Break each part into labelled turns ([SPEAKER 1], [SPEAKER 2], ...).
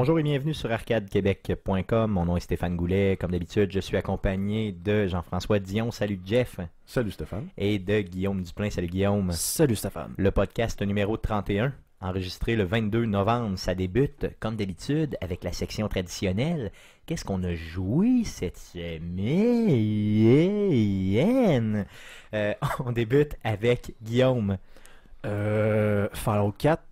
[SPEAKER 1] Bonjour et bienvenue sur arcadequebec.com. Mon nom est Stéphane Goulet. Comme d'habitude, je suis accompagné de Jean-François Dion. Salut Jeff. Salut Stéphane. Et de Guillaume Duplain. Salut Guillaume. Salut Stéphane. Le podcast numéro 31 enregistré le 22 novembre. Ça débute, comme d'habitude, avec la section traditionnelle. Qu'est-ce qu'on a joué cette semaine? Euh, on débute avec Guillaume. Euh, Fallout 4,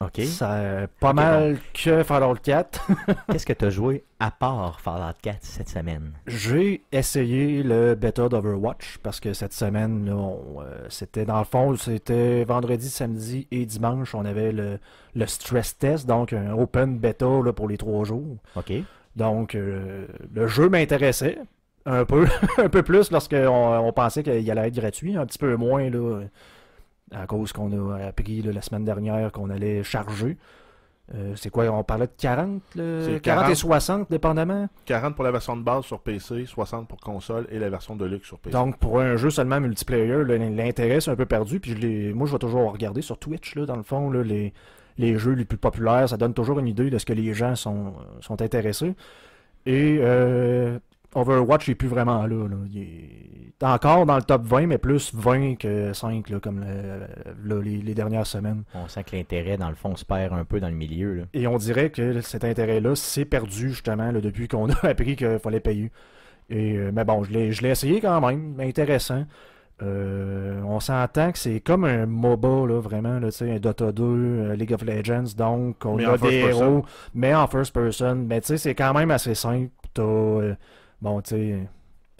[SPEAKER 1] OK. Ça, pas mal que Fallout 4. Qu'est-ce que tu as joué à part Fallout 4 cette semaine?
[SPEAKER 2] J'ai essayé le Beta d'Overwatch parce que cette semaine, euh, c'était dans le fond, c'était vendredi, samedi et dimanche, on avait le, le stress test, donc un open beta pour les trois jours. OK. Donc, euh, le jeu m'intéressait un peu, un peu plus lorsqu'on on pensait qu'il allait être gratuit, un petit peu moins là à cause qu'on a appris la semaine dernière qu'on allait charger. Euh, c'est quoi, on parlait de 40, 40, et 60, dépendamment?
[SPEAKER 3] 40 pour la version de base sur PC, 60 pour console et la version de luxe sur PC. Donc,
[SPEAKER 2] pour un jeu seulement multiplayer, l'intérêt c'est un peu perdu. Puis moi, je vais toujours regarder sur Twitch, là, dans le fond, les... jeux les plus populaires. Ça donne toujours une idée de ce que les gens sont, sont intéressés. Et euh, Overwatch n'est plus vraiment là, Il est encore dans le top 20, mais plus 20 que 5, comme les, dernières
[SPEAKER 1] semaines. On sent que l'intérêt, dans le fond, se perd un peu dans le milieu.
[SPEAKER 2] Et on dirait que cet intérêt-là s'est perdu, justement, depuis qu'on a appris qu'il fallait payer. Et, euh, mais bon, je l'ai essayé quand même, intéressant. Euh, on s'entend que c'est comme un MOBA, vraiment, un Dota 2, euh, League of Legends, donc on a des héros, mais en first person. Mais tu sais, c'est quand même assez simple. T'as bon, tu sais,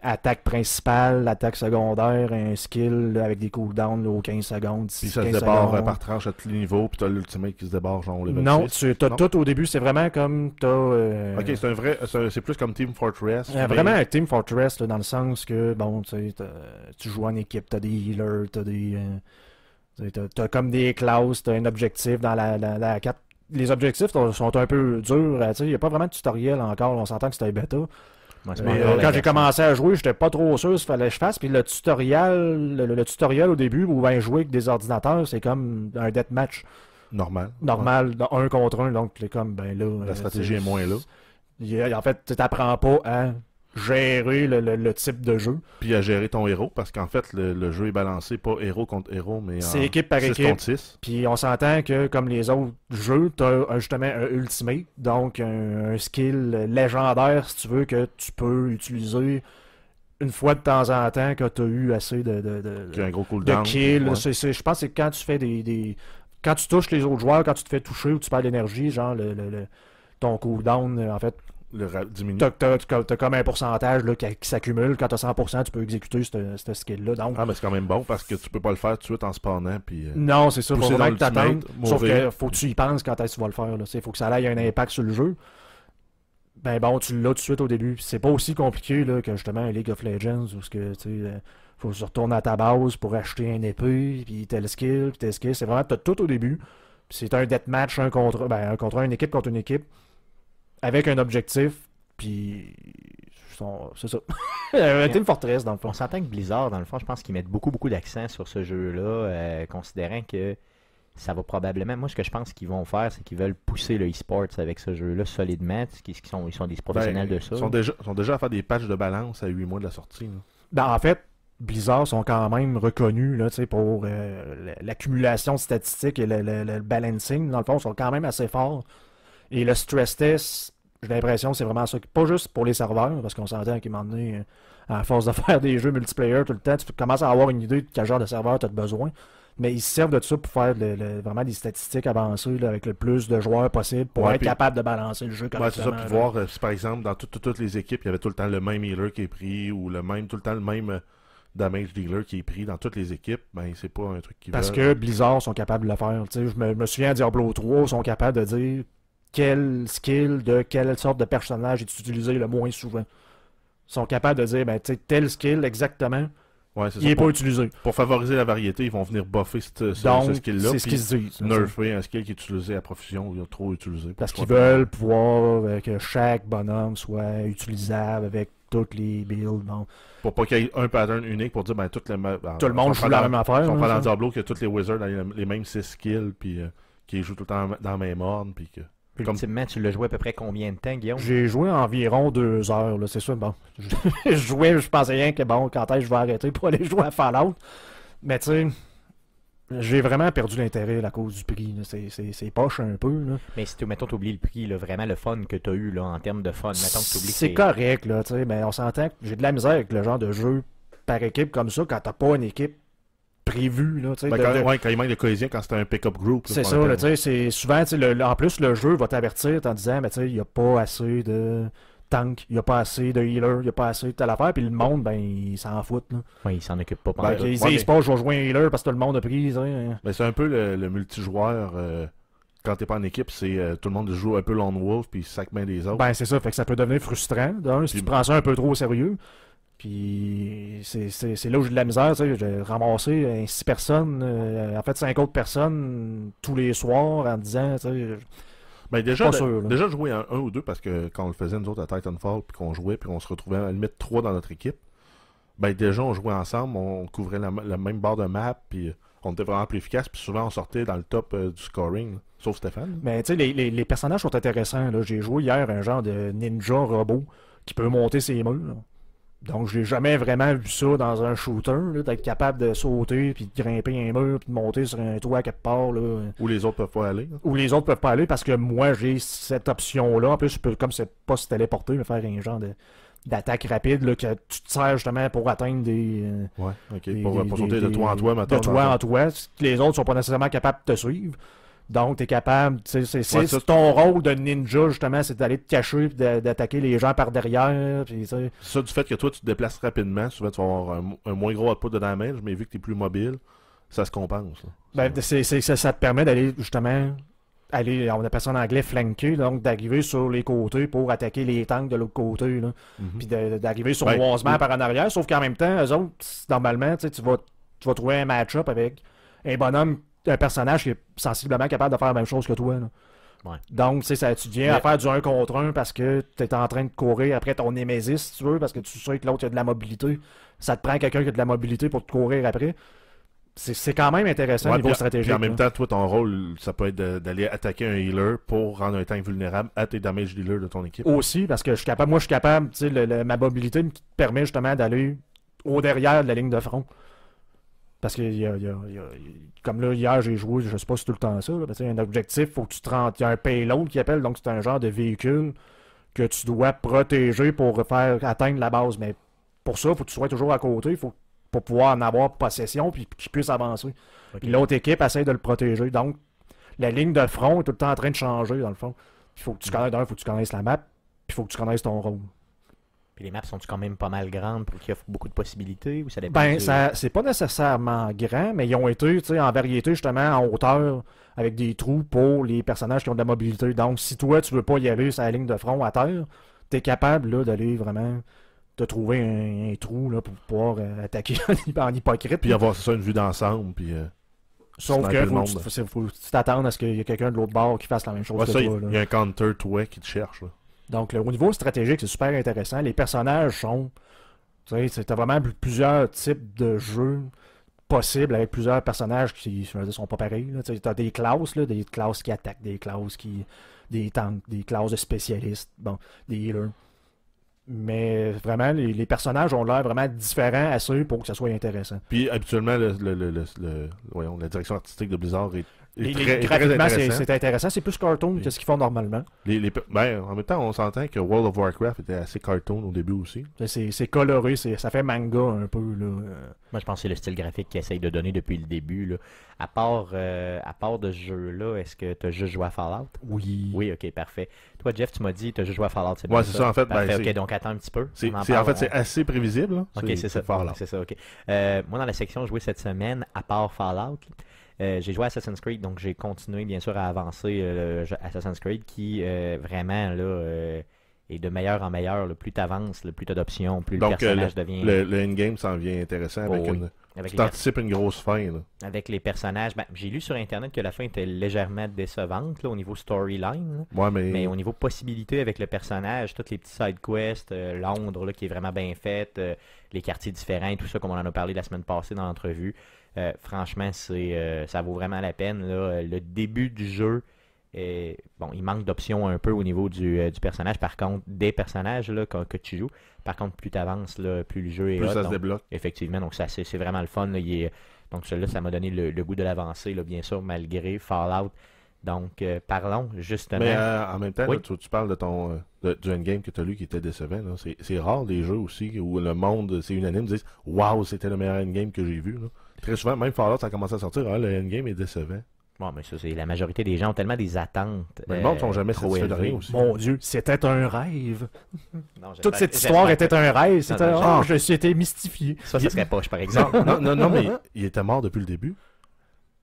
[SPEAKER 2] attaque principale, attaque secondaire, un skill avec des cooldowns aux 15 secondes. Puis ça se déborde par
[SPEAKER 3] tranche à tous les niveaux, puis t'as l'ultimate qui se déborde genre le Non, tu as tout
[SPEAKER 2] au début, c'est vraiment comme t'as. Euh, ok, c'est
[SPEAKER 3] un vrai. C'est plus comme Team Fortress. Euh, vraiment
[SPEAKER 2] un Team Fortress, dans le sens que, bon, tu tu joues en équipe, t'as des healers, t'as des. Euh, t'as comme des classes, t'as un objectif dans la, la, carte. Les objectifs sont un peu durs, tu il n'y a pas vraiment de tutoriel encore, on s'entend que c'est un bêta. Euh, quand j'ai commencé à jouer, j'étais pas trop sûr ce qu'il fallait que je fasse. Puis le tutoriel, le, tutoriel au début où ben jouer avec des ordinateurs, c'est comme un match. Normal. Normal, un contre un. Donc, c'est comme, ben là. La euh, stratégie est moins là. En fait, tu t'apprends pas à gérer le, type de jeu.
[SPEAKER 3] Puis à gérer ton héros, parce qu'en fait, le, jeu est balancé pas héros contre héros, mais C'est équipe par équipe. Contre
[SPEAKER 2] Puis on s'entend que, comme les autres jeux, T'as euh, justement un ultimate, donc un, skill légendaire, si tu veux, que tu peux utiliser une fois de temps en temps quand t'as eu assez de, de, de,
[SPEAKER 3] gros kills. Je
[SPEAKER 2] pense que c'est quand tu fais des, des, Quand tu touches les autres joueurs, quand tu te fais toucher ou tu perds l'énergie, genre le, ton cooldown, en fait, T'as, comme un pourcentage là, qui, s'accumule. Quand t'as 100%,
[SPEAKER 3] tu peux exécuter ce skill-là. Ah, mais c'est quand même bon parce que tu peux pas le faire tout de suite en spawnant. Puis, euh, non, c'est ça. Faut vraiment que t'attendes. Sauf que
[SPEAKER 2] faut que tu y penses quand tu vas le faire. Il faut que ça aille un impact sur le jeu. Ben bon, tu l'as tout de suite au début. C'est pas aussi compliqué là, que justement League of Legends où ce que tu euh, faut que tu à ta base pour acheter un épée, puis tel skill, puis tel skill. C'est vraiment t'as tout au début. C'est un deathmatch, un contre, ben, un contre une équipe contre une équipe
[SPEAKER 1] avec un objectif, puis c'est ça. Euh, Team Fortress, dans le fond. On s'entend que Blizzard, dans le fond, je pense qu'ils mettent beaucoup, beaucoup d'accent sur ce jeu-là, euh, considérant que ça va probablement. Moi, ce que je pense qu'ils vont faire, c'est qu'ils veulent pousser le e avec ce jeu-là
[SPEAKER 3] solidement. Ils sont, ils sont des professionnels ben, de ça. Ils sont, déjà, sont à faire des patchs de balance à 8 mois de la sortie.
[SPEAKER 2] Ben, en fait, Blizzard sont quand même reconnus là, pour euh, l'accumulation statistique et le balancing. Dans le fond, ils sont quand même assez forts. Et le stress test j'ai l'impression que c'est vraiment ça. Pas juste pour les serveurs, parce qu'on s'entend qu'ils m'ont euh, à force de faire des jeux multiplayer tout le temps, tu commences à avoir une idée de quel genre de serveur tu as besoin. Mais ils se servent de ça pour faire vraiment des statistiques avancées avec le plus de joueurs possible pour être capable de balancer le jeu comme Ouais, c'est ça, Pour voir
[SPEAKER 3] euh, si par exemple dans toutes les équipes, il y avait tout le temps le même healer qui est pris ou le même, tout le temps le même euh, damage dealer qui est pris dans toutes les équipes, ben c'est pas un truc qui va... Parce que Blizzard
[SPEAKER 2] sont capables de le faire. Je me, je me, souviens à Diablo 3, sont capables de dire quel skill de quelle sorte de personnage est utilisé le moins souvent. Ils sont capables de dire, ben, tu tel skill
[SPEAKER 3] exactement, ouais, est il n'est pas utilisé. Pour favoriser la variété, ils vont venir buffer ce, ce, skill-là. C'est Nerfer un skill qui est utilisé à profusion, ou trop utilisé. Parce qu'ils veulent pouvoir
[SPEAKER 2] euh, que chaque bonhomme soit utilisable avec toutes les builds.
[SPEAKER 3] Pour pas qu'il y ait un pattern unique pour dire ben, ben tout, le, tout le monde joue la même affaire. Ils sont pas en Diablo que tous les wizards ont les mêmes 6 skills puis euh, qu'ils jouent tout le temps dans le même ordre puis que puis tu l'as joué à peu près combien de temps, Guillaume? J'ai
[SPEAKER 2] joué environ deux heures, là, c'est ça. Bon, je
[SPEAKER 3] jouais, je pensais rien que
[SPEAKER 2] bon, quand est-ce que je vais arrêter pour aller jouer à Fallout. Mais tu sais, j'ai vraiment perdu l'intérêt à cause du prix. C'est poche un peu. Là.
[SPEAKER 1] Mais si tu, mettons, t'oublies le prix, là, vraiment le fun que tu as eu là, en termes de fun, mettons C'est
[SPEAKER 2] correct, là, tu sais, mais on s'entend que j'ai de la misère avec le genre de jeu par équipe comme ça quand t'as pas une équipe prévu. Là, ben, quand, ouais,
[SPEAKER 3] quand, il manque de cohésion, quand c'est un pick-up group. C'est ça,
[SPEAKER 2] c'est souvent, le, en plus, le jeu va t'avertir en disant, mais ben, tu sais, il n'y a pas assez de tank, il n'y a pas assez de healer, il n'y a pas assez de telle affaire, puis le monde, ben, il s'en fout. Là.
[SPEAKER 3] Ouais, il s'en occupe pas. Ben, ils disent, ouais, pas,
[SPEAKER 2] je vais jouer un healer parce que tout le monde a pris. Hein.
[SPEAKER 3] Ben, c'est un peu le, multijoueur. Euh, quand tu t'es pas en équipe, c'est euh, tout le monde joue un peu lone wolf puis sac main des autres.
[SPEAKER 2] Ben c'est ça, fait que ça peut devenir frustrant. D'un, si tu prends ça un peu trop au sérieux. Puis c'est là où j'ai de la misère, tu sais, j'ai ramassé euh, six personnes, euh, en fait cinq autres personnes tous les soirs en disant, ben déjà,
[SPEAKER 3] déjà jouer un, ou deux parce que quand on le faisait nous autres à Titanfall, puis qu'on jouait, puis qu'on se retrouvait à la limite trois dans notre équipe, ben déjà on jouait ensemble, on couvrait la, même barre de map, puis on était vraiment plus efficace, puis souvent on sortait dans le top euh, du scoring, sauf Stéphane.
[SPEAKER 2] Mais tu sais, les, personnages sont intéressants. J'ai joué hier un genre de ninja robot qui peut monter ses murs. Donc, j'ai jamais vraiment vu ça dans un shooter, d'être capable de sauter, puis de grimper un mur, puis de monter sur un toit
[SPEAKER 3] quelque part. Où les autres peuvent pas aller.
[SPEAKER 2] Où les autres peuvent pas aller parce que moi, j'ai cette option-là. En plus, je peux, comme c'est pas se téléporter, me faire un genre de d'attaque rapide là, que tu te sers justement pour atteindre des.
[SPEAKER 3] Euh, ouais, ok. pour, euh, sauter de toit en toit. maintenant. De toit en
[SPEAKER 2] toit. Les autres sont pas nécessairement capables de te suivre. Donc, tu es capable, c'est ton rôle de ninja, justement, c'est d'aller te cacher et d'attaquer les gens par derrière. Puis,
[SPEAKER 3] ça, du fait que toi, tu te déplaces rapidement, souvent tu vas avoir un, moins gros output de damage, mais vu que tu es plus mobile, ça se compense. Ben,
[SPEAKER 2] ça, te permet d'aller, justement, aller, on appelle ça en anglais flanker ». donc d'arriver sur les côtés pour attaquer les tanks de l'autre côté, mm-hmm. puis d'arriver sur le ben, par en arrière, sauf qu'en même temps, eux autres, normalement, tu vas, tu vas trouver un match-up avec un bonhomme un personnage qui est sensiblement capable de faire la même chose que toi. Donc, tu sais, tu viens à faire du 1 contre 1 parce que tu es en train de courir après ton Némésis, si tu veux, parce que tu sais que l'autre a de la mobilité. Ça te prend quelqu'un qui a de la mobilité pour te courir après. C'est quand même intéressant au niveau stratégique. en même temps,
[SPEAKER 3] toi, ton rôle, ça peut être d'aller attaquer un healer pour rendre un tank vulnérable à tes damage dealers de ton équipe. Aussi,
[SPEAKER 2] parce que je suis capable, moi, je suis capable, tu sais, ma mobilité me permet justement d'aller au derrière de la ligne de front. Parce que, y a, comme là, hier, j'ai joué, je sais pas si c'est tout le temps ça, là, a un objectif, faut que tu te Il y a un payload qui appelle, donc c'est un genre de véhicule que tu dois protéger pour faire atteindre la base. Mais pour ça, il faut que tu sois toujours à côté, faut, pour pouvoir en avoir possession puis qu'il puisse avancer. Puis l'autre équipe essaie de le protéger. Donc, la ligne de front est tout le temps en train de changer, dans le fond. Il faut que tu connaisses, il faut que tu connaisses la map, puis il faut que tu connaisses ton rôle.
[SPEAKER 1] Puis les maps sont quand même pas mal grandes pour y ait beaucoup de possibilités ou ça dépend Ben, c'est
[SPEAKER 2] pas nécessairement grand, mais ils ont été en variété justement en hauteur avec des trous pour les personnages qui ont de la mobilité. Donc, si toi, tu veux pas y aller sur la ligne de front à terre, t'es capable là, d'aller vraiment te trouver un, trou là, pour pouvoir euh, attaquer en hypocrite. Puis avoir
[SPEAKER 3] ça une vue d'ensemble. Puis, euh, Sauf que faut,
[SPEAKER 2] tu, faut, t'attendre à ce qu'il y ait quelqu'un de l'autre bord qui fasse la même chose que toi.
[SPEAKER 3] Il y a un counter toi qui te cherche.
[SPEAKER 2] Donc, le, au niveau stratégique, c'est super intéressant. Les personnages sont. Tu sais, vraiment plusieurs types de jeux possibles avec plusieurs personnages qui ne sont pas pareils. Tu as des classes, là, des classes qui attaquent, des classes qui. des des classes de spécialistes, bon, des healers. Mais vraiment, les, personnages ont l'air vraiment différents à ceux pour que ça soit intéressant.
[SPEAKER 3] Puis habituellement, le, le, le, voyons, la direction artistique de Blizzard est les, graphiquement, c'est intéressant.
[SPEAKER 2] C'est plus cartoon que ce qu'ils font normalement.
[SPEAKER 3] Les, les, ben, en même temps, on s'entend que World of Warcraft était assez cartoon au début aussi.
[SPEAKER 2] C'est coloré, ça fait manga
[SPEAKER 1] un peu. Là. Moi, je pense que c'est le style graphique qu'ils essayent de donner depuis le début. Là. À, part, euh, à part de ce jeu-là, est-ce que tu as juste joué à Fallout Oui. Oui, ok, parfait. Toi, Jeff, tu m'as dit tu as juste joué à Fallout. c'est ouais, ça. ça, en fait. Ben, ok, donc attends un petit peu. En, en fait, c'est assez prévisible. Ok, c'est ça. C'est ça, ok. Euh, moi, dans la section jouée cette semaine, à part Fallout, euh, j'ai joué à Assassin's Creed, donc j'ai continué bien sûr à avancer euh, Assassin's Creed qui euh, vraiment là est de meilleur en meilleur. Le plus tu le plus tu as d'options, plus le personnage devient. Le,
[SPEAKER 3] le endgame s'en vient intéressant avec oh tu anticipes une grosse fin. Avec les
[SPEAKER 1] personnages. Ben, j'ai lu sur Internet que la fin était légèrement décevante au niveau storyline. mais... au niveau possibilité avec le personnage, toutes les petits side quests, Londres qui est vraiment bien faite, les quartiers différents, tout ça comme on en a parlé la semaine passée dans l'entrevue. Euh, franchement, c'est, euh, ça vaut vraiment la peine. Euh, le début du jeu, bon, il manque d'options un peu au niveau du, personnage. Par contre, des personnages là, que, tu joues. Par contre, plus tu avances, plus le jeu est. Plus ça se débloque. Effectivement, donc ça, c'est, vraiment le fun. donc, celui-là, ça m'a donné le, goût de l'avancée, bien sûr, malgré Fallout. Donc, parlons justement. Mais en même temps,
[SPEAKER 3] tu, parles de ton du endgame que tu as lu qui était décevant. C'est rare des jeux aussi où le monde, c'est unanime, disent Waouh, c'était le meilleur endgame que j'ai vu très souvent, même Fallout, ça a commencé à sortir, hein, le endgame est décevant.
[SPEAKER 1] Bon, mais ça, c'est la majorité des gens ont tellement des attentes. Mais bon, monde ne sont euh, jamais satisfaits de rien Mon
[SPEAKER 2] Dieu, c'était un rêve. Toute cette histoire était un rêve. C'était, je suis été mystifié.
[SPEAKER 3] Ça, ça serait poche, par exemple. non, non, non mais il était mort depuis le début.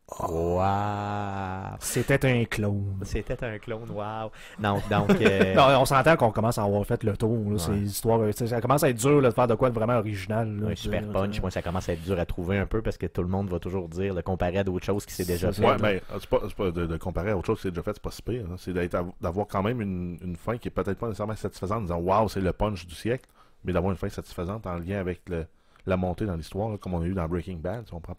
[SPEAKER 3] Wow! C'était un clone.
[SPEAKER 1] C'était un clone, wow!
[SPEAKER 3] donc. Euh,
[SPEAKER 1] on
[SPEAKER 2] s'entend qu'on commence à avoir fait le tour. Là, Ces euh, ça commence à être dur de faire de quoi de vraiment original. un
[SPEAKER 1] super euh, punch, moi, ça commence à être dur à trouver un
[SPEAKER 3] peu parce que tout le monde va toujours dire de comparer à d'autres choses qui s'est déjà fait. Ouais, mais ben, pas, de, comparer à autre chose qui s'est déjà fait, c'est pas si pire. Hein. C'est d'avoir quand même une, fin qui est peut-être pas nécessairement satisfaisante en disant wow, c'est le punch du siècle, mais d'avoir une fin satisfaisante en lien avec la montée dans l'histoire, comme on a eu dans Breaking Bad, si on prend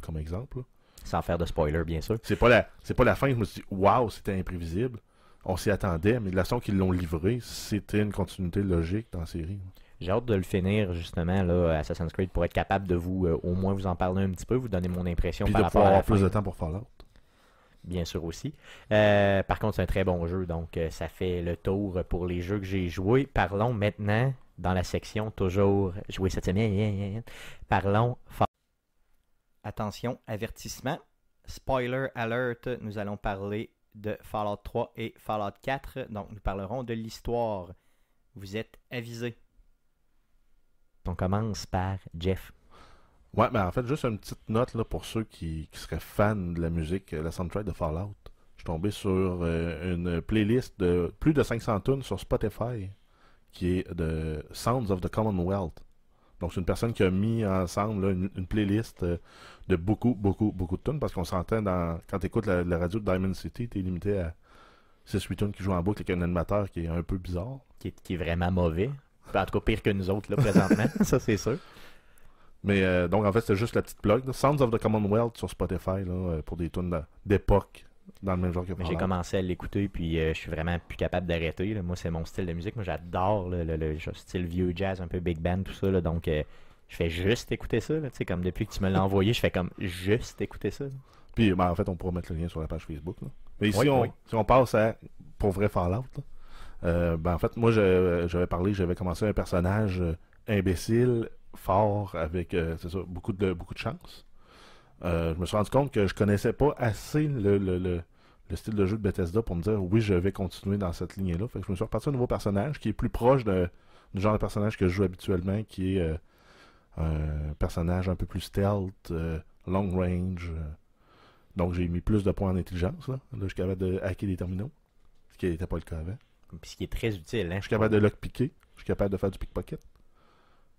[SPEAKER 3] comme exemple. Sans faire de spoiler, bien sûr. C'est pas la, c'est pas la fin. Je me suis dit, waouh, c'était imprévisible. On s'y attendait, mais de la façon qu'ils l'ont livré, c'était une continuité logique dans la série. J'ai hâte de le finir,
[SPEAKER 1] justement, là, Assassin's Creed, pour être capable de vous, euh, au moins, vous en parler un petit peu, vous donner mon impression par rapport avoir plus de temps pour Fallout. Bien sûr aussi. Euh, par contre, c'est un très bon jeu, donc euh, ça fait le tour pour les jeux que j'ai joués. Parlons maintenant, dans la section toujours jouer cette semaine, parlons Attention, avertissement. Spoiler alert, nous allons parler de Fallout 3 et Fallout 4. Donc, nous parlerons de l'histoire. Vous êtes avisé.
[SPEAKER 3] On commence par Jeff. Ouais, mais ben, en fait, juste une petite note là, pour ceux qui, seraient fans de la musique, euh, la soundtrack de Fallout. Je suis tombé sur euh, une playlist de plus de 500 tunes sur Spotify qui est de Sounds of the Commonwealth. Donc, c'est une personne qui a mis ensemble une, playlist euh, de beaucoup, beaucoup, beaucoup de tunes parce qu'on s'entend Quand tu écoutes la, radio de Diamond City, tu es limité à 6-8 tunes qui jouent en boucle avec un animateur qui est un peu bizarre. Qui est, vraiment mauvais. En tout cas, pire que nous autres, là, présentement. ça, c'est sûr. Mais euh, donc, en fait, c'est juste la petite plug. Sounds of the Commonwealth sur Spotify euh, pour des tunes d'époque dans le genre que J'ai commencé à l'écouter, puis euh, je suis vraiment plus capable d'arrêter.
[SPEAKER 1] Moi, c'est mon style de musique. Moi, j'adore le, style vieux jazz, un peu big band, tout ça. donc, euh, je fais juste écouter ça. comme depuis que tu me l'as envoyé, je fais comme juste écouter ça. Puis, ben, en fait, on
[SPEAKER 3] pourra mettre le lien sur la page Facebook. Mais ici, on, si on passe à pour vrai Fallout, euh, ben, en fait, moi, j'avais parlé, j'avais commencé un personnage imbécile, fort, avec ça, beaucoup, de, beaucoup de chance. Euh, je me suis rendu compte que je connaissais pas assez le, style de jeu de Bethesda pour me dire oui, je vais continuer dans cette ligne là Fait je me suis reparti un nouveau personnage qui est plus proche de, du genre de personnage que je joue habituellement, qui est euh, un personnage un peu plus stealth, euh, long range. Donc j'ai mis plus de points en intelligence. Là. je suis capable de hacker des terminaux, ce qui n'était pas le cas avant. Puis ce qui est très utile. Hein. je suis capable de luck-piquer. je suis capable de faire du pickpocket.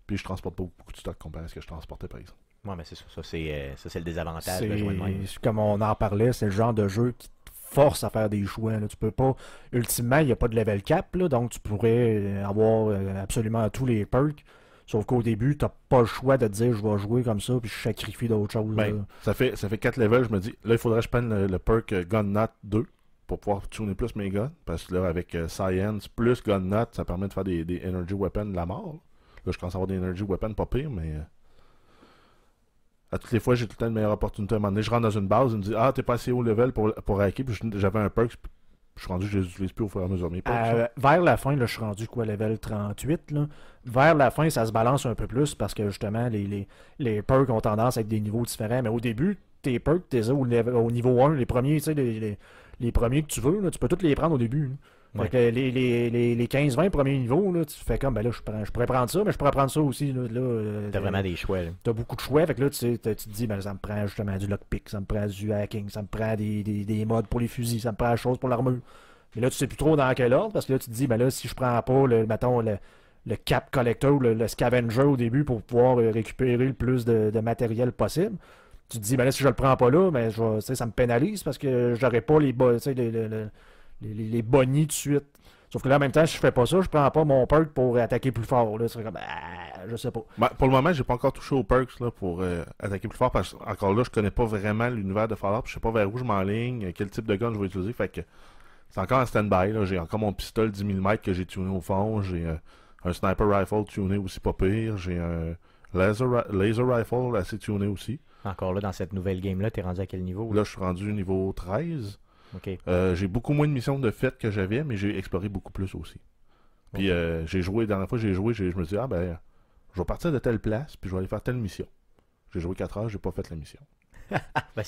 [SPEAKER 3] Puis je transporte pas beaucoup de stock comparé à ce que je transportais par exemple. Oui, mais c'est ça. Ça, c'est, euh, le désavantage de jouer de même.
[SPEAKER 2] Comme on en parlait, c'est le genre de jeu qui te force à faire des choix. Tu peux pas. Ultimement, il n'y a pas de level cap, donc tu pourrais euh, avoir euh, absolument tous les perks. Sauf qu'au début, t'as pas le choix de dire je vais jouer comme ça, puis je sacrifie d'autres choses. Ben,
[SPEAKER 3] ça fait ça 4 levels, je me dis, là, il faudrait que je prenne le, perk Gun 2 pour pouvoir tourner plus mes guns. Parce que là, avec Science plus Gun Knot », ça permet de faire des, Energy Weapons de la mort. Là, je commence à avoir des Energy Weapons pas pire, mais à toutes les fois, j'ai tout le temps une meilleure opportunité. À un moment donné, je rentre dans une base, ils me disent Ah, t'es pas assez haut level pour, pour hacker, puis j'avais un perk, je suis rendu, je les utilise plus au fur et à mesure. Euh, vers
[SPEAKER 2] la fin, là, je suis rendu quoi, level 38. Là. Vers la fin, ça se balance un peu plus parce que justement, les, les, les perks ont tendance à être des niveaux différents. Mais au début, tes perks, t'es au, au niveau 1, les premiers, tu sais, les, les, premiers que tu veux, tu peux tous les prendre au début. Fait que les, les, les, 15-20 premiers niveaux, là, tu fais comme, ben là, je, prends, je pourrais prendre ça, mais je pourrais prendre ça aussi. Là, euh, t'as vraiment des choix. T'as beaucoup de choix. Fait que là, tu, tu te dis, ben ça me prend justement du lockpick, ça me prend du hacking, ça me prend des, des, modes pour les fusils, ça me prend des choses pour l'armure. Mais là, tu sais plus trop dans quel ordre, parce que là, tu te dis, ben là, si je prends pas, le, mettons, le, cap collector, le, scavenger au début pour pouvoir euh, récupérer le plus de, matériel possible, tu te dis, ben là, si je le prends pas là, ben, je, ça me pénalise parce que j'aurais pas les, les les, les, de suite. Sauf que là, en même temps, si je fais pas ça, je prends pas mon perk pour attaquer plus fort. Là. comme, ah, je sais pas.
[SPEAKER 3] Ben, pour le moment, j'ai pas encore touché aux perks pour euh, attaquer plus fort parce encore là, je connais pas vraiment l'univers de Fallout. Je sais pas vers où je m'enligne, quel type de gun je vais utiliser. Fait que c'est encore en stand-by. J'ai encore mon pistol 10 mm que j'ai tuné au fond. J'ai euh, un sniper rifle tuné aussi pas pire. J'ai un laser, rifle assez tuné aussi. Encore là, dans cette nouvelle game-là, t'es rendu à quel niveau? Là, je suis rendu niveau 13. Euh, j'ai beaucoup moins de missions de fête que j'avais, mais j'ai exploré beaucoup plus aussi. Puis euh, j'ai joué, la dernière fois j'ai joué, je me suis dit, ah ben, je vais partir de telle place, puis je vais aller faire telle mission. J'ai joué 4 heures, j'ai pas fait la mission. Ben,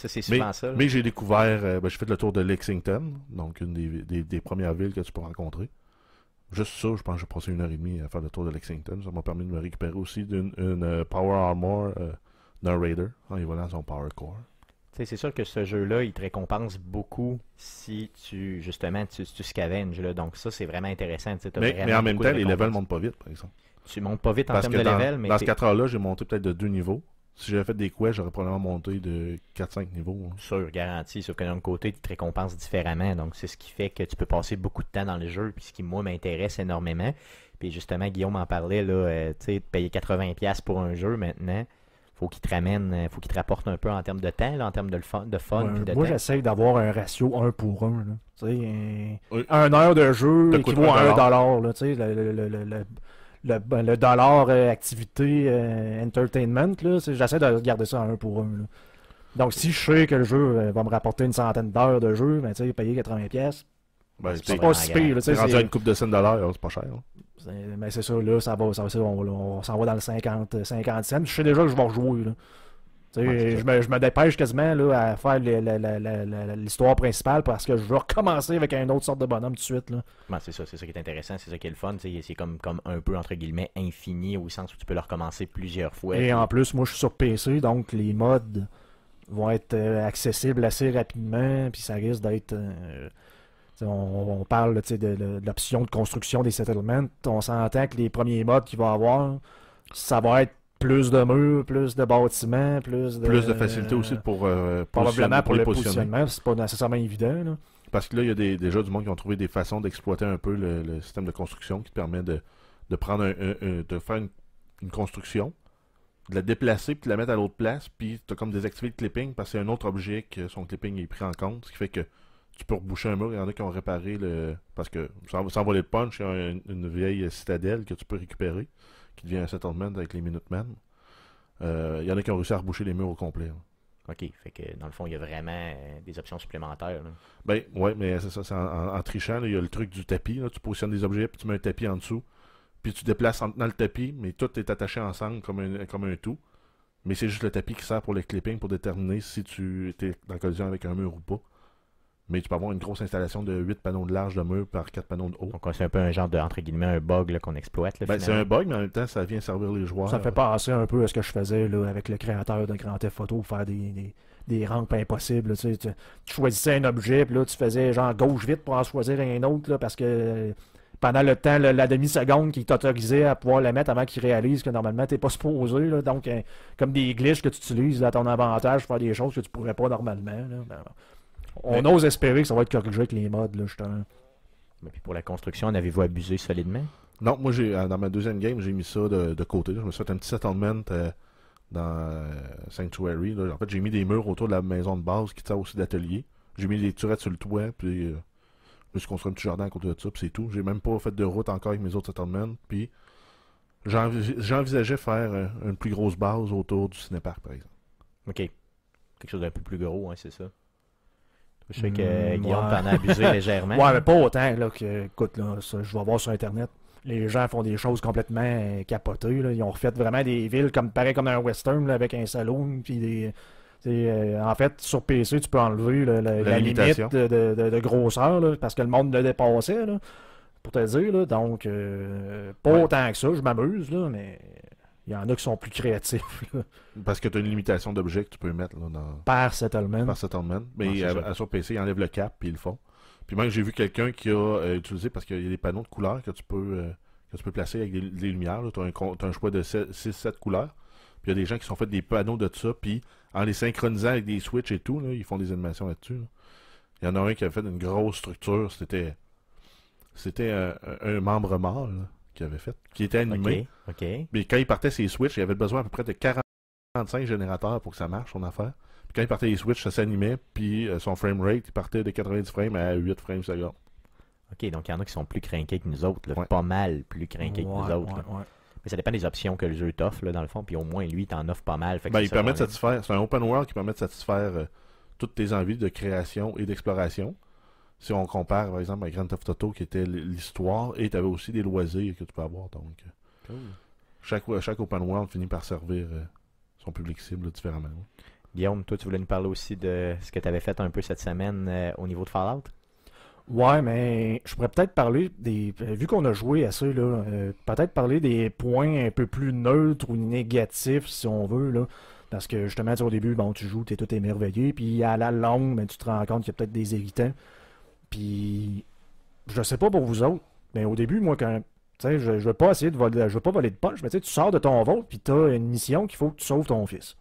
[SPEAKER 3] mais, j'ai découvert, je euh, ben, j'ai fait le tour de Lexington, donc une des, premières villes que tu peux rencontrer. Juste ça, je pense que j'ai passé une heure et demie à faire le tour de Lexington. Ça m'a permis de me récupérer aussi d'une une, Power Armor d'un Raider en évoluant son Power Core
[SPEAKER 1] c'est sûr que ce jeu-là, il te récompense beaucoup si tu, justement, tu, scavenges. Là. Donc, ça, c'est vraiment intéressant. mais, mais, en même temps, les levels ne montent
[SPEAKER 3] pas vite, par exemple. Tu montes pas vite en termes de level, mais. Dans ces 4 heures-là, j'ai monté peut-être de deux niveaux. Si j'avais fait des quests, j'aurais probablement monté de 4-5 niveaux. Hein. Sûr, garanti.
[SPEAKER 1] Sauf que d'un côté, tu te récompenses différemment. Donc, c'est ce qui fait que tu peux passer beaucoup de temps dans le jeu. Puis, ce qui, moi, m'intéresse énormément. Puis, justement, Guillaume en parlait, là, euh, tu sais, de payer 80$ pour un jeu maintenant faut qu'il te ramène, euh, faut qu'il te rapporte un peu en termes de temps, en termes de fun. De fun de moi, j'essaie
[SPEAKER 2] d'avoir un ratio 1 pour 1. Un, un heure de jeu équivaut à 1 dollar. le, le, le, le, ben, dollar euh, activité euh, entertainment, j'essaie de garder ça un 1 pour 1. Donc, si je sais que le jeu va me rapporter une centaine d'heures de jeu, ben, payer 80$,
[SPEAKER 3] ben, c'est pas si pire. C'est rendu à une coupe de dollars, hein, c'est pas cher. Hein.
[SPEAKER 2] Euh, mais c'est ça là, ça va, ça on, s'en va dans le 50, 50 euh, Je sais déjà que je vais rejouer. Là. je, me, je, me, dépêche quasiment là, à faire l'histoire principale parce que je vais recommencer avec un autre sorte de bonhomme tout de suite. Là.
[SPEAKER 1] c'est ça, c'est ça qui est intéressant, c'est ça qui est le fun. C'est comme, comme un peu entre guillemets infini au sens où tu peux le recommencer plusieurs fois. Et en
[SPEAKER 2] plus, moi je suis sur PC, donc les modes vont être euh, accessibles assez rapidement, puis ça risque d'être. On, parle de, l'option de construction des settlements. On s'entend que les premiers modes qu'il va avoir, ça va être plus de murs, plus de bâtiments, plus de. Plus de facilité aussi pour. les euh, probablement pour, le positionnement,
[SPEAKER 3] c'est pas nécessairement évident. Parce que là, il y a des, déjà du monde qui ont trouvé des façons d'exploiter un peu le, système de construction qui te permet de, prendre un, de faire une, construction, de la déplacer, puis de la mettre à l'autre place, puis tu as comme désactivé le clipping parce que c'est un autre objet que son clipping est pris en compte, ce qui fait que tu peux reboucher un mur. Il y en a qui ont réparé le. Parce que, sans, voler le punch, il y a une, vieille citadelle que tu peux récupérer, qui devient un settlement avec les Minutemen. Euh, il y en a qui ont réussi à reboucher les murs au complet. Hein. OK. Fait que dans le fond, il y a vraiment euh, des options supplémentaires. Ben, ouais, mais En, trichant, il y a le truc du tapis. Là, tu positionnes des objets, puis tu mets un tapis en dessous. Puis tu déplaces en tenant le tapis, mais tout est attaché ensemble comme un, comme tout. Mais c'est juste le tapis qui sert pour les clipping, pour déterminer si tu étais en collision avec un mur ou pas mais tu peux avoir une grosse installation de 8 panneaux de large de mur par 4 panneaux de haut. Donc c'est un peu un genre de, entre guillemets, un bug qu'on exploite. ben, c'est un bug, mais en même temps, ça vient servir les joueurs. Ça fait passer un peu à ce que
[SPEAKER 2] je faisais là, avec le créateur de Grand Photo, pour faire des, des, des rampes impossibles. tu, choisissais un objet, puis là, tu faisais genre gauche vite pour en choisir un autre, parce que euh, pendant le temps, la demi-seconde qui t'autorisait à pouvoir le mettre avant qu'il réalise que normalement, t'es pas supposé. donc, euh, comme des glitches que tu utilises à ton avantage, pour faire des choses que tu pourrais pas normalement. Ben,
[SPEAKER 3] on ose espérer que ça va être corrigé avec les modes, là, justement. Mais puis pour la construction, en avez-vous abusé solidement? Non, moi, j'ai euh, dans ma deuxième game, j'ai mis ça de, côté. Je me suis fait un petit settlement euh, dans euh, Sanctuary. En fait, j'ai mis des murs autour de la maison de base qui sert aussi d'atelier. J'ai mis des turettes sur le toit, puis je me suis construit un petit jardin à côté de ça, puis c'est tout. J'ai même pas fait de route encore avec mes autres settlements, puis j'envisageais faire une plus grosse base autour du cinéparc, par exemple. OK. Quelque chose d'un peu plus gros, hein, c'est ça? Je sais que hmm, Guillaume t'en a abusé légèrement. ouais, mais pas
[SPEAKER 2] autant là, que, écoute, là, ça, je vais voir sur Internet. Les gens font des choses complètement euh, capotées. Là. Ils ont refait vraiment des villes comme pareil comme un western là, avec un salon puis euh, en fait, sur PC, tu peux enlever la, limite de, grosseur parce que le monde le dépassait, là, pour te dire. donc, euh, pas autant que ça, je m'amuse, mais il y en a qui sont plus créatifs.
[SPEAKER 3] Parce que tu as une limitation d'objets que tu peux mettre dans...
[SPEAKER 2] par settlement. Par settlement. Mais à, à, sur
[SPEAKER 3] PC, ils enlèvent le cap puis ils le font. Puis moi, j'ai vu quelqu'un qui a euh, utilisé parce qu'il y a des panneaux de couleurs que tu peux, euh, que tu peux placer avec des, lumières. Tu as, un choix de 6-7 couleurs. Puis il y a des gens qui sont fait des panneaux de ça. Puis en les synchronisant avec des switches et tout, ils font des animations là-dessus. Il y en a un qui a fait une grosse structure. C'était. C'était un, membre mort avait fait, qui était animé. Mais quand il partait ses Switch, il avait besoin à peu près de 45 générateurs pour que ça marche, son affaire. Puis quand il partait les Switch, ça s'animait, puis euh, son frame rate, il partait de 90 frames à 8 frames seconde. OK, donc il y en a qui sont plus crinqués que nous autres,
[SPEAKER 1] pas mal plus crinqués que nous autres. mais ça dépend des options que le jeu t'offre, dans le fond, puis au moins, lui, il t'en offre pas mal. Ben, c'est
[SPEAKER 3] un open world qui permet de satisfaire euh, toutes tes envies de création et d'exploration. Si on compare, par exemple, à Grand Theft Auto, qui était l'histoire, et tu avais aussi des loisirs que tu peux avoir. Donc, euh, chaque, chaque open world finit par servir euh, son public cible différemment. Guillaume, toi, tu voulais nous parler aussi de ce que tu avais fait un peu cette
[SPEAKER 1] semaine euh, au niveau de Fallout? Ouais, mais je pourrais peut-être parler des. Vu qu'on
[SPEAKER 2] a joué à ça, là, peut-être parler des points un peu plus neutres ou négatifs, si on veut, là. Parce que justement, au début, bon, tu joues, t'es tout émerveillé, puis à la longue, ben, tu te rends compte qu'il y a peut-être des irritants. Puis, je sais pas pour vous autres, mais au début, moi, quand. tu Je, je veux pas essayer de voler, je veux pas voler de poche, mais tu sors de ton vol puis t'as une mission qu'il faut que tu sauves ton fils.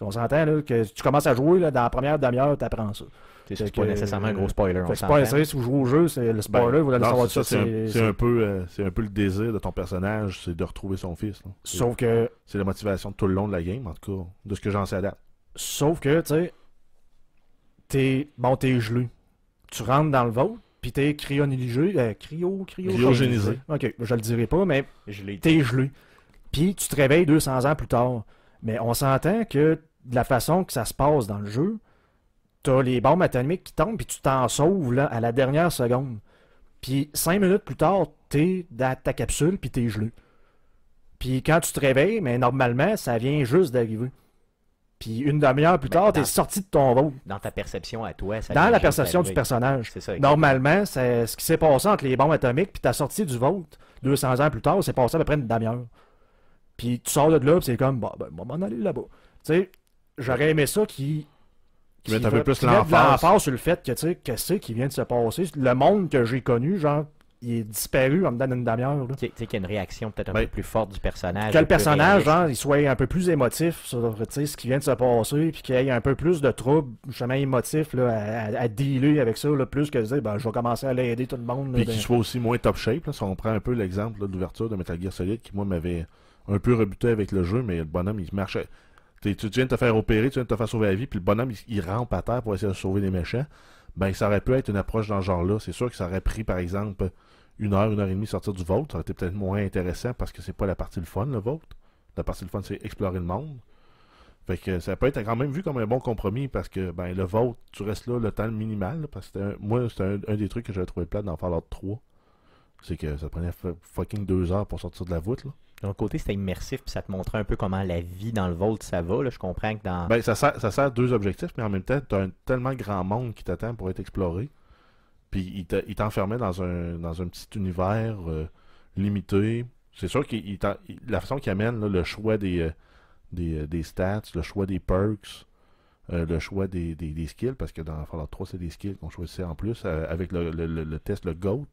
[SPEAKER 2] On s'entend là, que tu commences à jouer là, dans la première demi-heure, tu ça. C'est euh, pas nécessairement un gros spoiler. C'est pas si vous jouez au jeu, c'est le ben, spoiler, vous savoir c'est un,
[SPEAKER 3] peu, euh, un peu le désir de ton personnage, c'est de retrouver son fils. Sauf que. C'est la motivation tout le long de la game, en tout cas, de ce que j'en sais à date. Sauf que, tu sais, t'es. Bon,
[SPEAKER 2] t'es gelé tu rentres dans le vôtre, puis t'es es euh, cryo, cryo, cryogénisé. Ok, je le dirai pas, mais t'es gelé. Puis tu te réveilles 200 ans plus tard. Mais on s'entend que de la façon que ça se passe dans le jeu, t'as les bombes atomiques qui tombent, puis tu t'en sauves là, à la dernière seconde. Puis cinq minutes plus tard, t'es dans ta capsule, puis t'es gelé. Puis quand tu te réveilles, mais normalement, ça vient juste d'arriver. Puis une demi-heure plus ben, tard, t'es sorti de ton ventre.
[SPEAKER 1] Dans ta perception à toi, ça Dans la perception du personnage.
[SPEAKER 2] Normalement, c'est ce qui s'est passé entre les bombes atomiques puis ta sortie du vote 200 ans plus tard, c'est passé à peu près une demi-heure. Puis tu sors de là, c'est comme, bah, ben, m'en aller là-bas. Tu sais, j'aurais aimé ça qui.
[SPEAKER 3] Qui met un peu plus l'emphase. sur
[SPEAKER 2] le fait que, tu sais, qu'est-ce qui vient de se passer. Le monde que j'ai connu, genre, il est disparu en dedans d'une
[SPEAKER 1] demi-heure. Tu sais qu'il y a une réaction peut-être un ben, peu plus forte du personnage. Que le personnage,
[SPEAKER 2] il soit un peu plus émotif sur ce qui vient de se passer, puis qu'il y ait un peu plus de troubles, chemin émotifs, là, à, à, dealer avec ça, plus que de dire, ben, je vais commencer à l'aider tout le monde. Puis ben. qu'il soit
[SPEAKER 3] aussi moins top shape. si on prend un peu l'exemple d'ouverture de Metal Gear Solid, qui, moi, m'avait un peu rebuté avec le jeu, mais le bonhomme, il marchait. Tu viens de te faire opérer, tu viens de te faire sauver la vie, puis le bonhomme, il, rampe à terre pour essayer de sauver des méchants. Ben, ça aurait pu être une approche dans ce genre-là. C'est sûr que ça aurait pris, par exemple, une heure, une heure et demie sortir du vote. Ça aurait été peut-être moins intéressant parce que c'est pas la partie le fun, le vote. La partie le fun, c'est explorer le monde. Fait que ça peut être quand même vu comme un bon compromis parce que ben le vote, tu restes là le temps minimal. parce que moi, c'était un, des trucs que j'avais trouvé plate dans Fallout 3. C'est que ça prenait fucking deux heures pour sortir de la voûte. Là. D'un côté, c'était immersif, puis ça te montrait un peu comment la vie dans le
[SPEAKER 1] Vault, ça va. Là. Je comprends que dans. Ben, ça
[SPEAKER 3] sert, ça sert deux objectifs, mais en même temps, tu un tellement grand monde qui t'attend pour être exploré puis il t'enfermait dans un, dans un petit univers euh, limité. C'est sûr que la façon qu'il amène le choix des, euh, euh, des, stats, le choix des perks, le choix des, skills, parce que dans Fallout 3, c'est des skills qu'on choisissait en plus, avec le, test, le GOAT.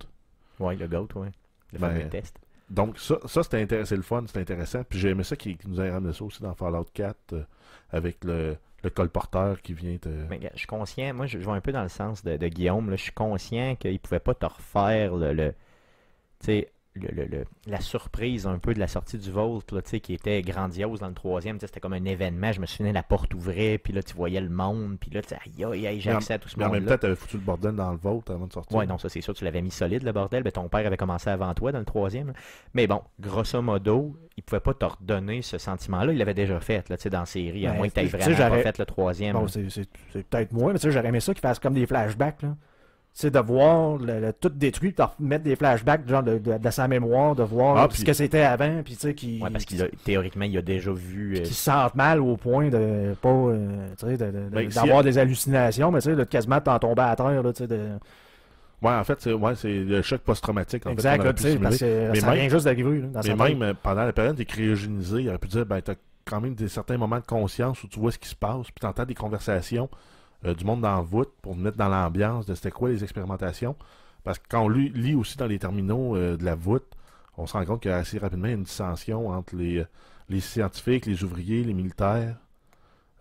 [SPEAKER 3] Oui, le GOAT, oui. Le fameux ben, test. Donc, ça, ça c'était le fun, c'était intéressant. Puis j'ai aimé ça qui, nous a ramené ça aussi dans Fallout 4, avec le, le colporteur qui vient te. je suis conscient, moi je, vais vois un peu dans
[SPEAKER 1] le sens de, Guillaume, là, je suis conscient qu'il pouvait pas te refaire le. le... Tu sais, la surprise un peu de la sortie du vault qui était grandiose dans le troisième. C'était comme un événement. Je me souviens, la porte ouvrait, puis là, tu voyais le monde, puis là, tu aïe, aïe, j'ai accès à tout ce monde. En même temps, tu avais foutu le bordel dans le Volt avant de sortir. Oui, non, ça, c'est sûr, tu l'avais mis solide, le bordel. Mais ben, ton père avait commencé avant toi dans le troisième. Mais bon, grosso modo, il pouvait pas t'ordonner ce sentiment-là. Il l'avait déjà fait, là, dans la série, à moins que tu aies vraiment pas fait le troisième. Bon,
[SPEAKER 2] c'est peut-être moi, mais j'aurais aimé ça qu'il fasse comme des flashbacks, là c'est de voir le, tout détruit, de mettre des flashbacks genre de, de, sa mémoire, de voir ah, ce que c'était avant, puis tu sais qui. parce
[SPEAKER 1] qu'il théoriquement il a déjà vu. Euh, qui se sentent
[SPEAKER 2] mal au point de pas, euh, tu sais, ben, d'avoir des hallucinations, mais tu sais, de quasiment t'en tomber à terre là, tu sais. De...
[SPEAKER 3] Ouais, en fait, c'est ouais, c'est le choc post-traumatique. En exact, parce que ça même, vient juste d'arriver. Mais même euh, pendant la période des cryogénisés, il aurait pu dire ben t'as quand même des certains moments de conscience où tu vois ce qui se passe, puis t'entends des conversations. Euh, du monde dans la voûte pour nous mettre dans l'ambiance de c'était quoi les expérimentations. Parce que quand on lit, aussi dans les terminaux euh, de la voûte, on se rend compte qu'il y a assez rapidement une dissension entre les, euh, les scientifiques, les ouvriers, les militaires.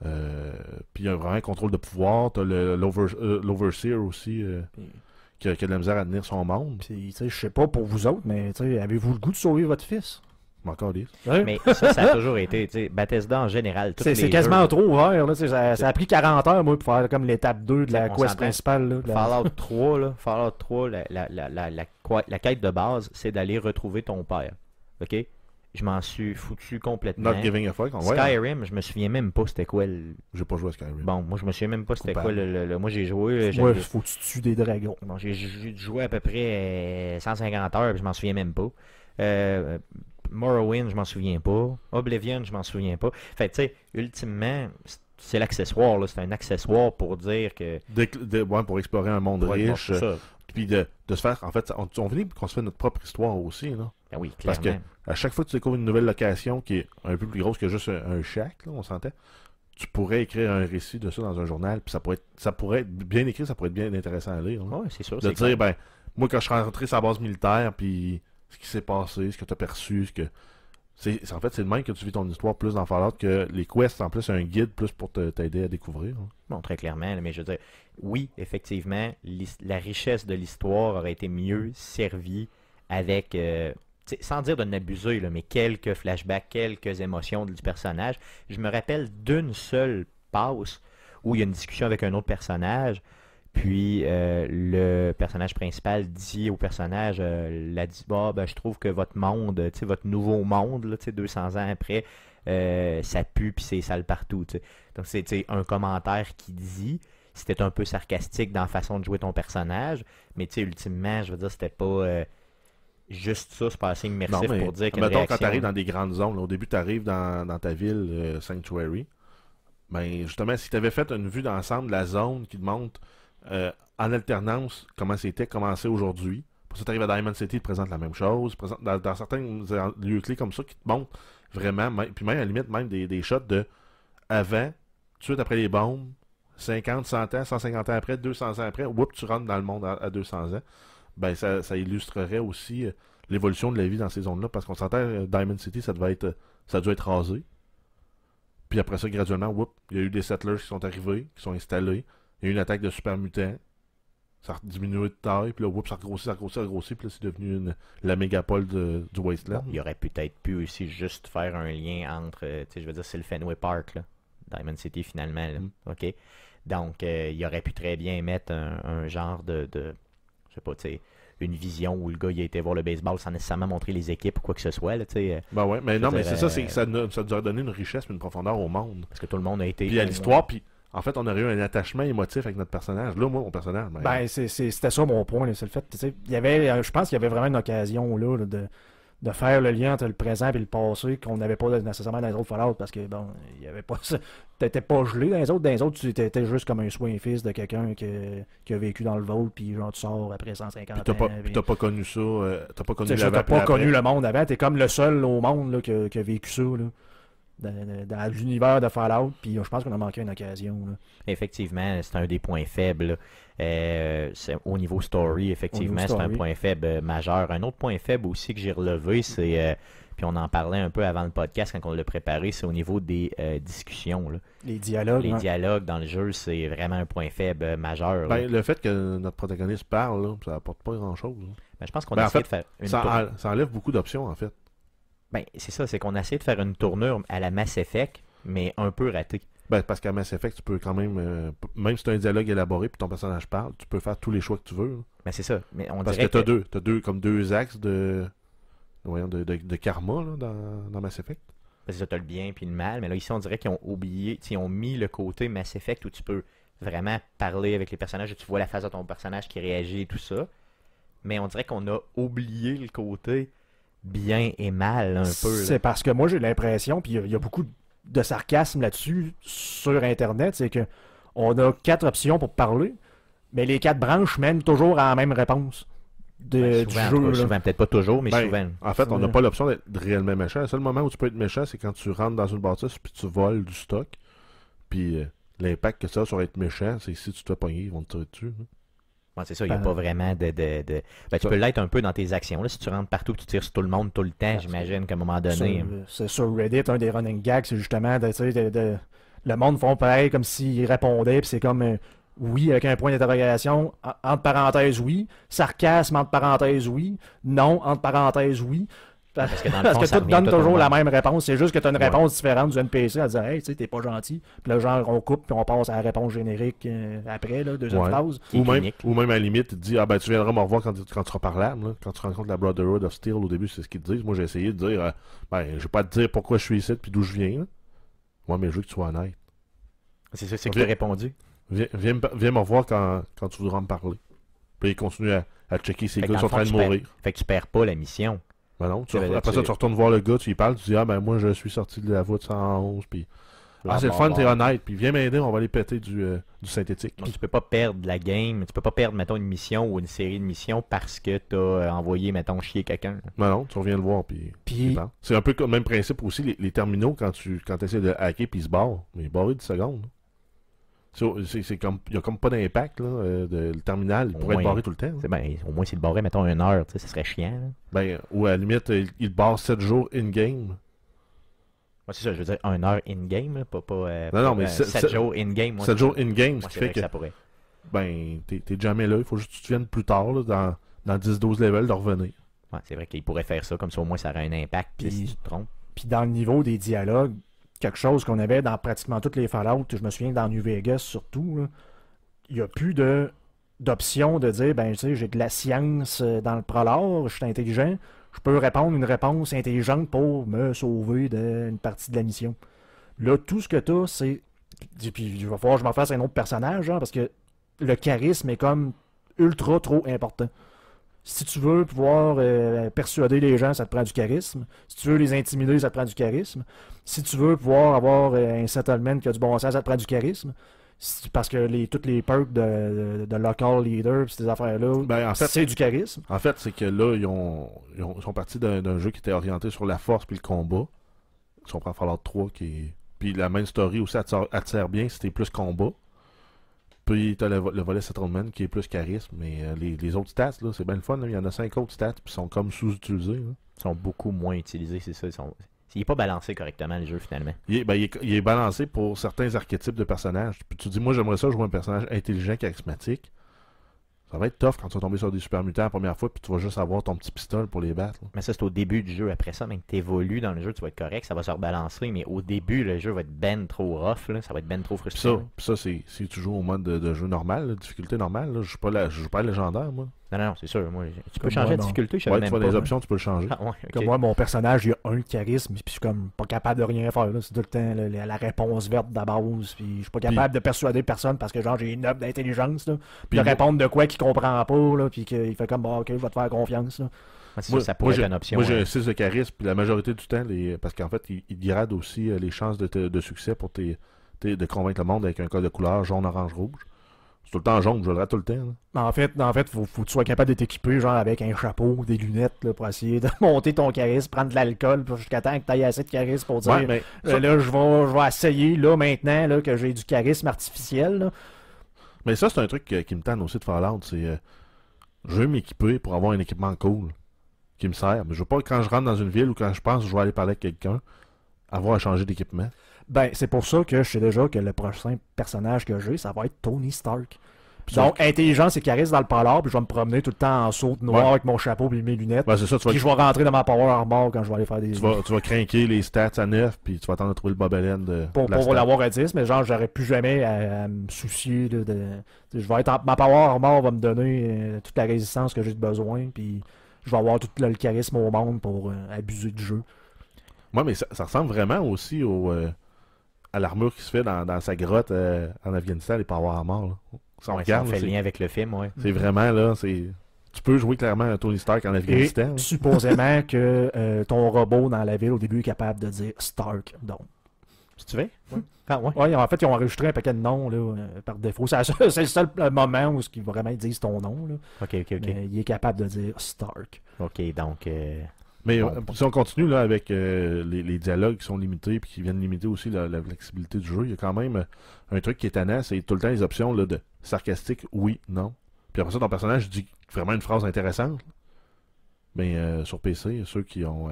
[SPEAKER 3] puis il y a vraiment un contrôle de pouvoir. T'as l'overseer aussi. Qui a, de la misère à tenir son monde. Je sais pas pour vous autres, mais avez-vous le goût de sauver votre fils? Mais ça, ça a
[SPEAKER 1] toujours été, tu sais, Bethesda en général. C'est quasiment
[SPEAKER 2] trop ouvert, ça, a pris 40 heures, moi, pour faire comme l'étape 2 de la quest principale.
[SPEAKER 1] Fallout 3, là, Fallout 3, la, quête de base, c'est d'aller retrouver ton père. OK? je m'en suis foutu complètement. Not giving a hein. Skyrim, je me souviens même pas c'était quoi le. J'ai pas joué à Skyrim. Bon, moi je me souviens même pas c'était quoi le, Moi j'ai joué. Euh, moi, faut que tu tues des dragons. j'ai joué à peu près 150 euh, heures, puis je m'en souviens même pas. Euh, Morrowind, je m'en souviens pas. Oblivion, je m'en souviens pas. Fait tu sais,
[SPEAKER 3] ultimement, c'est l'accessoire, là. C'est un accessoire pour dire que. pour explorer un monde riche. Euh, puis de, se faire. En fait, on, on qu'on se fait notre propre histoire aussi, là. Ben oui, clairement. Parce que à chaque fois que tu découvres une nouvelle location qui est un peu plus grosse que juste un, un là, on sentait. tu pourrais écrire un récit de ça dans un journal, puis ça pourrait être, ça pourrait être bien écrit, ça pourrait être bien intéressant à lire. Oui, c'est sûr. De dire, ben, moi, quand je suis rentré sur la base militaire, puis ce qui s'est passé, ce que tu as perçu, ce que. C'est, en fait, c'est le même que tu vis ton histoire plus dans Fallout que les quests. En plus, c'est un guide plus pour t'aider à découvrir.
[SPEAKER 1] Hein. très clairement. Mais je veux dire, oui, effectivement, la richesse de l'histoire aurait été mieux servie avec euh, sans dire de n'abuser, mais quelques flashbacks, quelques émotions du personnage. Je me rappelle d'une seule pause où il y a une discussion avec un autre personnage. Puis euh, le personnage principal dit au personnage, euh, la dit, bah, ben, je trouve que votre monde, votre nouveau monde, 200 ans après, euh, ça pue puis c'est sale partout. Donc c'est un commentaire qui dit, c'était un peu sarcastique dans la façon de jouer ton personnage, mais ultimement, je veux dire, c'était pas juste ça,
[SPEAKER 3] c'est pas assez immersif pour dire que. Mettons, réaction... quand t'arrives dans des grandes zones, au début, t'arrives dans, dans ta ville, Sanctuary, ben justement, si t'avais fait une vue d'ensemble de la zone qui te montre euh, en alternance comment c'était, c'est aujourd'hui. Pour ça, tu arrives à Diamond City, ils te la même chose. dans, certains lieux clés comme ça, qui te montrent vraiment, puis même à la limite, même des, shots de avant, tout de suite après les bombes, 50, 100 ans, 150 ans après, 200 ans après, oups, tu rentres dans le monde à, 200 ans. Ben, ça, illustrerait aussi euh, l'évolution de la vie dans ces zones-là, parce qu'on s'entend, euh, Diamond City, ça devait être, ça doit être rasé. Puis après ça, graduellement, oups, il y a eu des settlers qui sont arrivés, qui sont installés. Il y a une attaque de super mutant. Ça a diminué de taille, puis là, ça a grossi, ça a grossi, ça a grossi, puis là, c'est devenu la mégapole du Wasteland. Il aurait peut-être pu aussi juste faire un lien entre, euh, tu sais, je veux dire, c'est le Fenway
[SPEAKER 1] Park, là, Diamond City finalement, mm. OK? Donc, euh, il aurait pu très bien mettre un, genre de, je sais pas, tu sais, une vision où le gars il a été voir le baseball sans nécessairement montrer les équipes ou quoi que ce soit. Là, sais. Euh, ben ouais, mais non, mais c'est ça, c'est ça,
[SPEAKER 3] ça nous a donné une richesse, une profondeur au monde. Parce que tout le monde a été. Puis à l'histoire, puis en fait, on aurait eu un attachement émotif avec notre personnage. Là, moi, mon personnage. Ben, ben
[SPEAKER 2] c'était ça mon point. C'est le fait, tu sais, il y avait, euh, je pense qu'il y avait vraiment une occasion là, de de faire le lien entre le présent et le passé qu'on n'avait pas nécessairement dans les autres Fallout parce que bon, il y avait pas T'étais pas gelé dans les autres. Dans les autres, tu étais juste comme un soin fils de quelqu'un qui a vécu dans le vol, puis genre tu sors après 150 ans. Puis t'as
[SPEAKER 3] pas connu ça. tu euh, t'as pas connu, pas
[SPEAKER 2] connu le monde avant. T'es comme le seul au monde qui, a, a vécu ça. Là dans, l'univers de Fallout, puis je pense qu'on a manqué une occasion.
[SPEAKER 1] Effectivement, c'est un des points faibles. Euh, au niveau story, effectivement, c'est un point faible euh, majeur. Un autre point faible aussi que j'ai relevé, c'est, euh, puis on en parlait un peu avant le podcast quand on l'a préparé, c'est au niveau des discussions. Les dialogues. Les dialogues dans le jeu, c'est vraiment un point faible majeur. Ben, le
[SPEAKER 3] fait que notre protagoniste parle, ça apporte pas grand-chose. Ben, je pense qu'on ben, a essayé de faire une ça enlève beaucoup d'options, en fait. Ben, c'est ça, c'est qu'on a essayé de faire une tournure à la Mass Effect, mais un peu ratée. Ben, parce qu'à Mass Effect, tu peux quand même, euh, même si tu as un dialogue élaboré puis ton personnage parle, tu peux faire tous les choix que tu veux. Hein. Ben, c'est ça. Mais on parce que tu as, tu deux, comme deux axes de, de, karma dans, Mass Effect. Ben, tu as le bien puis le mal, mais là ici on dirait
[SPEAKER 1] qu'ils ont oublié, ils ont mis le côté Mass Effect où tu peux vraiment parler avec les personnages et tu vois la face de ton personnage qui réagit et tout ça. Mais on dirait qu'on a oublié le côté bien et mal un peu. C'est
[SPEAKER 2] parce que moi j'ai l'impression, puis il y, a beaucoup de sarcasme là-dessus sur Internet, c'est que on a quatre options pour parler, mais les quatre branches mènent toujours à la même réponse. De, ben, du jeu.
[SPEAKER 3] peut-être pas toujours, mais ben, souvent. En fait, on n'a pas l'option d'être réellement méchant. Le seul moment où tu peux être méchant, c'est quand tu rentres dans une bâtisse puis tu voles du stock. Puis euh, l'impact que ça a sur être méchant, c'est si tu te fais ils vont te tirer dessus.
[SPEAKER 1] Hein c'est ça, il n'y a ben, pas vraiment de. Ben, tu peux l'être un peu dans tes actions. Si tu rentres partout, tu tires sur tout le monde tout le temps, j'imagine qu'à un moment donné. Hein.
[SPEAKER 2] c'est sur, Reddit, un des running gags, c'est justement de, Le monde font pareil comme s'ils répondaient, puis c'est comme euh, oui avec un point d'interrogation, entre parenthèses oui, sarcasme entre parenthèses oui, non entre parenthèses oui. Parce que, dans te tout donne toujours la même réponse. C'est juste que tu as une réponse différente du NPC à dire Hey, tu sais, t'es pas gentil. Puis là, genre, on coupe, puis on passe à la réponse générique euh, après, là, deuxième ouais.
[SPEAKER 3] Ou même, à la limite, dit Ah ben, tu viendras me revoir quand, tu seras parlable. Là. Quand tu rencontres la Brotherhood of Steel, au début, c'est ce qu'ils te disent. Moi, j'ai essayé de dire euh, Ben, je vais pas te dire pourquoi je suis ici, puis d'où je viens. Moi, mais je veux que tu sois honnête. C'est ça, c'est que tu as répondu. Viens, viens, me revoir quand, tu voudras me parler. Puis il continue à, à checker ses gars sont en train de mourir. fait que tu perds pas la mission. Ben non, après ça, tu retournes voir le gars, tu lui parles, tu dis Ah, ben moi, je suis sorti de la voie de 111. Puis. Ah, ah, c'est le fun, t'es honnête. Puis viens m'aider, on va aller péter du, euh, synthétique. tu peux pas perdre la game,
[SPEAKER 1] tu peux pas perdre, mettons, une mission ou une série de missions parce que t'as euh, envoyé, mettons, chier quelqu'un.
[SPEAKER 3] Ben non, tu reviens le voir. Puis. C'est un peu le même principe aussi, les, terminaux, quand tu quand essaies de hacker, puis ils se barrent. Mais barrent 10 secondes il n'y a comme pas d'impact euh, le terminal, il pourrait être barré tout le temps.
[SPEAKER 1] au moins s'il barrait, mettons une heure, ce serait chiant.
[SPEAKER 3] Ben, ou à la limite, euh, il, barre 7 jours in-game. Moi, c'est ça, je veux dire une heure in-game, pas, pas, 7, euh, jours in-game. 7 jours in-game, ce qui fait que, ça pourrait. Ben, t'es jamais là, il faut juste que tu te viennes plus tard, dans, dans 10-12 levels, de revenir. c'est vrai qu'il pourrait faire ça, comme ça au moins ça aurait un impact, si tu
[SPEAKER 2] te trompes. Puis dans le niveau des dialogues, quelque chose qu'on avait dans pratiquement toutes les Fallout, je me souviens dans New Vegas surtout, il n'y a plus de d'options de dire, ben, tu sais, j'ai de la science euh, dans le prologue, je suis intelligent, je peux répondre une réponse intelligente pour me sauver d'une partie de la mission. Là, tout ce que tu as, c'est. Puis il va falloir que je m'en fasse un autre personnage, hein, parce que le charisme est comme ultra trop important. Si tu veux pouvoir euh, persuader les gens, ça te prend du charisme. Si tu veux les intimider, ça te prend du charisme. Si tu veux pouvoir avoir euh, un settlement qui a du bon sens, ça te prend du charisme. parce que les, toutes les perks de, local leader, ces affaires-là, ben, en fait, c'est du
[SPEAKER 3] charisme. En fait, c'est que là, ils, sont partis d'un jeu qui était orienté sur la force puis le combat. Ils sont prend Fallout 3 qui Puis la main story aussi, attire bien c'était plus combat. Puis t'as le, le, volet settlement qui est plus charisme, mais euh, les, autres stats, là, c'est bien le fun. Il y en a cinq autres stats, qui sont comme sous-utilisés. Ils sont beaucoup moins utilisés, c'est ça. Il n'est pas balancé correctement, le jeu, finalement. Ben, il est, balancé pour certains archétypes de personnages. Puis tu dis, moi, j'aimerais ça jouer un personnage intelligent, charismatique. Ça va être tough quand tu vas tomber sur des super mutants la première fois, puis tu vas juste avoir ton petit pistolet pour les battre. Mais ça, c'est
[SPEAKER 1] au début du jeu. Après ça, même que tu évolues dans le jeu, tu vas être correct, ça va se rebalancer. Mais au début, le jeu va être ben
[SPEAKER 3] trop rough. Ça va être ben trop frustrant. Puis ça, c'est si tu joues au mode de, jeu normal, difficulté normale. Je ne joue, joue pas légendaire, moi. Non, non, c'est sûr. tu peux changer de difficulté, même tu as des options, tu peux le changer. Ah,
[SPEAKER 2] moi, mon personnage, il a un charisme, puis je suis comme pas capable de rien faire. C'est tout le temps la, réponse verte d'abord, la base, je suis pas capable de persuader personne parce que genre j'ai une note d'intelligence, puis de répondre de quoi qui comprend pas, là, puis qu'il fait comme, ok, il va te faire confiance. Là. Moi, ça,
[SPEAKER 3] une option. j'ai hein. un de charisme, puis la majorité du temps, les... parce qu'en fait, il, il grade aussi euh, les chances de, succès pour tes, de convaincre le monde avec un code de couleur jaune, orange, rouge. C'est tout le temps jaune, je le rate tout le temps.
[SPEAKER 2] En fait, en fait, faut, que tu sois capable de t'équiper, genre avec un chapeau, des lunettes, pour essayer de monter ton charisme, prendre de l'alcool, jusqu'à temps que tu aies assez de charisme pour dire euh, là, je vais, essayer là maintenant là, que j'ai du charisme
[SPEAKER 3] artificiel. Là. Mais ça, c'est un truc euh, qui me tente aussi de Fallout. C'est. Euh, je veux m'équiper pour avoir un équipement cool qui me sert. Mais je veux pas, quand je rentre dans une ville ou quand je pense que je vais aller parler avec quelqu'un, avoir à changer d'équipement. Ben, c'est pour
[SPEAKER 2] ça que je sais déjà que le prochain personnage que j'ai, ça va être Tony Stark. Donc, intelligence et charisme dans le polar, puis je vais me promener tout le temps en saute noir avec mon chapeau puis mes lunettes. Puis je vais rentrer dans ma power armor quand je vais aller faire des. Tu vas, tu
[SPEAKER 3] vas craquer les stats à neuf, puis tu vas attendre de trouver le bobelen de. Pour, l'avoir
[SPEAKER 2] à 10, mais genre, j'aurais plus jamais à, me soucier de. Je vais être en... Ma power armor va me donner euh, toute la résistance que j'ai besoin, puis je vais avoir tout le, charisme au monde
[SPEAKER 3] pour euh, abuser du jeu. Moi, mais ça, ressemble vraiment aussi au, euh, à l'armure qui se fait dans, sa grotte en Afghanistan, les Power Armor. Là ça fait lien avec le film, ouais. C'est vraiment là, c'est tu peux jouer clairement à Tony Stark en Afghanistan. Hein. supposément
[SPEAKER 2] que euh, ton robot dans la ville au début est capable de dire Stark, donc. Si tu veux. ouais. en fait, ils ont enregistré un paquet de noms là, euh, par défaut. C'est, le seul, moment où ils vraiment disent ton nom. Là. Ok, ok, ok. il est capable de dire Stark.
[SPEAKER 3] Ok, donc. Euh, mais euh, si on continue là, avec euh, les, dialogues qui sont limités et qui viennent limiter aussi la, flexibilité du jeu, il y a quand même euh, un truc qui est tannant, c'est tout le temps les options là, de sarcastique, oui, non. Puis après ça, ton personnage dit vraiment une phrase intéressante. Mais sur PC, ceux qui ont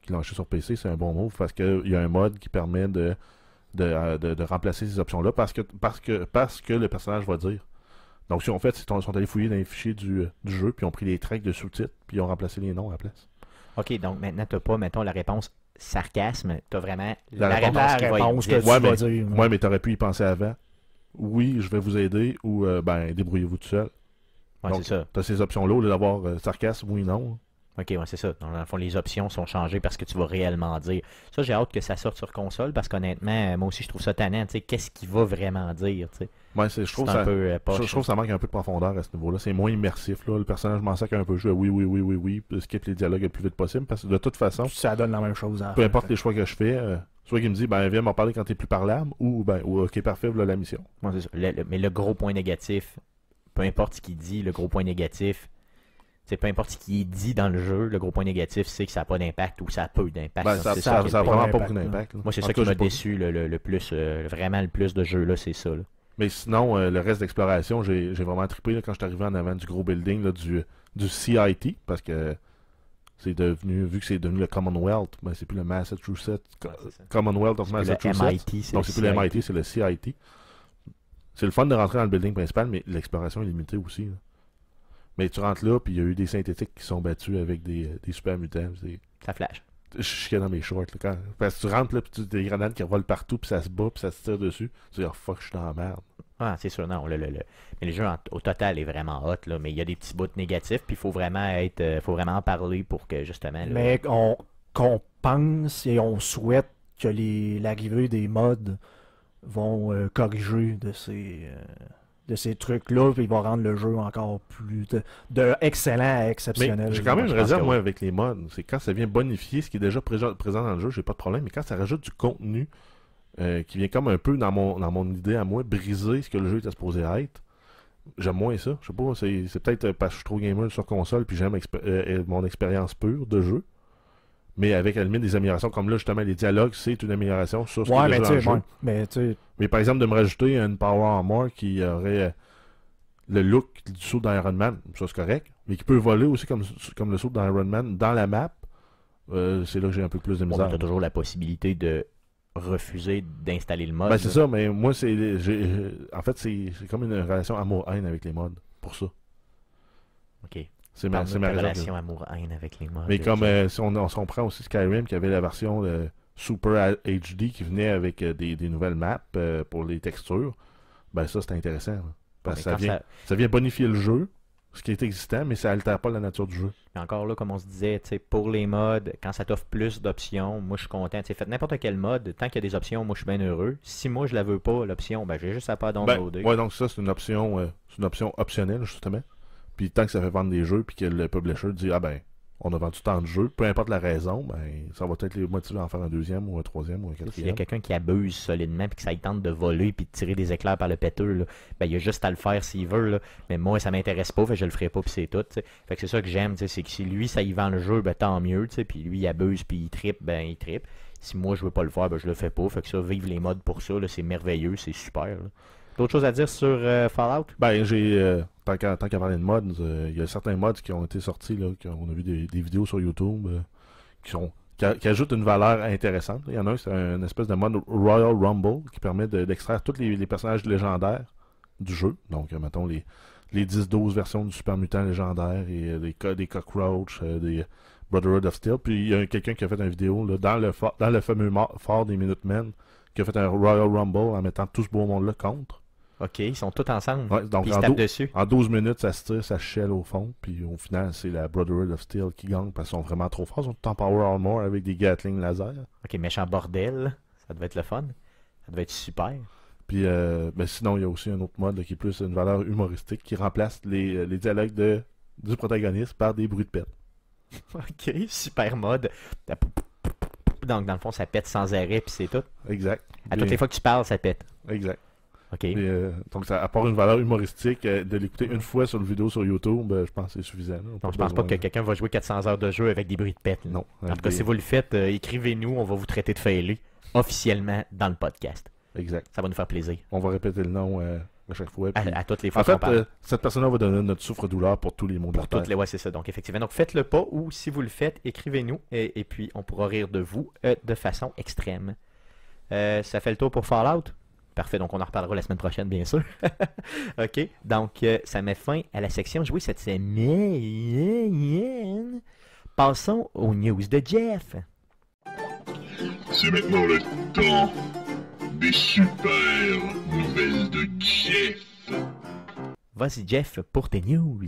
[SPEAKER 3] qui l'ont acheté sur PC, c'est un bon mot parce qu'il y a un mode qui permet de, de, remplacer ces options-là parce que, parce, que, parce que le personnage va dire. Donc, si on fait, ils sont allés fouiller dans les fichiers du, du jeu, puis ils ont pris les tracks de sous-titres, puis ils ont remplacé les noms à la place.
[SPEAKER 1] OK, donc maintenant, tu n'as pas, mettons, la réponse sarcasme, tu as vraiment la, réponse, que tu
[SPEAKER 3] dire. Oui, mais tu aurais pu y penser avant. Oui, je vais vous aider ou euh, ben débrouillez-vous tout seul. c'est donc, tu as ces options-là, d'avoir euh, sarcasme, oui, non. Ok, ouais, c'est ça. Dans le fond, les
[SPEAKER 1] options sont changées parce que tu vas réellement dire. Ça, j'ai hâte que ça sorte sur console parce qu'honnêtement, euh, moi aussi, je trouve ça tannant. Qu'est-ce qu'il va vraiment dire Ouais, je trouve ça, euh, je, trouve ça
[SPEAKER 3] manque un peu de profondeur à ce niveau-là. C'est moins immersif. Là. Le personnage m'en sacre un peu. Je oui, oui, oui, oui, oui. skip les dialogues le plus vite possible parce que de toute façon. Ça donne la même chose Peu importe les choix que je fais. Euh, soit qu'il me dit, ben, viens m'en parler quand t'es plus parlable, ou, ben, ou, ok, parfait, voilà la mission. ça. mais le gros point négatif, peu importe ce
[SPEAKER 1] qu'il dit, le gros point négatif, c'est peu importe ce qui est dit dans le jeu, le gros point négatif, c'est que ça n'a pas d'impact ou ça a peu d'impact. Ben, ça n'a vraiment pas beaucoup d'impact. Moi, c'est ça qui m'a
[SPEAKER 3] déçu le, plus, euh, vraiment le plus de jeu là, c'est ça. Mais sinon, euh, le reste d'exploration, j'ai vraiment trippé quand je suis arrivé en avant du gros building du, du CIT, parce que c'est devenu, vu que c'est devenu le Commonwealth, ben, c'est plus le Massachusetts, Commonwealth of Massachusetts. Donc, c'est plus le MIT, c'est le CIT. C'est le fun de rentrer dans le building principal, mais l'exploration est limitée aussi. Mais tu rentres là, puis il y a eu des synthétiques qui sont battus avec des, euh, des super mutants. Ça flash. Je suis dans mes shorts. Là, quand... Parce que tu rentres là, puis tu as des grenades qui volent partout, puis ça se bat, puis ça se tire dessus. Tu dis, oh fuck, je suis dans la merde. Ah, c'est sûr, non. Mais le jeu au total est
[SPEAKER 1] vraiment hot, là, mais il y a des petits bouts négatifs, puis il faut vraiment être. Euh, faut vraiment parler pour que justement. Mais
[SPEAKER 2] on, qu'on pense et on souhaite que les... l'arrivée des mods vont euh, corriger de ces de ces trucs-là, puis il va rendre le jeu encore plus de, excellent à exceptionnel. J'ai quand même une réserve, moi,
[SPEAKER 3] avec les mods. C'est quand ça vient bonifier ce qui est déjà présent dans le jeu, j'ai pas de problème, mais quand ça rajoute du contenu euh, qui vient comme un peu dans mon, dans mon idée à moi, briser ce que le jeu était supposé être, j'aime moins ça. Je sais pas, c'est peut-être parce que je suis trop gamer sur console, puis j'aime euh, euh, mon expérience pure de jeu mais avec à la limite des améliorations. Comme là, justement, les dialogues, c'est une amélioration sur ce mais tu Mais, par exemple, de me rajouter une Power Armor qui aurait euh, le look du saut d'Iron Man, ça c'est correct, mais qui peut voler aussi comme, comme le saut d'Iron Man dans la map, euh, c'est là que j'ai un peu plus de misère. On a toujours la possibilité de refuser d'installer le mode. Ben, c'est ça, mais moi, c'est en fait, c'est comme une relation amour-haine avec les modes, pour ça. OK. C'est ma, relation amour avec les Mais comme euh, si on, on, prend aussi Skyrim qui avait la version euh, Super HD qui venait avec euh, des, nouvelles maps pour les textures, ben ça c'est intéressant. parce que ça vient, ça... vient bonifier le jeu, ce qui est existant, mais ça altère pas la nature du jeu. Mais encore là, comme on se disait, pour les modes,
[SPEAKER 1] quand ça t'offre plus d'options, moi je suis content. c'est faites n'importe quel mode, tant qu'il y a des options, moi je suis bien heureux. Si moi je la veux pas, l'option, ben j'ai juste à pas ben, downloader. Ben, ouais, donc
[SPEAKER 3] ça c'est une option c'est une option optionnelle justement. Puis tant que ça fait vendre des jeux, puis que le publisher dit Ah ben, on a vendu tant de jeux, peu importe la raison, ben, ça va peut-être les motiver à en faire un deuxième ou un troisième ou un quatrième. S'il y a quelqu'un qui abuse solidement puis que
[SPEAKER 1] ça lui tente de voler puis de tirer des éclairs par le péteux, ben, il a juste à le faire s'il veut. Là. Mais moi, ça m'intéresse pas, fait je le ferai pas puis c'est tout. Fait que c'est ça que j'aime, c'est que si lui, ça y vend le jeu, ben, tant mieux. Puis lui, il abuse puis il tripe, ben, il tripe. Si moi, je veux pas le faire, ben, je le fais pas. Fait que ça, vive les modes pour ça,
[SPEAKER 3] c'est merveilleux, c'est super. D'autres choses à dire sur euh, Fallout? Ben, j'ai. Euh, tant qu'à parler de mods, euh, il y a certains mods qui ont été sortis, là, on a vu des, vidéos sur YouTube euh, qui sont qui, ajoutent une valeur intéressante. Il y en a un, c'est un espèce de mode Royal Rumble qui permet d'extraire tous les, personnages légendaires du jeu. Donc, euh, mettons les, 10-12 versions du Super Mutant légendaire et des, Cockroaches, Cockroach, des Brotherhood of Steel. Puis il y a quelqu'un qui a fait une vidéo dans, le dans le fameux fort des Minutemen qui a fait un Royal Rumble en mettant tout ce beau monde-là contre.
[SPEAKER 1] OK, ils sont tous ensemble. ils se tapent dessus.
[SPEAKER 3] En 12 minutes, ça se tire, ça chèle au fond. Puis au final, c'est la Brotherhood of Steel qui gagne parce qu'ils sont vraiment trop forts. Ils ont tout en Power Armor avec des Gatling laser. OK, méchant bordel. Ça devait être le fun. Ça devait être super. Puis euh, sinon, il y a aussi un autre mode qui est plus une valeur humoristique qui remplace les, dialogues du protagoniste par des bruits de pète. OK, super mode.
[SPEAKER 1] Donc, dans le fond, ça pète sans arrêt, puis c'est tout. Exact. À toutes les fois que tu parles,
[SPEAKER 3] ça pète. Exact. Euh, donc, ça apporte une valeur humoristique. Euh, de l'écouter une fois sur le vidéo sur YouTube, ben, je pense que c'est suffisant. je pense pas que
[SPEAKER 1] quelqu'un va jouer 400 heures de jeu avec des bruits de pète. Non. En tout cas, si vous le faites, euh, écrivez-nous, on va vous traiter de failé officiellement dans le podcast.
[SPEAKER 3] Exact. Ça va nous faire plaisir. On va répéter le nom à chaque fois. À, toutes les fois. En fait, cette personne-là va donner notre souffre-douleur pour tous les mondes pour toutes les,
[SPEAKER 1] ouais, c'est ça. Donc, effectivement. Donc, faites-le pas ou si vous le faites, écrivez-nous et, puis on pourra rire de vous de façon extrême. ça fait le tour pour Fallout? Parfait, donc on en reparlera la semaine prochaine, bien sûr. OK, donc euh, ça met fin à la section jouée cette semaine. Passons aux news de Jeff.
[SPEAKER 3] C'est maintenant le temps des
[SPEAKER 1] super
[SPEAKER 3] nouvelles de Jeff. Vas-y Jeff pour tes news.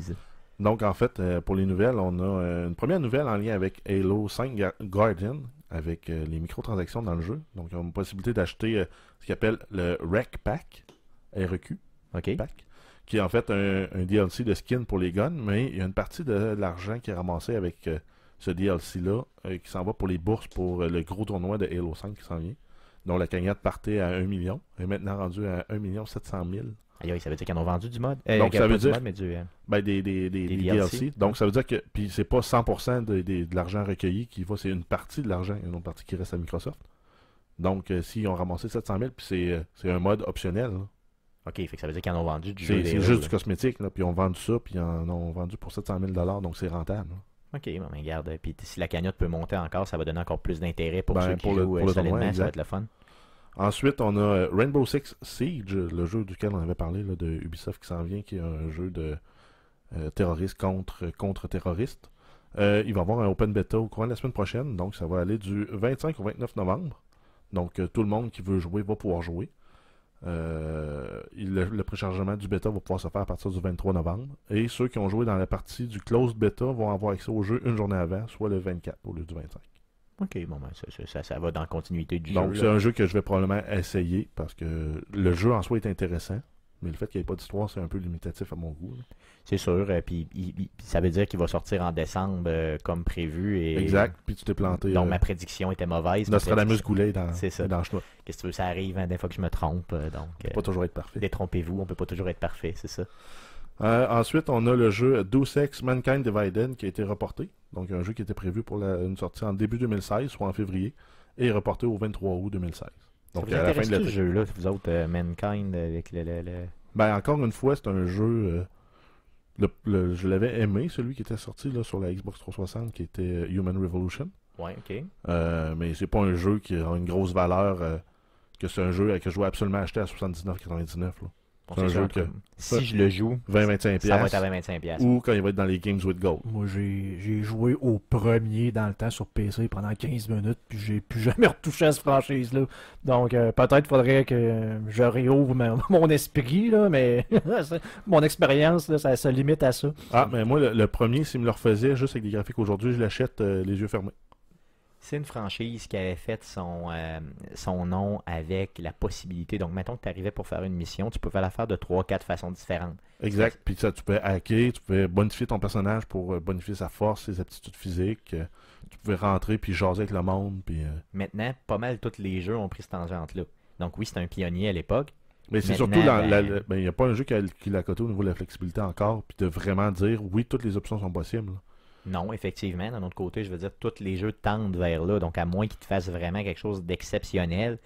[SPEAKER 3] Donc en fait, euh, pour les nouvelles, on a euh, une première nouvelle en lien avec Halo 5 Guardian avec euh, les microtransactions dans le jeu. Donc, y a une possibilité d'acheter euh, ce qu'il appelle le Rec Pack, REQ, okay. pack, qui est en fait un, DLC de skin pour les guns, mais il y a une partie de l'argent qui est ramassé avec euh, ce DLC-là qui s'en va pour les bourses pour le gros tournoi de Halo 5 qui s'en vient, dont la cagnotte partait à 1 million, Et maintenant rendue à 1 million 700 000 ça veut dire qu'ils en ont vendu du mode. Eh, donc, ça euh, veut dire. des, Donc, ça veut dire que. Puis, c'est pas 100% de, l'argent recueilli qui va. C'est une partie de l'argent. Une autre partie qui reste à Microsoft. Donc, euh, s'ils ont ramassé 700 000, puis euh, c'est un mode optionnel. OK, fait que ça veut dire qu'ils en ont vendu du jeu. C'est juste du cosmétique, là, puis on vend ça, puis ils en ont vendu pour 700 000 donc c'est rentable.
[SPEAKER 1] OK, mais regarde, puis si la cagnotte peut monter encore, ça va donner encore plus d'intérêt pour ben, ceux qui pour jouent le, ça va être le fun.
[SPEAKER 3] Ensuite, on a euh, Rainbow Six Siege, le jeu duquel on avait parlé de Ubisoft qui s'en vient, qui est un jeu de euh, terroriste contre contre terroriste. Euh, il va y avoir un open beta au courant de la semaine prochaine, donc ça va aller du 25 au 29 novembre. Donc tout le monde qui veut jouer va pouvoir jouer. le, préchargement du bêta va pouvoir se faire à partir du 23 novembre. Et ceux qui ont joué dans la partie du closed beta vont avoir accès au jeu une journée avant, soit le 24 au lieu du 25. OK, bon, ben, ça, va dans la continuité du jeu. Donc, c'est un jeu que je vais probablement essayer parce que le jeu en soi est intéressant, mais le fait qu'il n'y ait pas d'histoire, c'est un peu limitatif à mon goût. C'est
[SPEAKER 1] sûr. et euh, puis ça veut dire qu'il va sortir en décembre euh, comme prévu. Et... Exact. Puis tu t'es planté. Donc euh, ma prédiction était mauvaise. Nostradamus Goulet dans muse choix Qu'est-ce que tu veux, ça arrive hein, des fois que je me
[SPEAKER 3] trompe. donc, on peut pas toujours être parfait. Détrompez-vous, on peut pas toujours être parfait, c'est ça. Euh, ensuite, on a le jeu Deus Mankind Divided qui a été reporté. Donc, un jeu qui était prévu pour une sortie en début 2016, soit en février, et reporté au 23 août 2016. Donc, à la fin de ce jeu-là, vous autres, euh, Mankind, avec le, Ben, encore une fois, c'est un jeu. Euh, le, je l'avais aimé, celui qui était sorti là, sur la Xbox 360, qui était Human Revolution. Ouais, ok. mais c'est pas un jeu qui a une grosse valeur, que c'est un jeu que je dois absolument acheter à 79,99. Si je le joue, 20-25$. Ça Ou quand il va être dans les Games with Gold.
[SPEAKER 2] Moi, j'ai joué au premier dans le temps sur PC pendant 15 minutes, puis j'ai plus jamais retouché à cette franchise-là. Donc, euh, peut-être faudrait que je réouvre mon esprit, là, mais mon expérience, ça se limite
[SPEAKER 3] à ça. Ah, mais moi, le, premier, s'il me le refaisait juste avec des graphiques aujourd'hui, je l'achète euh, les yeux fermés
[SPEAKER 1] c'est une franchise qui avait fait son, euh, son nom avec la possibilité. Donc, mettons que tu arrivais pour faire une mission, tu pouvais la faire de 3-4 façons différentes.
[SPEAKER 3] Exact. Puis ça, tu pouvais hacker, tu pouvais bonifier ton personnage pour euh, bonifier sa force, ses aptitudes physiques. Euh, tu pouvais rentrer puis jaser avec le monde. Puis,
[SPEAKER 1] Maintenant, pas mal tous les jeux ont pris cette tangente-là. Donc, oui, c'est un pionnier à l'époque. Mais c'est surtout, ben,
[SPEAKER 3] ben, il n'y a pas un jeu qui, l'a coté au niveau de la flexibilité encore, puis de vraiment dire, oui, toutes les options sont possibles.
[SPEAKER 1] Non, effectivement. D'un autre côté, je veux dire, tous les jeux tendent vers là. Donc, à moins qu'ils te fassent vraiment quelque chose d'exceptionnel,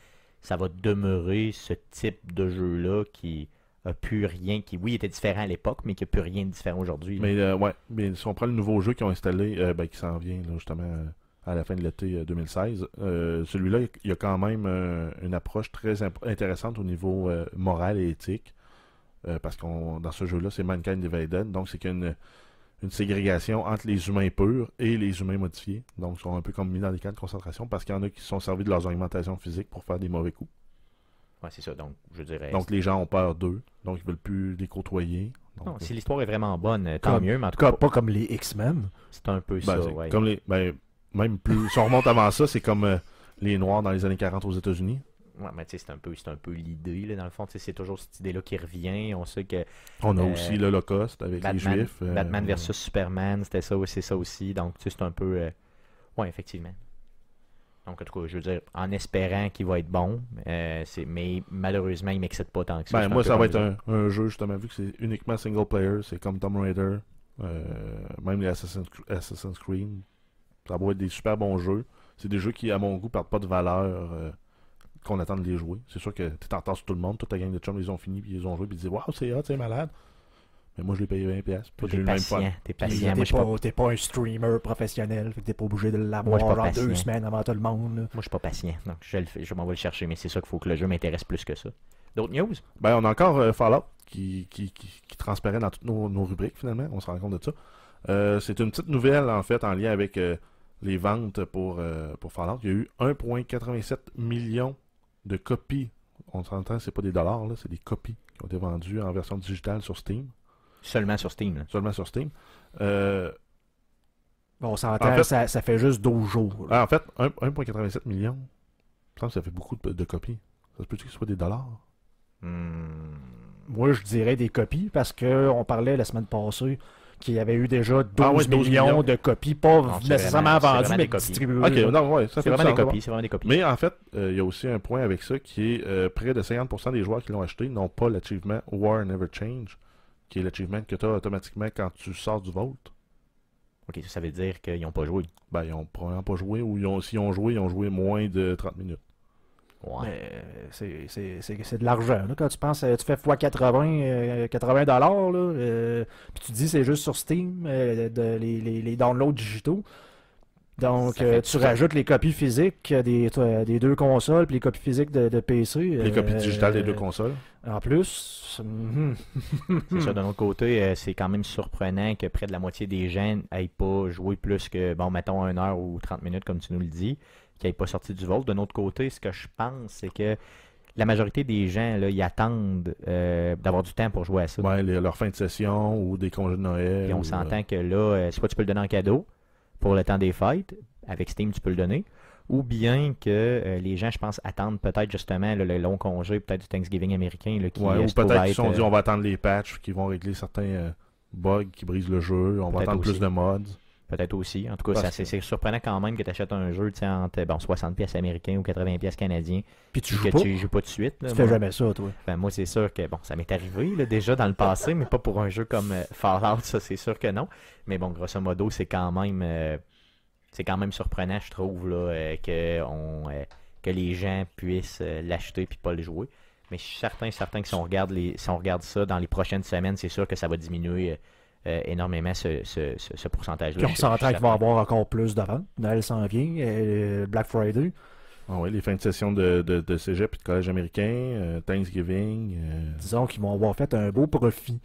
[SPEAKER 1] ça va demeurer ce type de jeu-là qui a plus rien, qui, oui, était différent à l'époque, mais qui n'a plus rien de différent
[SPEAKER 3] aujourd'hui. Mais, euh, ouais, mais si on prend le nouveau jeu qu'ils ont installé, euh, ben, qui s'en vient justement euh, à la fin de l'été 2016, celui-là, il y a quand même une approche très intéressante au niveau moral et éthique. parce qu'on dans ce jeu-là, c'est Mankind Divided, donc c'est qu'une une ségrégation entre les humains purs et les humains modifiés. Donc, ils sont un peu comme mis dans des cas de concentration parce qu'il y en a qui se sont servis de leurs augmentations physiques pour faire des mauvais coups. Oui, c'est ça. Donc, je dirais. Donc, les gens ont peur d'eux. Donc, ils veulent plus les côtoyer. non, euh, si
[SPEAKER 1] l'histoire est vraiment bonne, euh, tant mieux. en tout cas, pas
[SPEAKER 3] comme les X-Men. C'est un peu ben, ça. Ouais. Comme les, ben, même plus. si on remonte avant ça, c'est comme euh, les Noirs dans les années 40 aux États-Unis.
[SPEAKER 1] Ouais, mais c'est un peu, un peu l'idée, dans le fond. C'est toujours cette idée-là qui revient. On sait que. On a euh, aussi aussi l'Holocauste avec les Juifs. Euh, Batman versus Superman, c'était ça, c'est ça aussi. Donc, tu sais, c'est un peu. Euh, ouais, effectivement. Donc, en tout cas, je veux dire, en espérant qu'il va être bon, mais malheureusement, il m'excite pas tant que ça. Ben, moi, ça va être
[SPEAKER 3] un, jeu, justement, vu que c'est uniquement single player, c'est comme Tomb Raider, même les Assassin's, Creed. Ça va être des super bons jeux. C'est des jeux qui, à mon goût, perdent pas de valeur qu'on attend de les jouer. C'est sûr que tu t'entends sur tout le monde, toute ta gang de chums, ils ont fini, puis ils ont joué, puis ils disent Waouh, c'est hot, c'est malade. Mais moi, je l'ai payé 20$. Tu t'es patient. T'es patient. T'es pas,
[SPEAKER 2] pas... pas, un streamer professionnel. T'es pas obligé de l'avoir en deux semaines avant tout le monde. Moi,
[SPEAKER 1] je suis pas patient. Donc, je, je m'en vais le chercher. Mais c'est ça qu'il faut que le jeu m'intéresse plus que ça.
[SPEAKER 3] D'autres news Ben, on a encore euh, Fallout qui, qui, qui, transparaît dans toutes nos, rubriques, finalement. On se rend compte de ça. Euh, c'est une petite nouvelle, en fait, en lien avec euh, les ventes pour, pour Fallout. Il y a eu 1,87 millions de copies. On s'entend, c'est pas des dollars, là, c'est des copies qui ont été vendues en version digitale sur Steam. Seulement sur Steam. Seulement sur Steam. Euh, bon, on s'entend, ça, fait juste 12 jours. Ah, en fait, 1,87 million, ça fait beaucoup de, copies. Ça peut-tu que ce soit des dollars?
[SPEAKER 2] Hmm. Moi, je dirais des copies parce qu'on parlait la semaine passée qui avait eu déjà 12, ah millions, de copies, pas nécessairement vendues, mais distribuées.
[SPEAKER 3] non, c'est vraiment, des copies, Mais en fait, euh, il y a aussi un point avec ça qui est euh, près de 50% des joueurs qui l'ont acheté n'ont pas l'achievement War Never Change, qui est l'achievement que tu as automatiquement quand tu sors du Vault. Ok, ça, veut dire qu'ils n'ont pas joué. Ben, ils n'ont probablement pas joué, ou s'ils ont joué, ils ont joué moins de 30 minutes. Ouais. Euh, c'est de l'argent.
[SPEAKER 2] Quand tu penses, euh, tu fais x 80, 80 dollars, euh, puis tu dis c'est juste sur Steam, les, downloads digitaux. Donc, tu rajoutes les copies physiques des, des deux consoles, puis les copies physiques de, PC. Les copies digitales des deux consoles. En plus. Mm-hmm.
[SPEAKER 1] c'est ça, d'un autre côté, c'est quand même surprenant que près de la moitié des gens n'aillent pas jouer plus que, bon, mettons, 1 heure ou 30 minutes, comme tu nous le dis qui pas sorti du vol. De notre côté, ce que je pense, c'est que la majorité des gens, là, ils attendent euh, d'avoir du temps pour jouer à ça. Ouais, leur fin de session ou des congés de Noël. et on euh, s'entend que là, euh, soit tu peux le donner en cadeau pour le temps des fêtes, avec Steam, tu peux le donner, ou bien que les gens, je pense, attendent peut-être justement le long congé, peut-être du
[SPEAKER 3] Thanksgiving américain. le qui, ouais, ou peut-être qu'ils sont on va attendre les patchs qui vont régler certains bugs qui brisent le jeu, on va attendre plus de mods. Peut-être aussi. En tout cas,
[SPEAKER 1] c'est surprenant quand même que tu achètes un jeu entre bon, 60 pièces américains ou 80 pièces canadiens. Puis tu joues que tu joues pas de suite. tu fais jamais ça, toi. Ben, moi, c'est sûr que bon, ça m'est arrivé déjà dans le passé, mais pas pour un jeu comme euh, Fallout, ça, c'est sûr que non. Mais bon, grosso modo, c'est quand même euh, c'est quand même surprenant, je trouve, euh, que, les gens puissent l'acheter puis pas le jouer. Mais je suis certain, certain que si on regarde ça dans les prochaines semaines, c'est sûr que ça va diminuer euh, énormément ce, ce, ce, pourcentage-là. Puis on s'entend qu'il va
[SPEAKER 3] avoir encore plus de ventes. Noël s'en vient, euh, Black Friday. Ah oui, les fins de session de, de, de cégep et de collège américain, euh, Thanksgiving. Disons qu'ils vont avoir fait un beau profit.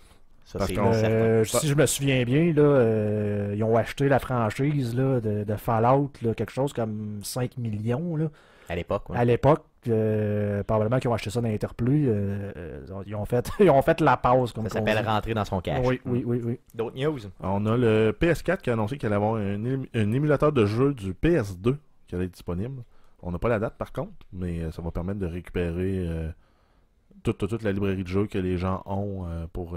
[SPEAKER 3] Parce si je me
[SPEAKER 2] souviens bien, là, ils ont acheté la franchise là, de, Fallout, là, quelque chose comme 5 millions. Là. À l'époque, À l'époque, euh, probablement qu'ils ont acheté ça dans Interplus. Euh, euh, ils, ont fait, ils fait la pause. Comme ça s'appelle rentrer
[SPEAKER 3] dans son cache. Oui, oui, mm. oui. oui. D'autres news On a le PS4 qui a annoncé qu'il allait avoir un, émulateur de jeu du PS2 qui allait être disponible. On n'a pas la date par contre, mais ça va permettre de récupérer toute, la librairie de jeux que les gens ont pour,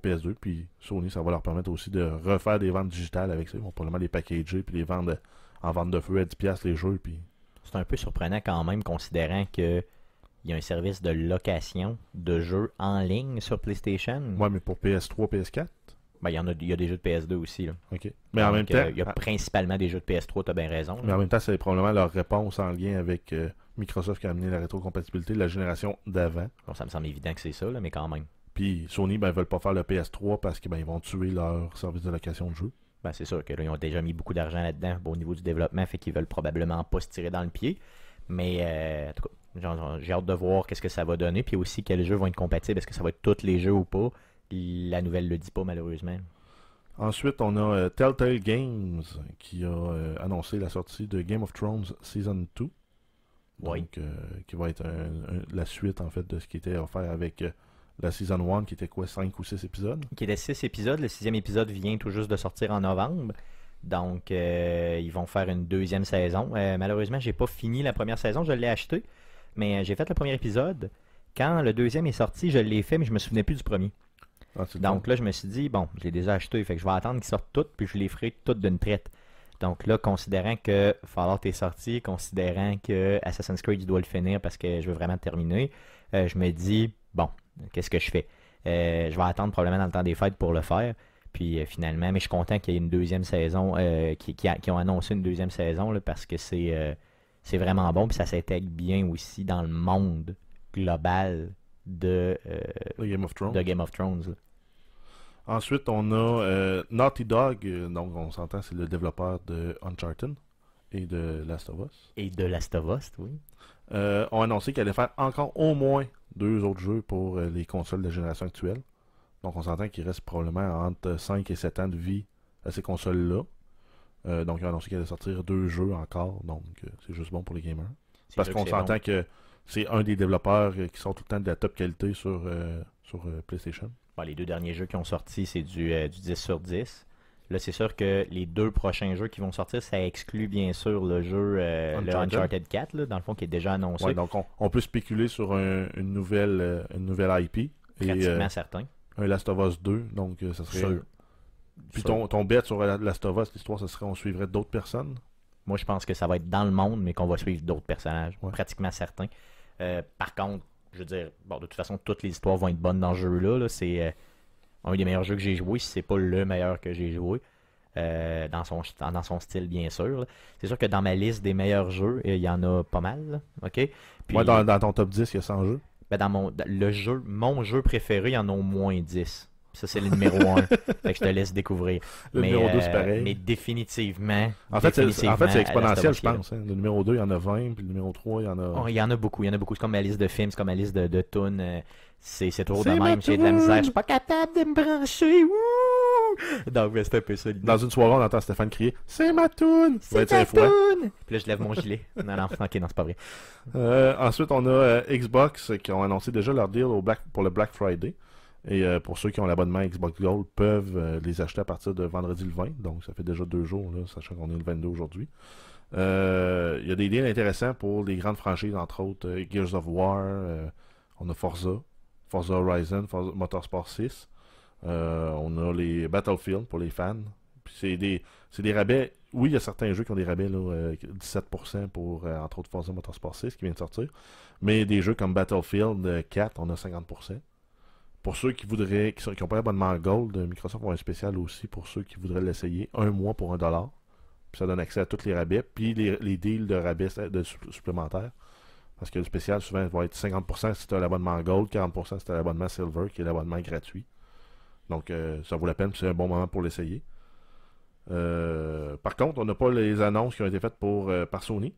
[SPEAKER 3] PS2. Puis Sony, ça va leur permettre aussi de refaire des ventes digitales avec ça. Ils vont probablement les packager puis les vendre en vente de feu à 10$ les jeux. Puis c'est un peu surprenant quand même, considérant que il y a un service de
[SPEAKER 1] location de jeux en ligne sur PlayStation. Ouais, mais pour PS3, PS4 ben, il, y en a,
[SPEAKER 3] y a des jeux de PS2 aussi. OK. Mais en même euh, temps. il
[SPEAKER 1] y a ah, principalement des jeux de PS3, tu as bien raison. Mais en même temps,
[SPEAKER 3] c'est probablement leur réponse en lien avec euh, Microsoft qui a amené la rétrocompatibilité de la génération d'avant. ça me semble évident que c'est ça, là, mais quand même. Puis Sony, ben, ils veulent pas faire le PS3 parce qu'ils ben, vont tuer
[SPEAKER 1] leur service de location de jeux ben c'est sûr que ont déjà mis beaucoup d'argent là-dedans au niveau du développement, fait qu'ils veulent probablement pas se tirer dans le pied. Mais euh, en tout cas, j'ai hâte de voir qu'est-ce que ça va donner, puis aussi quels jeux vont être compatibles, est-ce que ça va être tous les jeux ou pas. La nouvelle le dit pas malheureusement.
[SPEAKER 3] Ensuite, on a euh, Telltale Games qui a euh, annoncé la sortie de Game of Thrones Season 2. Oui. qui va être la suite en fait de ce qui était offert avec la season 1 qui était quoi, 5 ou 6 épisodes
[SPEAKER 1] Qui était 6 épisodes. Le sixième épisode vient tout juste de sortir en novembre. Donc, euh, ils vont faire une deuxième saison. Malheureusement, malheureusement, j'ai pas fini la première saison. Je l'ai acheté, mais euh, j'ai fait le premier épisode. Quand le deuxième est sorti, je l'ai fait, mais je me souvenais plus du premier. Ah, Donc là, je me suis dit, bon, je l'ai déjà acheté, fait que je vais attendre qu'ils sortent toutes, puis je les ferai toutes d'une traite. Donc là, considérant que Fallout est sorti, considérant que Assassin's Creed, doit le finir parce que je veux vraiment terminer, euh, je me dis, bon, Qu'est-ce que je fais? Euh, je vais attendre probablement dans le temps des fêtes pour le faire. Puis euh, finalement, mais je suis content qu'il y ait une deuxième saison, euh, qu'ils qui, ont annoncé une deuxième saison parce que c'est c'est vraiment bon. Puis ça s'intègre bien aussi dans le monde global
[SPEAKER 3] de, Game of Thrones. Ensuite, on a Naughty Dog, donc on s'entend, c'est le développeur de Uncharted et de Last of Us. Et de Last of Us, oui. Euh, ont annoncé qu'il allait faire encore au moins deux autres jeux pour euh, les consoles de la génération actuelle. Donc on s'entend qu'il reste probablement entre 5 et 7 ans de vie à ces consoles-là. Euh, donc ils a annoncé qu'il allait sortir deux jeux encore, donc euh, c'est juste bon pour les gamers. Parce qu'on s'entend que c'est un des développeurs qui sort tout le temps de la top qualité sur, sur PlayStation. Ben, les deux derniers jeux qui ont sorti, c'est du, du 10
[SPEAKER 1] sur 10. Là, c'est sûr que les deux prochains jeux qui vont sortir, ça exclut bien sûr le jeu euh, Uncharted. 4, là, dans le fond, qui est déjà annoncé. Ouais, donc
[SPEAKER 3] on, peut spéculer sur une, nouvelle, euh, nouvelle IP. Euh, pratiquement certain. Un Last of Us 2, donc ça serait. Puis ton, ton bet sur Last of Us, l'histoire, ça serait on suivrait d'autres personnes Moi, je pense que ça va être
[SPEAKER 1] dans le monde, mais qu'on va suivre d'autres personnages. Pratiquement certain. par contre, je veux dire, bon, de toute façon, toutes les histoires vont être bonnes dans ce jeu-là. -là, c'est un des meilleurs jeux que j'ai joué, si c'est pas le meilleur que j'ai joué. Euh, dans, son, dans son style, bien sûr. C'est sûr que dans ma liste des meilleurs jeux, euh, il y en a pas mal. OK? Puis, dans,
[SPEAKER 3] ton top 10, il y a 100 jeux.
[SPEAKER 1] Ben dans mon, le jeu, mon jeu préféré, il y en a au moins 10. Ça, c'est le numéro 1. je te laisse découvrir. Le numéro 2, c'est euh, pareil. Mais définitivement. En fait, c'est exponentiel, je pense. Hein. Le numéro 2, il y en a 20, puis le numéro 3, il y en a. Oh, il y en a beaucoup. Il y en a beaucoup. C'est comme ma liste de films, c'est comme ma liste de, de tunes. Euh, c'est trop de même. J'ai de la misère. Je suis pas
[SPEAKER 3] capable de me brancher. Donc, ben, un peu ça. Dans une soirée, on entend Stéphane crier C'est ma tune, C'est ma tune. » Puis là, je lève mon gilet. non, non, non, c'est pas vrai. Euh, ensuite, on a Xbox qui ont annoncé déjà leur deal pour le Black Friday. Et euh, pour ceux qui ont l'abonnement Xbox Gold, peuvent euh, les acheter à partir de vendredi le 20. Donc, ça fait déjà deux jours, sachant qu'on est le 22 aujourd'hui. Euh, il y a des deals intéressants pour les grandes franchises, entre autres Gears of War, on a Forza, Forza Horizon, Forza Motorsport 6. on a les Battlefield pour les fans. Puis c'est des, rabais. Oui, il y a certains jeux qui ont des rabais, 17% pour, entre autres, Forza Motorsport 6 qui vient de sortir. Mais des jeux comme Battlefield 4, on a 50%. Pour ceux qui voudraient, qui n'ont pas l'abonnement Gold, euh, Microsoft a un spécial aussi pour ceux qui voudraient l'essayer. Un mois pour un dollar. ça donne accès à tous les rabais. Puis les, deals de rabais euh, supplémentaires. Parce que le spécial, souvent, va être 50% si tu as l'abonnement Gold, 40% si tu as l'abonnement Silver, qui est l'abonnement gratuit. Donc, euh, ça vaut la peine, c'est un bon moment pour l'essayer. par contre, on n'a pas les annonces qui ont été faites pour, par Sony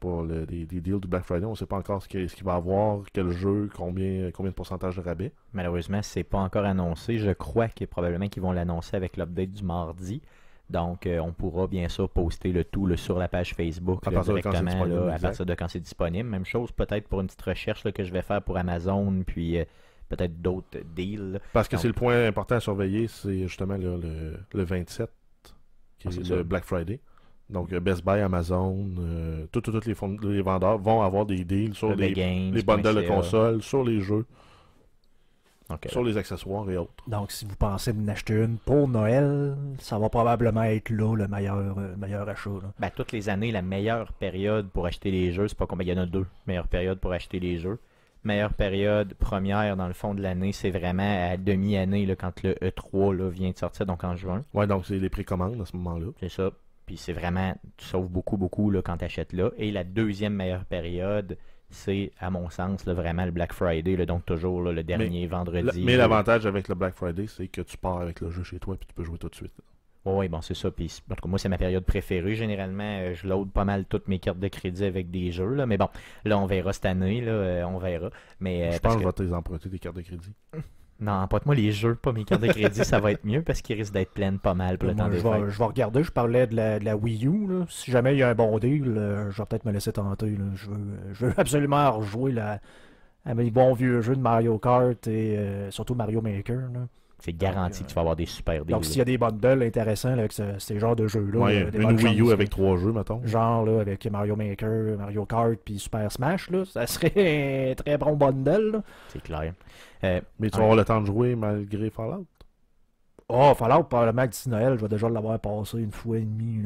[SPEAKER 3] pour les, deals du Black Friday. On ne sait pas encore ce qu'il va va avoir, quel jeu, combien, combien de pourcentage de rabais.
[SPEAKER 1] Malheureusement, c'est pas encore annoncé. Je crois que probablement qu'ils vont l'annoncer avec l'update du mardi. Donc, euh, on pourra bien sûr poster le tout le sur la page Facebook directement à partir de quand c'est disponible. Même chose peut-être pour une petite recherche que je vais faire pour Amazon,
[SPEAKER 3] puis euh, peut-être d'autres deals. Parce que c'est le point important à surveiller, c'est justement le, le, 27, qui ah, le Black Friday. Donc, euh, Best Buy, Amazon, euh, toutes tous les, les, vendeurs vont avoir des deals sur les, les bundles de consoles, sur les jeux, sur les accessoires et autres.
[SPEAKER 2] Donc, si vous pensez en acheter une pour Noël, ça va probablement être là le meilleur, euh, meilleur achat.
[SPEAKER 1] Ben, toutes les années, la meilleure période pour acheter les jeux, c'est pas combien, il y en a deux. Meilleure période pour acheter les jeux. Meilleure période première dans le fond de l'année, c'est vraiment à demi-année quand le E3 là, vient de sortir, donc en juin. Ouais, donc c'est les précommandes à ce moment-là. C'est ça. Puis c'est vraiment, tu sauves beaucoup, beaucoup là, quand tu achètes là. Et la deuxième meilleure période, c'est, à mon sens, vraiment le Black Friday, là, donc toujours le dernier vendredi. mais l'avantage
[SPEAKER 3] avec le Black Friday, c'est que tu pars avec le jeu chez toi et tu peux
[SPEAKER 1] jouer tout de suite. Oui, bon, c'est ça. Puis, en tout cas, moi, c'est ma période préférée. Généralement, euh, je load pas mal toutes mes cartes de crédit avec des jeux. Là. Mais bon, là, on verra cette année. Là, euh, on verra. Mais, euh, je pense que je vais t'emprunter des cartes de crédit. Non, pas moi les jeux, pas mes cartes de crédit, ça va être mieux parce qu'ils risquent d'être pleines pas mal pour le temps des je vais,
[SPEAKER 2] regarder, je parlais de la, Wii U. Si jamais il y a un bon deal, euh, je vais peut-être me laisser tenter. Je, veux, absolument rejouer la, à bons vieux jeux de Mario Kart et euh, surtout Mario Maker.
[SPEAKER 1] C'est garanti que tu vas avoir des super deals. Donc, s'il y a
[SPEAKER 2] des bundles intéressants avec ces genres de jeux-là. Euh, une Wii U avec
[SPEAKER 3] trois jeux, mettons.
[SPEAKER 2] Genre, là, avec Mario Maker, Mario Kart, puis Super Smash, là, ça serait un très bon bundle.
[SPEAKER 3] C'est clair. Euh, Mais tu vas avoir le temps de jouer malgré Fallout.
[SPEAKER 2] Oh, Fallout, le mec d'ici Noël, je vais déjà l'avoir passé une fois et demie.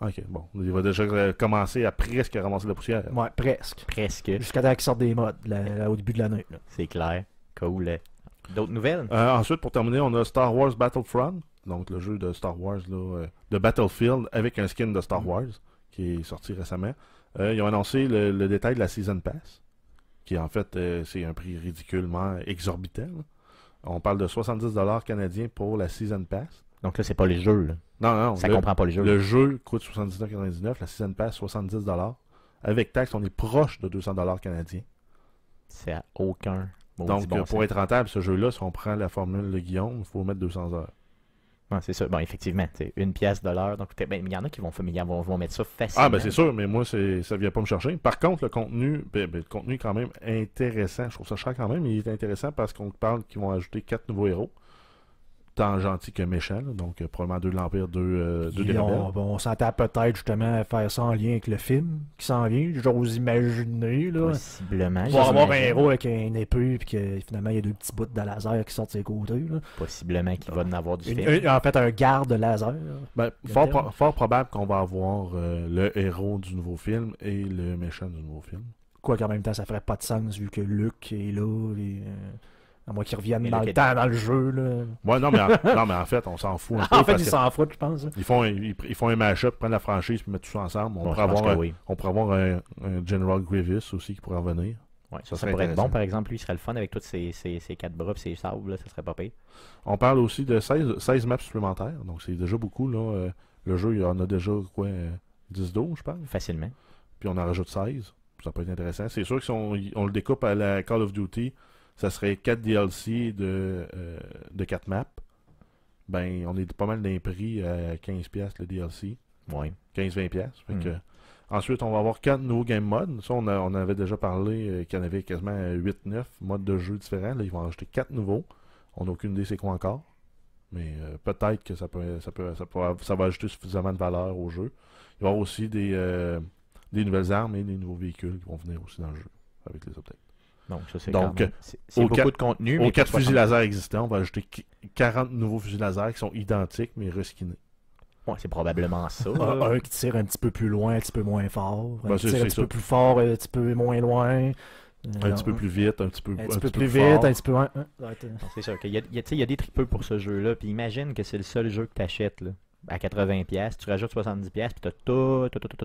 [SPEAKER 3] Ok, bon. Il va déjà euh, commencer à presque ramasser la poussière. Ouais, presque. Presque.
[SPEAKER 2] Jusqu'à temps qu'il sorte des modes au début de l'année. C'est
[SPEAKER 3] clair. Cool. D'autres nouvelles euh, Ensuite, pour terminer, on a Star Wars Battlefront, donc le jeu de Star Wars, euh, de Battlefield avec un skin de Star mm-hmm. Wars qui est sorti récemment. Euh, ils ont annoncé le, détail de la Season Pass, qui en fait, c'est un prix ridiculement exorbitant. On parle de 70$ canadiens pour la Season Pass.
[SPEAKER 1] Donc là, c'est pas les jeux. Non, non, ça le, comprend pas les jeux. Le
[SPEAKER 3] jeu coûte 79,99$, la Season Pass 70$. Avec taxes on est proche de 200$ canadiens. C'est à aucun donc, pour être rentable, ce jeu-là, si on prend la formule de Guillaume, il faut mettre 200 heures. c'est ça. Bon, effectivement, une pièce de l'heure. Donc, ben, il y en
[SPEAKER 1] a qui vont, vont, vont mettre ça facilement. Ah, ben c'est sûr,
[SPEAKER 3] mais moi, ça ne vient pas me chercher. Par contre, le contenu, ben, ben, le contenu est quand même intéressant. Je trouve ça cher quand même, il est intéressant parce qu'on parle qu'ils vont ajouter quatre nouveaux héros tant gentil que méchant. donc, euh, probablement deux de l'Empire, deux, de euh, deux on,
[SPEAKER 2] bon, on s'entend peut-être justement à faire ça en lien avec le film qui s'en vient. J'ose imaginer. Là. Possiblement. On va avoir un héros avec un épée puis que finalement il y a deux petits bouts de laser qui sortent de ses côtés.
[SPEAKER 1] Possiblement qu'il va en avoir du film. en
[SPEAKER 2] fait, un garde laser. Ben, fort,
[SPEAKER 3] probable qu'on va avoir euh, le héros du nouveau film et le méchant du nouveau film.
[SPEAKER 2] Quoi qu'en même temps, ça ferait pas de sens vu que Luke est là. Et, à moins qu'ils reviennent dans le dans le jeu. Ouais, non, mais en, mais en
[SPEAKER 3] fait, on s'en fout. Un peu en fait, ils s'en foutent, je pense. Ils font un, ils, font un mash-up, prennent la franchise, puis mettent tout ça ensemble. On, pourrait, avoir un, General Grievous aussi qui pourrait revenir. Ouais, ça, ça, pourrait être bon, par exemple. Lui, il serait le fun
[SPEAKER 1] avec tous ses, quatre bras et ses sables. ça serait pas pire.
[SPEAKER 3] On parle aussi de 16, 16 maps supplémentaires. Donc, c'est déjà beaucoup. Là. Euh, le jeu, il y en a déjà quoi 10-12, je pense. Facilement. Puis on en rajoute 16. Ça peut être intéressant. C'est sûr que on le découpe à la Call of Duty, ça serait 4 DLC de, euh, de 4 maps. Ben, on est pas mal d'un prix à 15$ le DLC. Ouais. 15-20$. Hmm. ensuite, on va avoir 4 nouveaux game modes. Ça, on, avait déjà parlé euh, qu'il y en avait quasiment 8-9 euh, modes de jeu différents. Là, ils vont en rajouter 4 nouveaux. On n'a aucune idée c'est quoi encore. Mais peut-être que ça peut, ça peut, ça va ajouter suffisamment de valeur au jeu. Il va y avoir aussi des, des nouvelles armes et des nouveaux véhicules qui vont venir aussi dans le jeu avec les updates. Donc, ça, c'est beaucoup de contenu. Aux quatre fusils laser existants, on va ajouter 40 nouveaux fusils laser qui sont identiques, mais reskinés. Ouais, c'est probablement ça. Ah,
[SPEAKER 2] un qui tire un petit peu plus loin, un petit peu moins fort. un ben, qui tire un petit peu plus fort, un petit peu moins loin. Euh, un petit peu plus vite, un petit peu, un petit peu, plus, vite, un petit peu. moins. Hein,
[SPEAKER 1] c'est sûr qu'il y, a des tripeux pour ce jeu-là. Puis imagine que c'est le seul jeu
[SPEAKER 3] que tu achètes à 80$, tu rajoutes 70$, puis tu as toutes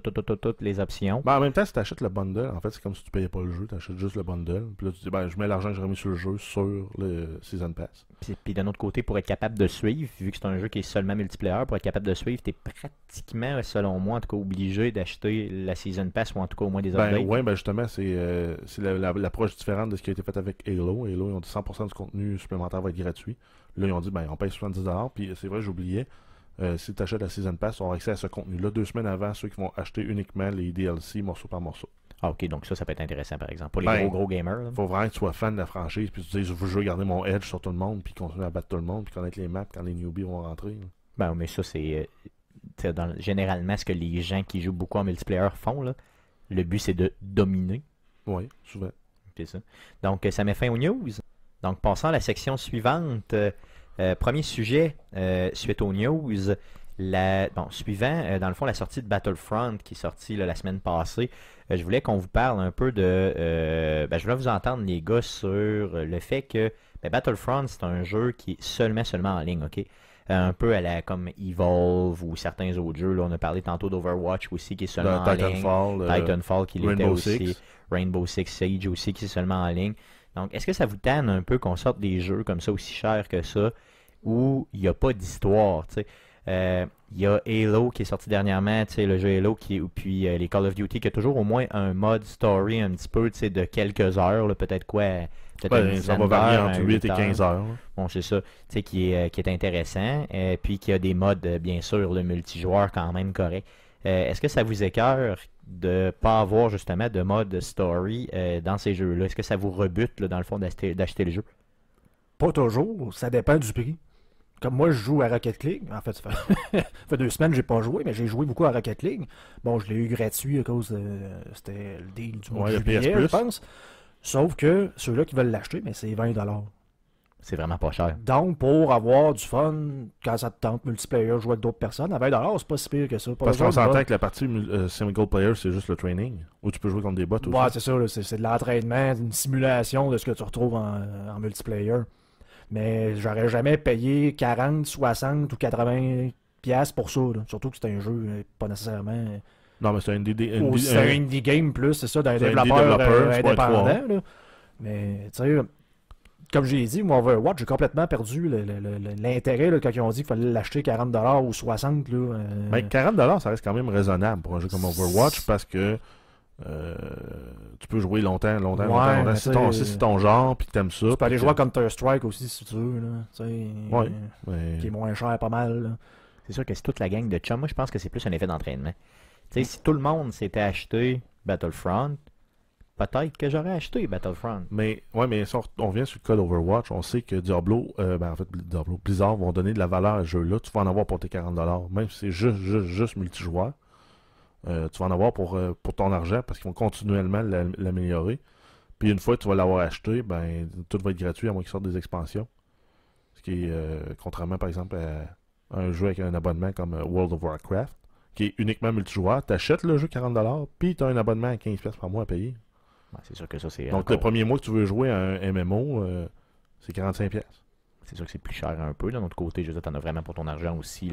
[SPEAKER 3] tout, tout, tout, les options. Ben, en même temps, si tu achètes le bundle, en fait, c'est comme si tu payais pas le jeu, tu achètes juste le bundle. Puis là, tu dis, ben, je mets l'argent que j'ai remis sur le jeu sur le Season Pass. Puis, puis d'un autre côté, pour être capable de suivre, vu que c'est un jeu qui est
[SPEAKER 1] seulement multiplayer, pour être capable de suivre, tu es pratiquement, selon moi, en tout cas, obligé d'acheter la Season Pass ou en tout cas au moins des ben,
[SPEAKER 3] Oui, ben justement, c'est euh, l'approche différente de ce qui a été fait avec Halo. Halo, ils ont dit 100% du contenu supplémentaire va être gratuit. Là, ils ont dit, ben, on paye 70$, puis c'est vrai, j'oubliais euh, si tu achètes la Season Pass, on auras accès à ce contenu-là deux semaines avant ceux qui vont acheter uniquement les DLC morceau par morceau. Ah, ok, donc ça, ça peut être intéressant, par exemple, pour les ben, gros, gros gamers. Il Faut vraiment que tu sois fan de la franchise, puis tu te dises, je veux garder mon edge sur tout le monde, puis continuer à battre tout le monde, puis connaître les maps quand les newbies vont rentrer. Là.
[SPEAKER 1] Ben, mais ça, c'est euh, généralement ce que les gens qui jouent beaucoup en multiplayer font. Là. Le but, c'est de dominer. Oui, souvent. C'est ça. Donc, euh, ça met fin aux news. Donc, passons à la section suivante. Euh, premier sujet, euh, suite aux news, la, suivant, euh, dans le fond, la sortie de Battlefront qui est sortie la semaine passée, je voulais qu'on vous parle un peu de... Ben, je voulais vous entendre, les gars, sur le fait que ben, Battlefront, c'est un jeu qui est seulement, seulement en ligne, OK? un peu à la comme Evolve ou certains autres jeux. on a parlé tantôt d'Overwatch aussi qui est seulement en ligne. Titanfall qui l'était aussi. Rainbow Six Siege aussi qui est seulement en ligne. Donc, est-ce que ça vous tente un peu qu'on sorte des jeux comme ça aussi chers que ça, où il n'y a pas d'histoire, tu sais? Euh, il y a Halo qui est sorti dernièrement, tu sais, le jeu Halo, qui, puis euh, les Call of Duty, qui a toujours au moins un mode story un petit peu de quelques heures, peut-être quoi. ça va varier entre 8 et 15 heures. Bon, c'est ça, qui est, euh, qui est intéressant. et puis qui a des modes, bien sûr, le multijoueur quand même correct. Est-ce que ça vous écœure de pas avoir justement de mode story euh, dans ces jeux-là? Est-ce que ça vous rebute, dans le fond, d'acheter les jeux?
[SPEAKER 2] Pas toujours. Ça dépend du prix. Comme moi, je joue à Rocket League. En fait, ça fait, deux semaines que j'ai pas joué, mais j'ai joué beaucoup à Rocket League. Bon, je l'ai eu gratuit à cause de. Euh, c'était le deal du mois de juillet, je pense. Sauf que ceux-là qui veulent l'acheter, mais c'est 20$.
[SPEAKER 3] C'est vraiment pas cher.
[SPEAKER 2] Donc, pour avoir du fun, quand ça te tente multiplayer, jouer avec d'autres personnes, à 20$, c'est pas si pire que ça. Parce qu'on s'entend que
[SPEAKER 3] la partie euh, single player, c'est juste le training, où tu peux jouer contre des bots. Ouais, c'est
[SPEAKER 2] ça, c'est de l'entraînement, une simulation de ce que tu retrouves en, multiplayer. Mais j'aurais jamais payé 40, 60 ou 80$ pour ça. Surtout que c'est un jeu, euh, pas nécessairement. Euh,
[SPEAKER 3] non, mais c'est un indie, indie
[SPEAKER 2] game plus, c'est ça, d'un développeur, indépendant. Mais, tu sais comme j'ai dit, moi, Overwatch, j'ai complètement perdu l'intérêt quand ils ont dit qu'il fallait l'acheter 40$ ou 60$. Euh. Mais
[SPEAKER 3] 40$, ça reste quand même raisonnable pour un jeu comme Overwatch parce que euh, tu peux jouer longtemps, longtemps, longtemps. Si, c'est ton genre puis que t'aimes ça. Tu peux aller jouer à
[SPEAKER 1] Counter-Strike aussi si tu veux. Qui est moins cher pas mal. C'est sûr que c'est toute la gang de chum, moi je pense que c'est plus un effet d'entraînement. sais si tout le monde s'était acheté Battlefront, peut-être que j'aurais acheté Battlefront.
[SPEAKER 3] Mais ouais, mais si on, vient sur le code Overwatch, on sait que Diablo, euh, ben, en fait, Diablo, Blizzard vont donner de la valeur à ce jeu-là. Tu vas en avoir pour tes 40$, même si c'est juste, juste, multijoueur. Euh, tu vas en avoir pour, euh, pour ton argent parce qu'ils vont continuellement l'améliorer. Puis une fois que tu vas l'avoir acheté, ben tout va être gratuit à moins qu'ils sortent des expansions. Ce qui est contrairement par exemple à un jeu avec un abonnement comme World of Warcraft, qui est uniquement multijoueur, tu achètes le jeu 40$, puis tu as un abonnement à 15$ par mois à payer c'est que c'est. Donc, le premier mois que tu veux jouer à un MMO, euh, c'est 45$. C'est sûr que c'est plus cher un peu. D'un autre côté, je veux dire, t'en as vraiment pour ton argent
[SPEAKER 1] aussi.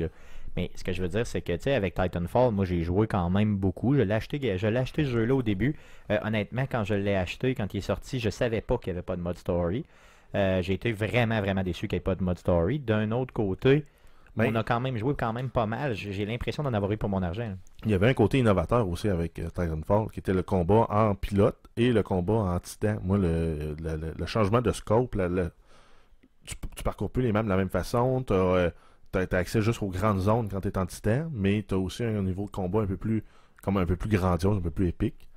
[SPEAKER 1] Mais ce que je veux dire, c'est que, tu sais, avec Titanfall, moi, j'ai joué quand même beaucoup. Je l'ai acheté, je l'ai acheté ce jeu-là au début. Euh, honnêtement, quand je l'ai acheté, quand il est sorti, je savais pas qu'il n'y avait pas de mode story. Euh, j'ai été vraiment, vraiment déçu qu'il n'y ait pas de mode story. D'un autre côté, ben, On a quand même joué quand même pas mal. J'ai l'impression d'en avoir eu pour mon argent.
[SPEAKER 3] Il y avait un côté innovateur aussi avec euh, Titanfall, qui était le combat en pilote et le combat en titan. Moi, le, le, changement de scope, tu, parcours plus les mêmes de la même façon. Tu as, euh, accès juste aux grandes zones quand tu es en titan, mais tu as aussi un niveau de combat un peu plus comme un peu plus grandiose, un peu plus épique.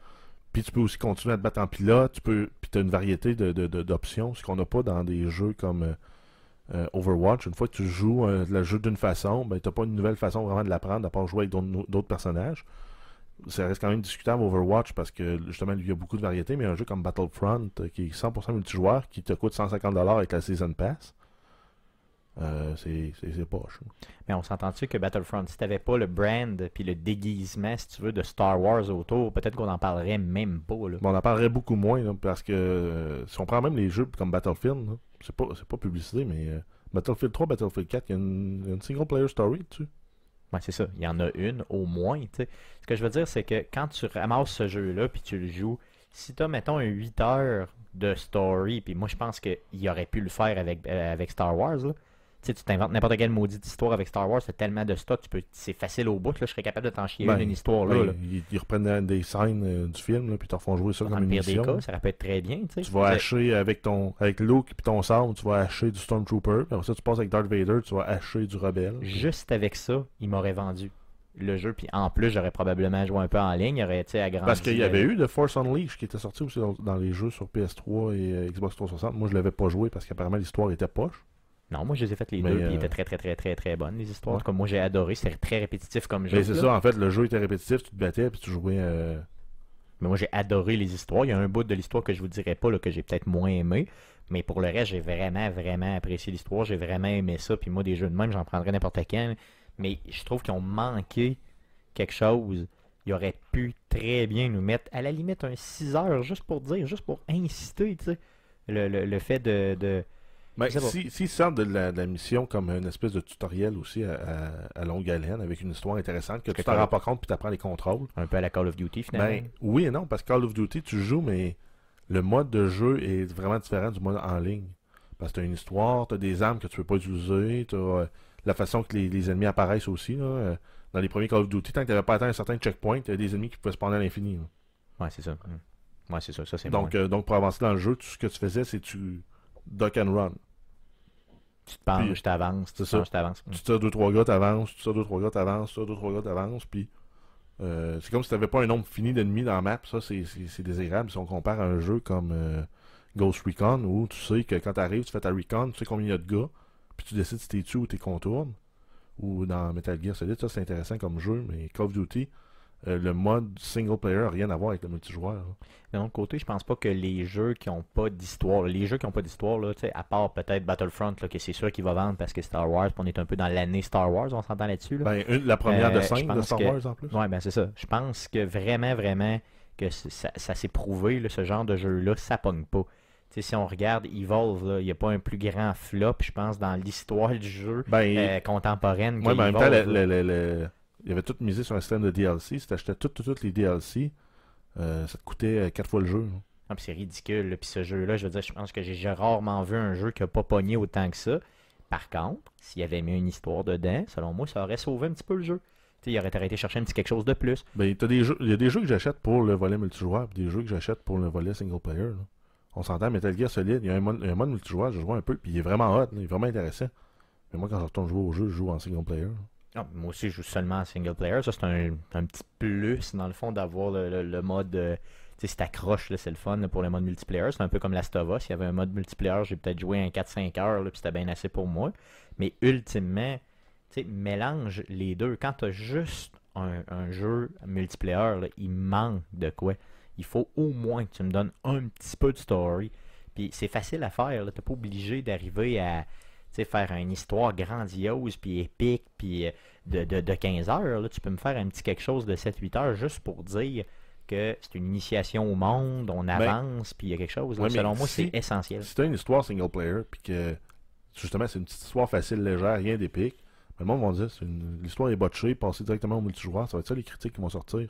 [SPEAKER 3] Puis tu peux aussi continuer à te battre en pilote, tu peux. Puis tu as une variété d'options, de, de, ce qu'on n'a pas dans des jeux comme euh, euh, Overwatch, une fois que tu joues euh, le jeu d'une façon, ben, tu n'as pas une nouvelle façon vraiment de l'apprendre, à part jouer avec d'autres personnages. Ça reste quand même discutable Overwatch parce que justement, il y a beaucoup de variétés, mais un jeu comme Battlefront, euh, qui est 100% multijoueur, qui te coûte 150$ avec la Season Pass, euh, c'est poche. Hein. Mais on
[SPEAKER 1] s'entend-tu que Battlefront, si t'avais pas le brand puis le déguisement, si tu veux, de Star Wars autour, peut-être qu'on en parlerait même pas. on en parlerait
[SPEAKER 3] beaucoup moins, parce que si on prend même les jeux comme Battlefield, c'est pas, pas publicité, mais euh, Battlefield 3, Battlefield 4, il y a une, single player story dessus. Ouais, c'est ça. Il y en a une au moins. tu sais. Ce que je veux dire, c'est que quand tu ramasses
[SPEAKER 1] ce jeu-là puis tu le joues, si tu as, mettons, un 8 heures de story, puis moi je pense qu'il aurait pu le faire avec, euh, avec Star Wars, là, tu t'inventes n'importe quelle maudite histoire avec Star Wars, c'est tellement de stock, tu peux, c'est facile au bout. je serais capable de t'en chier ben, une, histoire là,
[SPEAKER 3] Ils, reprennent des scènes euh, du film, puis ils te refont jouer ça Dans comme une des Cas, ça peut être très bien. Tu vas hacher avec ton, avec Luke puis ton Sound, tu vas hacher du Stormtrooper. Puis ça, tu passes avec Darth Vader, tu vas hacher du rebelle. Juste
[SPEAKER 1] avec ça, ils m'auraient vendu le jeu. Puis en plus, j'aurais probablement joué un peu en ligne. Aurait, Parce qu'il y avait euh, eu
[SPEAKER 3] The Force Unleashed qui était sorti aussi dans, les jeux sur PS3 et Xbox 360. Moi, je l'avais pas joué parce qu'apparemment, l'histoire était poche. Non, moi, je les ai faites les deux, ils euh, étaient
[SPEAKER 1] très, très, très, très, très bonnes, les histoires. Comme moi, j'ai adoré, c'était très répétitif comme jeu. Mais c'est ça, en fait,
[SPEAKER 3] le jeu était répétitif, tu te battais, puis tu jouais. Euh,
[SPEAKER 1] Mais moi, j'ai adoré les histoires. Il y a un bout de l'histoire que je vous dirais pas, là, que j'ai peut-être moins aimé. Mais pour le reste, j'ai vraiment, vraiment apprécié l'histoire. J'ai vraiment aimé ça. Puis moi, des jeux de même, j'en prendrais n'importe quel. Mais je trouve qu'ils ont manqué quelque chose. Ils auraient pu très bien nous mettre, à la limite, un 6 heures, juste pour dire, juste pour insister, tu sais. Le, fait
[SPEAKER 3] de mais ben, S'ils si, sortent de la, mission comme une espèce de tutoriel aussi à, longue haleine, avec une histoire intéressante, que, tu t'en rends pas compte puis tu apprends les contrôles. Un peu à la Call of Duty finalement. Ben, oui et non, parce que Call of Duty, tu joues, mais le mode de jeu est vraiment différent du mode en ligne. Parce que tu as une histoire, tu as des armes que tu peux pas utiliser, tu as euh, la façon que les, ennemis apparaissent aussi. Euh, dans les premiers Call of Duty, tant que tu n'avais pas atteint un certain checkpoint, tu des ennemis qui pouvaient se prendre à l'infini. Ouais, c'est ça. Mm. c'est ça. donc, euh, donc, pour avancer dans le jeu, tout ce que tu faisais, c'est tu duck and run tu te penches, je t'avance, tu hein, t'avances. Tu tires deux, trois gars, t'avances, tu tires deux, trois gars, t'avances, tu tires deux, trois gars, t'avances, puis euh, c'est comme si t'avais pas un nombre fini d'ennemis dans la map, ça c'est désirable si on compare à un jeu comme euh, Ghost Recon où tu sais que quand t'arrives, tu fais ta recon, tu sais combien il y a de gars, puis tu décides si t'es dessus ou t'es contourne. Ou dans Metal Gear Solid, ça c'est intéressant comme jeu, mais Call of Duty, euh, le mode single player n'a rien à voir avec le multijoueur. Hein. D'un autre côté, je pense pas que les jeux qui n'ont pas d'histoire, les jeux qui ont pas d'histoire,
[SPEAKER 1] à part peut-être Battlefront, là, que c'est sûr qu'il va vendre parce que Star Wars, on est un peu dans l'année Star Wars, on s'entend là-dessus. Ben, la première de 5 euh, de Star Wars en plus. Oui, ben c'est ça. Je pense que vraiment, vraiment, que ça, s'est prouvé, ce genre de jeu-là, ça pogne pas. si on regarde Evolve, il n'y a pas un plus grand flop, je pense, dans l'histoire du jeu ben, euh, contemporaine. Oui, mais en même temps,
[SPEAKER 3] le, il avait tout misé sur un système de DLC. Si t'achetais toutes tout, tout les DLC, euh, ça te coûtait euh, quatre fois le jeu. Hein.
[SPEAKER 1] Ah, c'est ridicule. Puis ce jeu-là, je veux dire, je pense que j'ai rarement vu un jeu qui n'a pas pogné autant que ça. Par contre, s'il y avait mis une histoire dedans, selon moi,
[SPEAKER 3] ça aurait sauvé un petit peu le jeu. il aurait arrêté de chercher un petit quelque chose de plus. Ben, des jeux, il y a des jeux que j'achète pour le volet multijoueur, des jeux que j'achète pour le volet single player. On s'entend, Metal Gear Solid, il y a un mode, multijoueur, je joue un peu, puis il est vraiment hot, il est vraiment intéressant. Mais moi, quand je retourne jouer au jeu, je joue en single player.
[SPEAKER 1] Ah, moi aussi, je joue seulement en single player. Ça, c'est un, petit plus, dans le fond, d'avoir le, mode. Euh, tu sais, si t'accroches, c'est le fun pour le mode multiplayer. C'est un peu comme la Stova. S'il y avait un mode multiplayer, j'ai peut-être joué un 4-5 heures, puis c'était bien assez pour moi. Mais ultimement, tu sais, mélange les deux. Quand t'as juste un, jeu multiplayer, il manque de quoi. Il faut au moins que tu me donnes un petit peu de story. Puis c'est facile à faire. T'es pas obligé d'arriver à faire une histoire grandiose, puis épique, puis euh, de, de, 15 heures. Là, tu peux me faire un petit quelque chose de 7-8 heures juste pour dire que c'est une initiation au monde,
[SPEAKER 3] on ben, avance, puis il y a quelque chose. selon moi, c'est essentiel. Si tu as une histoire single player, puis que justement, c'est une petite histoire facile, légère, rien d'épique, ben, le monde va dire que l'histoire est botchée, passer directement au multijoueur, ça va être ça les critiques qui vont sortir.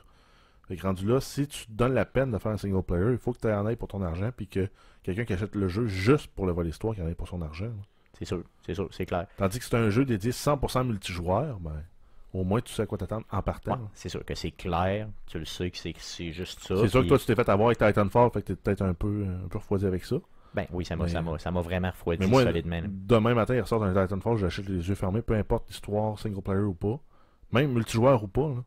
[SPEAKER 3] rendu là, si tu te donnes la peine de faire un single player, il faut que tu en ailles pour ton argent, puis que quelqu'un qui achète le jeu juste pour le voir l'histoire, qui en aille pour son argent. C'est sûr, c'est sûr, c'est clair. Tandis que c'est un jeu dédié 100% multijoueur, ben, au moins tu sais à quoi t'attendre en partant. Ouais, c'est sûr que c'est clair, tu le sais que c'est juste ça. C'est sûr que toi tu t'es fait avoir avec Titanfall, fait que t'es peut-être un peu, un peu refroidi avec ça. Ben oui, ça m'a vraiment refroidi mais moi, Demain matin, il ressort un Titanfall, j'achète les yeux fermés, peu importe l'histoire, single player ou pas. Même multijoueur ou pas, là.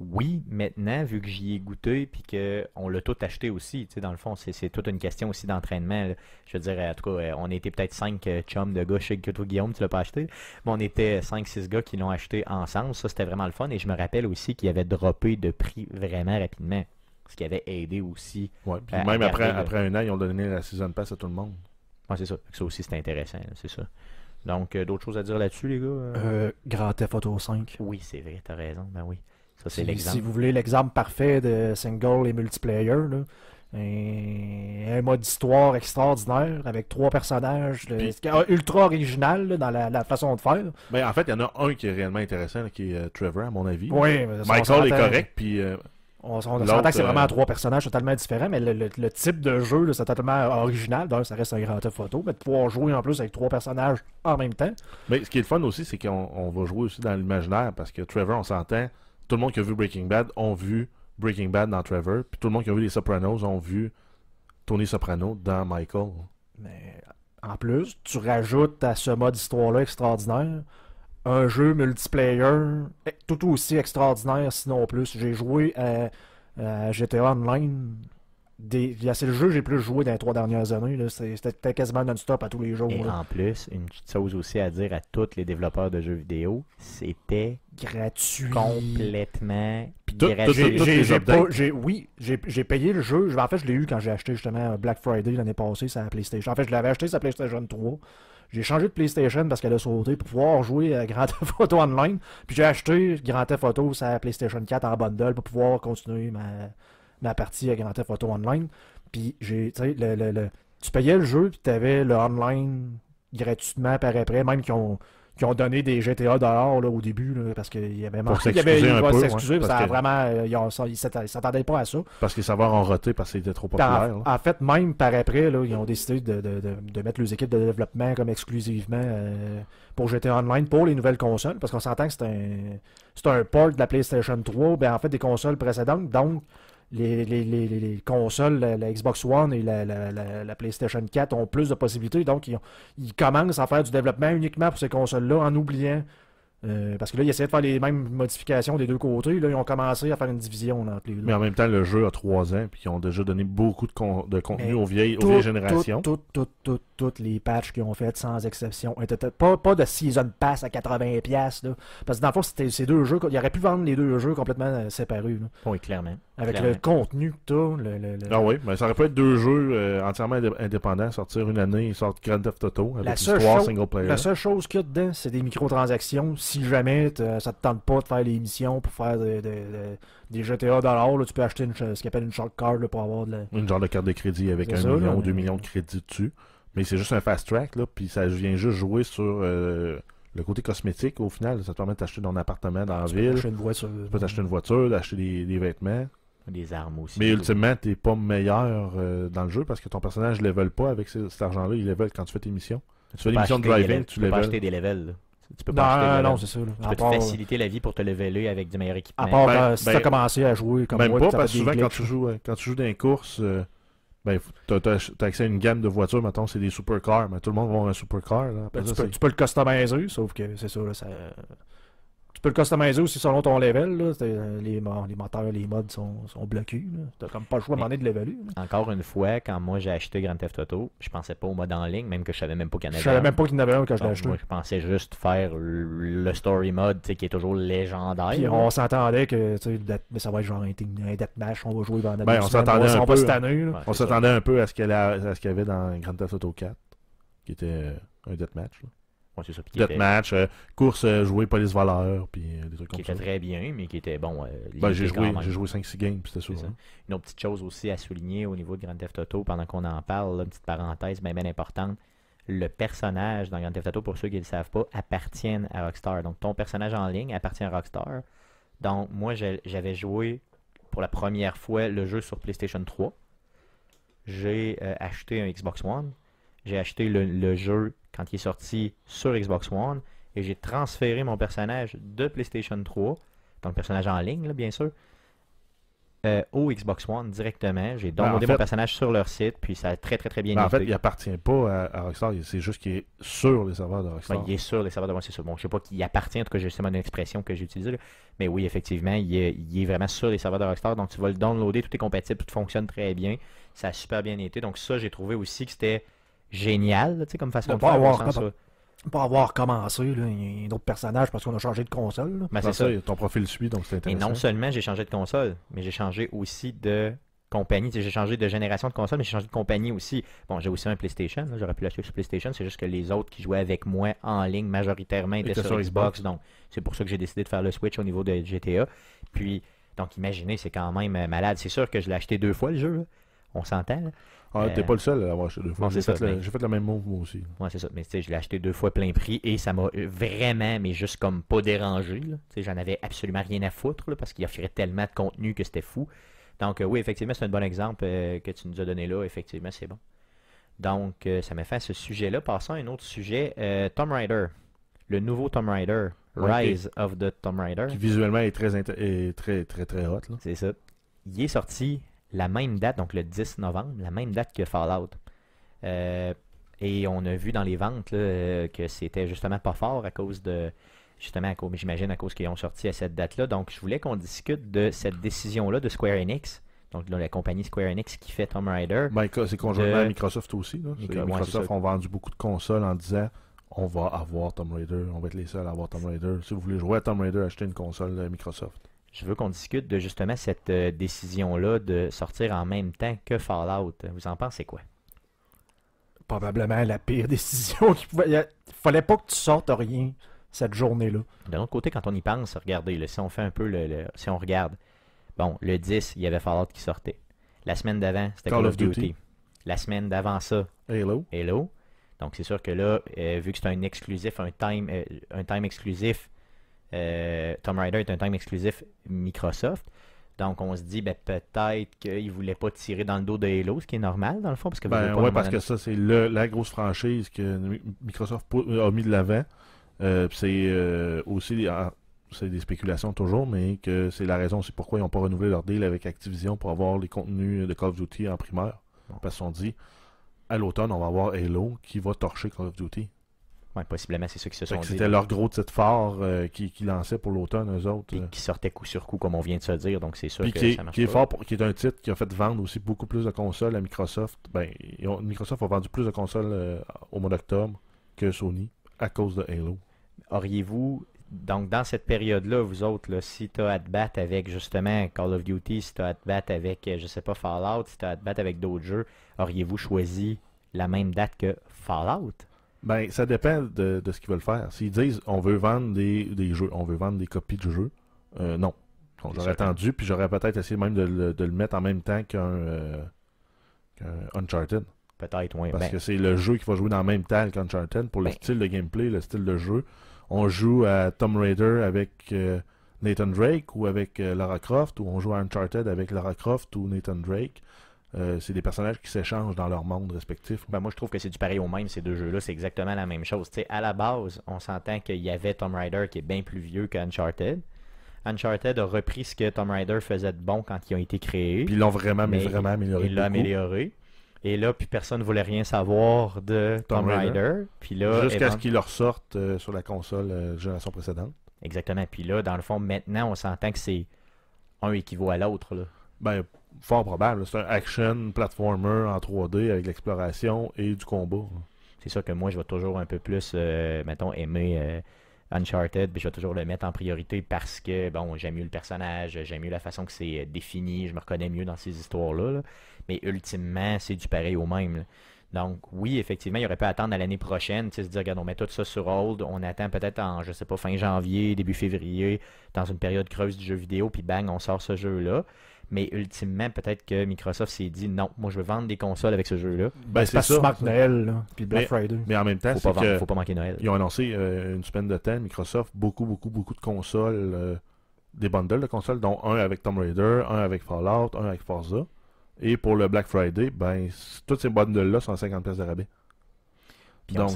[SPEAKER 3] Oui, maintenant, vu que j'y ai goûté
[SPEAKER 1] puis qu'on l'a tout acheté aussi, tu sais, dans le fond, c'est toute une question aussi d'entraînement. Je veux dire, en tout cas, euh, on était peut-être cinq euh, chums de gars chez Guillaume, tu l'as pas acheté, mais on était 5-6 gars qui l'ont acheté ensemble. Ça, c'était vraiment le fun. Et je me rappelle aussi qu'il avait droppé de prix vraiment rapidement, ce qui avait aidé aussi. Ouais, puis euh, même après, après un an, ils ont donné la season pass à tout le monde. Oui, c'est ça. Ça aussi, c'était intéressant, c'est ça. Donc, d'autres choses à dire là-dessus, les gars euh, Grand Theft 5. Oui, c'est vrai, t'as raison, ben oui si, vous voulez
[SPEAKER 2] l'exemple parfait de single et multiplayer, un mode d'histoire extraordinaire avec trois personnages ultra original dans la, façon de faire.
[SPEAKER 3] Mais ben, en fait, il y en a un qui est réellement intéressant, qui est euh, Trevor, à mon avis. Oui, euh, Michael est correct, puis. Euh, on, s'entend que c'est vraiment trois
[SPEAKER 2] personnages totalement différents, mais le, type de jeu, c'est totalement original. D'un, ça reste un grand photo, mais de pouvoir jouer en plus avec trois personnages en même temps.
[SPEAKER 3] Mais ce qui est le fun aussi, c'est qu'on va jouer aussi dans l'imaginaire, parce que Trevor, on s'entend, tout le monde qui a vu Breaking Bad ont vu Breaking Bad dans Trevor, puis tout le monde qui a vu Les Sopranos ont vu Tony Soprano dans Michael. Mais en plus,
[SPEAKER 2] tu rajoutes à ce mode histoire-là extraordinaire un jeu multiplayer eh, tout aussi extraordinaire, sinon plus. J'ai joué à, à GTA Online c'est le jeu que j'ai plus joué dans les trois dernières années. C'était quasiment non-stop à tous les jours. Et en
[SPEAKER 1] plus, une petite chose aussi à dire à tous les développeurs de jeux vidéo, c'était gratuit. Complètement gratuit.
[SPEAKER 2] oui, j'ai payé le jeu. En fait, je l'ai eu quand j'ai acheté justement Black Friday l'année passée sur la PlayStation. En fait, je l'avais acheté sur la PlayStation 3. J'ai changé de PlayStation parce qu'elle a sauté pour pouvoir jouer à Grand Theft Auto Online. Puis j'ai acheté Grand Theft Auto sur PlayStation 4 en bundle pour pouvoir continuer ma ma partie à Grand Photo Online. Puis j'ai, le, le, le, tu payais le jeu, puis tu avais le online gratuitement par après, même qu'ils ont, ont, donné des GTA dehors, là, au début, parce qu'il y avait marre. Pour s'excuser un peu, s'excuser, ça vraiment, euh, ils ne s'attendaient pas à ça.
[SPEAKER 3] Parce que savaient en roté parce qu'ils étaient trop populaire.
[SPEAKER 2] En, fait, même par après, là, ils ont décidé de, mettre les équipes de développement comme exclusivement euh, pour GTA Online, pour les nouvelles consoles, parce qu'on s'entend que c'est un, un port de la PlayStation 3, ben, en fait, des consoles précédentes, donc les, les, consoles, la, Xbox One et la, la, la, PlayStation 4 ont plus de possibilités. Donc, ils, ils, commencent à faire du développement uniquement pour ces consoles-là en oubliant euh, parce que là, ils essayaient de faire les mêmes modifications des deux côtés. Là, ils ont commencé à faire une division entre les
[SPEAKER 3] Mais en même temps, le jeu a trois ans, puis ils ont déjà donné beaucoup de, de contenu aux vieilles, générations. Toutes
[SPEAKER 2] les patchs qu'ils ont faites, sans exception. Pas, pas de Season Pass à 80$. Là, parce que dans le fond, c'était ces deux jeux. Ils aurait pu vendre les deux jeux complètement euh, séparés. Là. Oui, clairement. Avec le contenu que le, Ah
[SPEAKER 3] oui, mais ça aurait pu être deux jeux euh, entièrement indépendants, sortir une année, ils sortent Grand Theft Auto avec l'histoire single player. La seule
[SPEAKER 2] chose qu'il y a dedans, c'est des microtransactions si jamais ça te tente pas de faire les missions pour faire des GTA dans l'or tu peux acheter ce qu'on appelle une shortcard card pour avoir de la...
[SPEAKER 3] Une genre de carte de crédit avec un million ou deux millions de crédits dessus. Mais c'est juste un fast track, là, puis ça vient juste jouer sur euh, le côté cosmétique au final. Ça te permet d'acheter ton appartement dans la ville. une Tu peux t'acheter une voiture, d'acheter des, vêtements
[SPEAKER 1] des armes aussi. Mais ultimement,
[SPEAKER 3] t'es pas meilleur euh, dans le jeu parce que ton personnage level pas avec cet argent-là. Il level quand tu fais tes missions. Tu, tu fais des missions de driving, tu Tu peux acheter des levels.
[SPEAKER 1] Tu peux non, c'est ça. te faciliter la vie pour te leveler avec du meilleur équipement. À part ben, euh, si tu as ben, commencé à jouer comme Même moi, pas, parce que souvent, quand
[SPEAKER 3] tu, joues, euh, quand tu joues dans les courses, euh, ben, tu as, accès à une gamme de voitures. Maintenant, c'est des supercars. Mais tout le monde va avoir un supercar. Là. Ben, tu,
[SPEAKER 2] peux, le customiser, sauf que c'est ça. ça tu peux le customiser aussi selon ton level. Euh, les, les, moteurs, les mods sont, bloqués. Tu
[SPEAKER 1] n'as comme pas le choix de l'évaluer. Encore une fois, quand moi j'ai acheté Grand Theft Auto, je pensais pas au mode en ligne, même que je savais même pas qu'il y en avait Je savais même pas qu'il y en avait un quand je l'ai acheté. Moi, je pensais juste faire le story mode
[SPEAKER 3] qui est toujours légendaire. Puis on
[SPEAKER 2] s'entendait que ça va être genre un, deathmatch, on va jouer
[SPEAKER 3] dans la ben, on s'attendait un, hein. année. on s'attendait un peu à ce qu'il y avait dans Grand Theft Auto 4, qui était un deathmatch. match Ouais, matchs, match, euh, course euh, police-valeur, puis
[SPEAKER 1] euh, des trucs qui était très bien, mais qui était bon. Ben, j'ai joué, joué 5-6 games, puis c'était sûr. Hein. Une autre petite chose aussi à souligner au niveau de Grand Theft Auto, pendant qu'on en parle, une petite parenthèse mais bien importante. Le personnage dans Grand Theft Auto, pour ceux qui ne le savent pas, appartient à Rockstar. Donc, ton personnage en ligne appartient à Rockstar. Donc, moi, j'avais joué pour la première fois le jeu sur PlayStation 3. J'ai acheté un Xbox One j'ai acheté le, jeu quand il est sorti sur Xbox One et j'ai transféré mon personnage de PlayStation 3, donc personnage en ligne, bien sûr, euh, au Xbox One directement. J'ai ben, downloadé mon personnage sur leur site, puis ça a très très très bien ben, été. En fait, il
[SPEAKER 3] appartient pas à, Rockstar, c'est juste qu'il est sur les serveurs de Rockstar. il est sur les serveurs de Rockstar, c'est sûr. Bon, je sais pas qu'il appartient, en tout cas, c'est mon
[SPEAKER 1] expression que j'ai utilisée. Mais oui, effectivement, il est, il est, vraiment sur les serveurs de Rockstar, donc tu vas le downloader, tout est compatible, tout fonctionne très bien. Ça a super bien été. Donc ça, j'ai trouvé aussi que c'était génial, tu sais, comme façon de, avoir,
[SPEAKER 2] pas, avoir commencé, il y d'autres personnages parce qu'on a changé de
[SPEAKER 3] console. mais ben, c'est ben, ça. Ton profil suit, donc c'est intéressant. Et non
[SPEAKER 1] seulement j'ai changé de console, mais j'ai changé aussi de compagnie. J'ai changé de génération de console, mais j'ai changé de compagnie aussi. Bon, j'ai aussi un PlayStation. J'aurais pu l'acheter sur PlayStation. C'est juste que les autres qui jouaient avec moi en ligne majoritairement étaient sur, Xbox. Donc, c'est pour ça que j'ai décidé de faire le Switch au niveau de GTA. Puis, donc, imaginez, c'est quand même euh, malade. C'est sûr que je l'ai acheté deux fois le jeu. On s'entend, Ah, t'es euh, pas le seul à l'avoir acheté deux fois. J'ai fait, le même move, moi aussi. Ouais, c'est ça. Mais tu sais, je l'ai acheté deux fois plein prix et ça m'a euh, vraiment, mais juste comme pas dérangé. Tu sais, j'en avais absolument rien à foutre parce qu'il offrait tellement de contenu que c'était fou. Donc, euh, oui, effectivement, c'est un bon exemple que tu nous as donné là. Effectivement, c'est bon. Donc, ça m'a fait à ce sujet-là. Passons à un autre sujet. Tom Rider. Le nouveau Tom Rider. Rise of the Tom Rider. Qui visuellement
[SPEAKER 3] est très, est très, très, très hot. C'est ça. Il est sorti
[SPEAKER 1] la même date, donc le 10 novembre, la même date que Fallout. Euh, et on a vu dans les ventes euh, que c'était justement pas fort à cause de. Justement, à cause, j'imagine à cause qu'ils ont sorti à cette date-là. Donc, je voulais qu'on discute de cette décision-là de Square Enix. Donc, la compagnie Square Enix qui fait Tomb Raider. Ben, c'est conjointement à Microsoft aussi. Microsoft, ont
[SPEAKER 3] vendu beaucoup de consoles en disant on va avoir Tomb Raider, on va être les seuls à avoir Tomb Raider. Si vous voulez jouer à Tomb Raider, achetez une console de Microsoft. Je veux qu'on discute de justement cette euh, décision-là de
[SPEAKER 1] sortir en même temps que Fallout. Vous en pensez quoi?
[SPEAKER 2] Probablement la
[SPEAKER 1] pire décision qu'il pouvait. fallait pas que tu sortes rien cette journée-là. D'un autre côté, quand on y pense, regardez, si on fait un peu le, Si on regarde, bon, le 10, il y avait Fallout qui sortait. La semaine d'avant, c'était Call, of Duty. La semaine d'avant ça, Hello. Donc c'est sûr que là, euh, vu que c'est un exclusif, un time, euh, un time exclusif, euh, Tom Rider est un time exclusif Microsoft. Donc on se dit ben, peut-être qu'ils ne voulaient pas tirer dans le dos de Halo, ce qui est normal dans le fond. Parce que ben, parce que ça,
[SPEAKER 3] c'est la grosse franchise que Microsoft a mis de l'avant. Euh, c'est euh, aussi ah, c'est des spéculations toujours, mais que c'est la raison c'est pourquoi ils n'ont pas renouvelé leur deal avec Activision pour avoir les contenus de Call of Duty en primaire. Parce qu'on dit à l'automne, on va avoir Halo qui va torcher Call of Duty possiblement, c'est ceux qui se sont dit. C'était leur gros titre fort euh, qui, lançait pour l'automne, eux autres. Euh. qui sortait coup sur coup, comme on vient de se dire, donc c'est sûr qui est, fort, qui est un titre qui a fait vendre aussi beaucoup plus de consoles à Microsoft. Ben, Microsoft a vendu plus de consoles euh, au mois d'octobre que Sony à cause de Halo. Auriez-vous, donc dans
[SPEAKER 1] cette période-là, vous autres, si tu as à te battre avec justement Call of Duty, si tu as à te battre avec, je sais pas, Fallout, si tu as à te battre avec d'autres jeux, auriez-vous choisi la même date que
[SPEAKER 3] Fallout ben, ça dépend de, de ce qu'ils veulent faire. S'ils disent on veut vendre des, jeux, on veut vendre des copies du jeu euh, », non. j'aurais attendu, puis j'aurais peut-être essayé même de le, mettre en même temps qu'un euh, Uncharted. Peut-être, oui. Parce ben. que c'est le jeu qu'il faut jouer dans le même temps qu'Uncharted pour le ben. style de gameplay, le style de jeu. On joue à Tomb Raider avec euh, Nathan Drake ou avec euh, Lara Croft, ou on joue à Uncharted avec Lara Croft ou Nathan Drake. Euh, c'est des personnages qui s'échangent dans leur monde respectif. Ben moi, je trouve que c'est du pareil au même,
[SPEAKER 1] ces deux jeux-là. C'est exactement la même chose. à la base, on s'entend qu'il y avait Tom Rider qui est bien plus vieux qu'Uncharted. Uncharted a repris ce que Tom Rider faisait de bon quand ils ont été créés. Puis ils l'ont vraiment, amélioré. amélioré. Et là, puis personne ne voulait rien savoir de Tom, Rider. Jusqu'à ce qu'il leur sorte euh, sur la console euh, génération précédente. Exactement.
[SPEAKER 3] Puis là, dans le fond, maintenant, on s'entend que c'est un équivaut à l'autre. Ben, fort probable. C'est un action platformer en 3D avec l'exploration et du combat.
[SPEAKER 1] C'est ça que moi, je vais toujours un peu plus, euh, mettons, aimer euh, Uncharted, puis je vais toujours le mettre en priorité parce que, bon, j'aime mieux le personnage, j'aime mieux la façon que c'est euh, défini, je me reconnais mieux dans ces histoires-là. Mais ultimement, c'est du pareil au même. Donc, oui, effectivement, il aurait pu attendre à l'année prochaine, se dire, regarde, on met tout ça sur hold, on attend peut-être en, je sais pas, fin janvier, début février, dans une période creuse du jeu vidéo, puis bang, on sort ce jeu-là. Mais ultimement, peut-être
[SPEAKER 3] que Microsoft
[SPEAKER 1] s'est dit non, moi je veux vendre des consoles avec ce jeu-là. Ben, ben c'est parce ça. Noël, puis Black Friday. Mais en même temps, faut pas, faut pas manquer Noël. Ils ont
[SPEAKER 3] annoncé euh, une semaine de temps, Microsoft, beaucoup, beaucoup, beaucoup de consoles, euh, des bundles de consoles, dont un avec Tomb Raider, un avec Fallout, un avec Forza. Et pour le Black Friday, ben, toutes ces bundles-là sont à 50$ de rabais. Donc,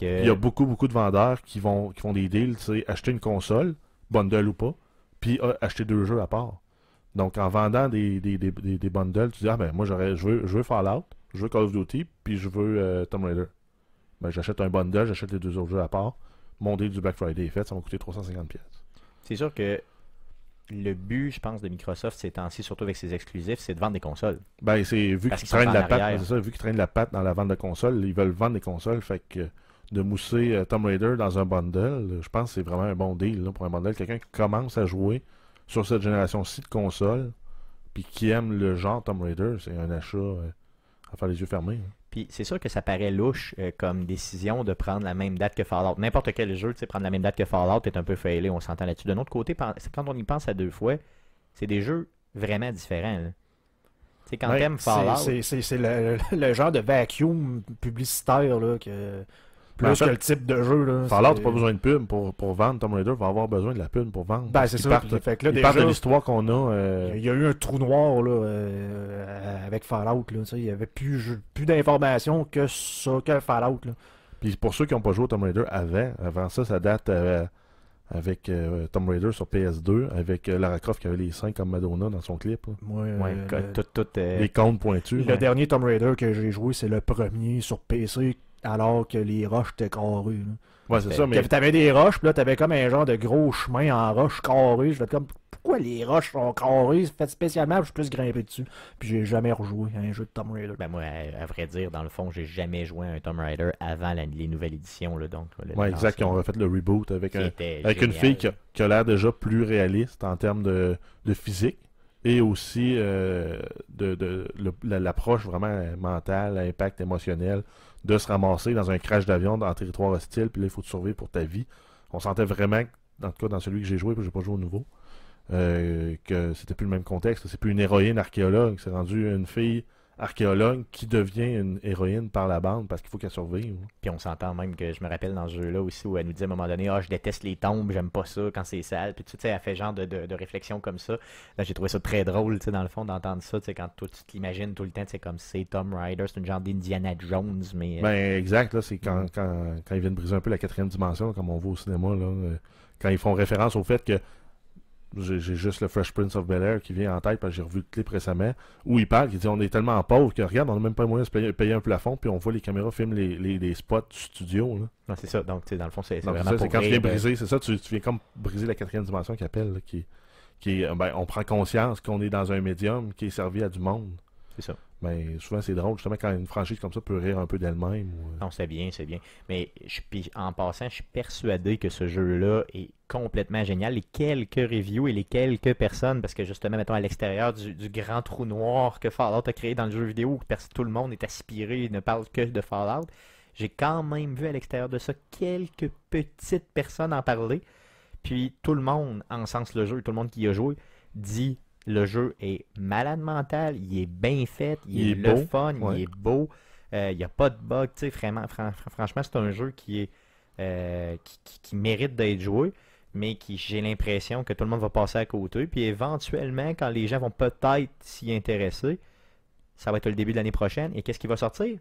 [SPEAKER 3] il y a beaucoup, beaucoup de vendeurs qui, vont, qui font des deals, c'est acheter une console, bundle ou pas, puis euh, acheter deux jeux à part. Donc, en vendant des, des, des, des bundles, tu dis Ah, ben moi, j'aurais, je, veux, je Fallout, je veux Call of Duty, puis je veux euh, Tomb Raider. Ben, j'achète un bundle, j'achète les deux autres jeux à part. Mon deal du Black Friday est fait, ça m'a coûté 350$. pièces.
[SPEAKER 1] C'est sûr que le but, je pense, de Microsoft ces temps-ci, surtout avec ses exclusifs, c'est de vendre des
[SPEAKER 3] consoles. Ben, c'est vu qu'ils traînent la patte, ça, vu qu'ils traînent la patte dans la vente de consoles, ils veulent vendre des consoles, fait que de mousser euh, Tomb Raider dans un bundle, je pense que c'est vraiment un bon deal pour un bundle. Quelqu'un qui commence à jouer, sur cette génération-ci de consoles, puis qui aiment le genre Tomb Raider, c'est un achat euh, à faire les yeux fermés. Hein.
[SPEAKER 1] Puis c'est sûr que ça paraît louche euh, comme décision de prendre la même date que Fallout. N'importe quel jeu, tu sais, prendre la même date que Fallout est un peu failé, on s'entend là-dessus. De autre côté, quand on y pense à deux fois, c'est des jeux vraiment différents. C'est quand même Fallout.
[SPEAKER 2] C'est le, genre de vacuum publicitaire là,
[SPEAKER 3] que plus que le type de jeu. Là, Fallout, t'as pas besoin de pub pour, pour vendre. Tomb Raider va avoir besoin de la pub pour vendre. Ben, c'est ça. fait que là, de l'histoire qu'on a. Euh,
[SPEAKER 2] il y a eu un trou noir là, euh, euh, avec Fallout. Là, il n'y avait plus,
[SPEAKER 3] plus d'informations que ça, que Fallout. Puis pour ceux qui n'ont pas joué au Tomb Raider avant, avant ça, ça date avec Tomb Raider sur PS2, avec Lara Croft qui avait les 5 comme Madonna dans son clip. tout, tout, les comptes pointus. Le
[SPEAKER 2] dernier Tomb Raider que j'ai joué, c'est le premier sur PC alors que les roches étaient carrues. Ouais, c'est ça, mais. T'avais des roches, puis là, t'avais comme un genre de gros chemin
[SPEAKER 1] en roche carré. Je vais comme, pourquoi les roches sont carrées? fait spécialement, je puisse grimper dessus. Puis j'ai jamais rejoué un jeu de Tomb Raider. Ben, moi, à, vrai dire, dans le fond, j'ai jamais joué à un Tomb Raider avant les nouvelles éditions, là, donc. ouais, exact, ils ont refait le reboot avec, avec une fille
[SPEAKER 3] qui a, l'air déjà plus réaliste en termes de, physique et aussi euh, de, de l'approche vraiment mentale, impact émotionnel de se ramasser dans un crash d'avion dans un territoire hostile, puis là, il faut te sauver pour ta vie. On sentait vraiment, en tout cas dans celui que j'ai joué, puis j'ai pas joué au nouveau, euh, que c'était plus le même contexte. C'est plus une héroïne archéologue, c'est rendu une fille archéologue qui devient une héroïne par la bande parce qu'il faut qu'elle survive.
[SPEAKER 1] Puis on s'entend même que je me rappelle dans ce jeu-là aussi où elle nous dit à un moment donné Ah, je déteste les tombes, j'aime pas ça quand c'est sale. Puis tu sais, elle fait genre de, réflexion comme ça. Là, j'ai trouvé ça très drôle, tu sais, dans le fond, d'entendre ça. Tu quand toi, tu t'imagines tout le temps, c'est comme c'est Tom Rider, c'est une genre d'Indiana Jones, mais. Euh, ben,
[SPEAKER 3] exact, là, c'est quand, mm. quand, quand, ils viennent briser un peu la quatrième dimension, comme on voit au cinéma, là, euh, quand ils font référence au fait que j'ai juste le Fresh Prince of Bel Air qui vient en tête parce que j'ai revu le clip récemment où il parle, il dit on est tellement pauvre que regarde, on n'a même pas moyen de payer, un plafond, puis on voit les caméras filmer les, les, spots du studio. Là. Non, c'est ça. Donc, dans le fond, c'est vraiment. C'est quand tu viens ben briser, c'est ça, tu, tu, viens comme briser la quatrième dimension qui appelle, qui, qui ben, on prend conscience qu'on est dans un médium qui est servi à du monde. C'est ça. Mais ben, souvent, c'est drôle, justement, quand une franchise comme ça peut rire un peu d'elle-même. Euh.
[SPEAKER 1] Non, c'est bien, c'est bien. Mais je, puis, en passant, je suis persuadé que ce jeu-là est complètement génial. Les quelques reviews et les quelques personnes, parce que justement, mettons, à l'extérieur du, grand trou noir que Fallout a créé dans le jeu vidéo, où tout le monde est aspiré et ne parle que de Fallout, j'ai quand même vu à l'extérieur de ça quelques petites personnes en parler. Puis tout le monde en sens le jeu, tout le monde qui a joué, dit le jeu est malade mental, il est bien fait, il, est, beau. fun, il est beau, euh, il n'y a pas de bug. Vraiment, franchement, c'est un jeu qui, est, euh, qui mérite d'être joué mais qui j'ai l'impression que tout le monde va passer à côté. Puis éventuellement, quand les gens vont peut-être s'y intéresser, ça va être le début de l'année prochaine. Et qu'est-ce qui va sortir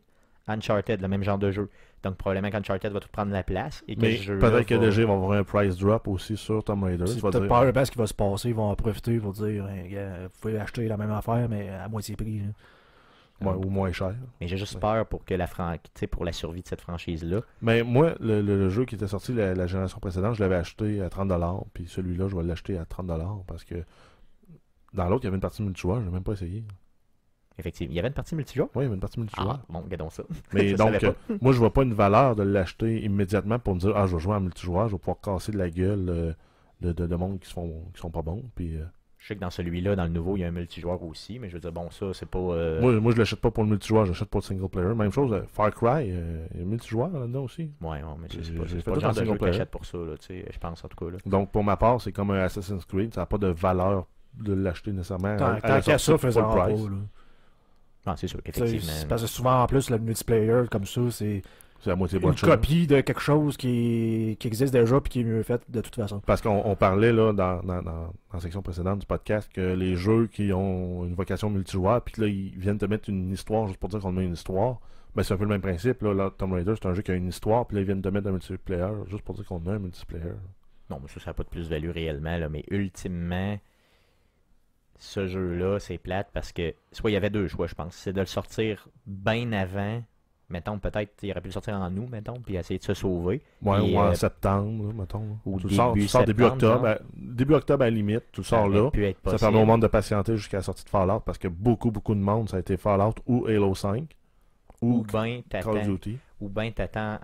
[SPEAKER 1] Uncharted, le même genre de jeu. Donc probablement qu'Uncharted va tout prendre la place. Et que Mais peut-être que jeux
[SPEAKER 3] vont avoir un price drop aussi sur Tomb Raider. T'as peur être pas ce
[SPEAKER 2] qui va se passer, ils vont en profiter
[SPEAKER 1] pour dire hein, vous
[SPEAKER 2] pouvez acheter la même affaire, mais à
[SPEAKER 1] moitié prix. Hein. ou moins cher. Mais j'ai juste peur pour que la pour la survie de cette franchise-là.
[SPEAKER 3] Mais moi, le, jeu qui était sorti la, génération précédente, je l'avais acheté à 30$, puis celui-là, je vais l'acheter à 30$ parce que dans l'autre, il y avait une partie multijoueur, je n'ai même pas essayé. Effectivement. Il y avait
[SPEAKER 1] une partie multijoueur? Oui, il y avait
[SPEAKER 3] une partie multijoueur. Ah, bon, regardons ça. Mais donc, euh, moi, je vois pas une valeur de l'acheter immédiatement pour me dire Ah, je vais jouer en multijoueur, je vais pouvoir casser de la gueule euh, de, de, monde qui sont, qui sont pas bons. Puis, euh.
[SPEAKER 1] Je sais que dans celui-là, dans le nouveau, il y a un multijoueur aussi, mais je veux dire, bon, ça, c'est pas. Moi, moi,
[SPEAKER 3] je l'achète pas pour le multijoueur, j'achète pour le single player. Même chose, Far Cry, il y a un multijoueur là-dedans aussi. Ouais, mais c'est pas, pas, pas le genre de jeu que j'achète
[SPEAKER 1] pour ça, là, tu sais, je pense en tout cas. Là.
[SPEAKER 3] Donc, pour ma part, c'est comme un Assassin's Creed, ça n'a pas de valeur de l'acheter nécessairement. Tant qu'à ça, un là c'est Parce que
[SPEAKER 2] souvent, en plus, le multiplayer comme ça, c'est. une copie de quelque chose qui, existe déjà et qui est mieux fait de toute façon.
[SPEAKER 3] Parce qu'on parlait là dans, la section précédente du podcast que les jeux qui ont une vocation multijoueur puis là ils viennent te mettre une histoire juste pour dire qu'on a une histoire, ben c'est un peu le même principe Tomb Raider c'est un jeu qui a une histoire puis là ils viennent te mettre un multiplayer juste pour dire qu'on a un multiplayer. Non mais ça n'a pas de plus value
[SPEAKER 1] réellement mais ultimement ce jeu-là, c'est plate parce que soit il y avait deux choix, je pense. C'est de le sortir bien avant, mettons, peut-être, il aurait pu le sortir en août, mettons, puis essayer de se sauver. Ouais, ou en euh, septembre, mettons. Ou début octobre.
[SPEAKER 3] début octobre à la limite, tout ça là. Ça permet au monde de patienter jusqu'à la sortie de Fallout parce que beaucoup, beaucoup de monde, ça a été Fallout ou Halo 5.
[SPEAKER 1] Ou, ben bien t'attends ou ben t'attends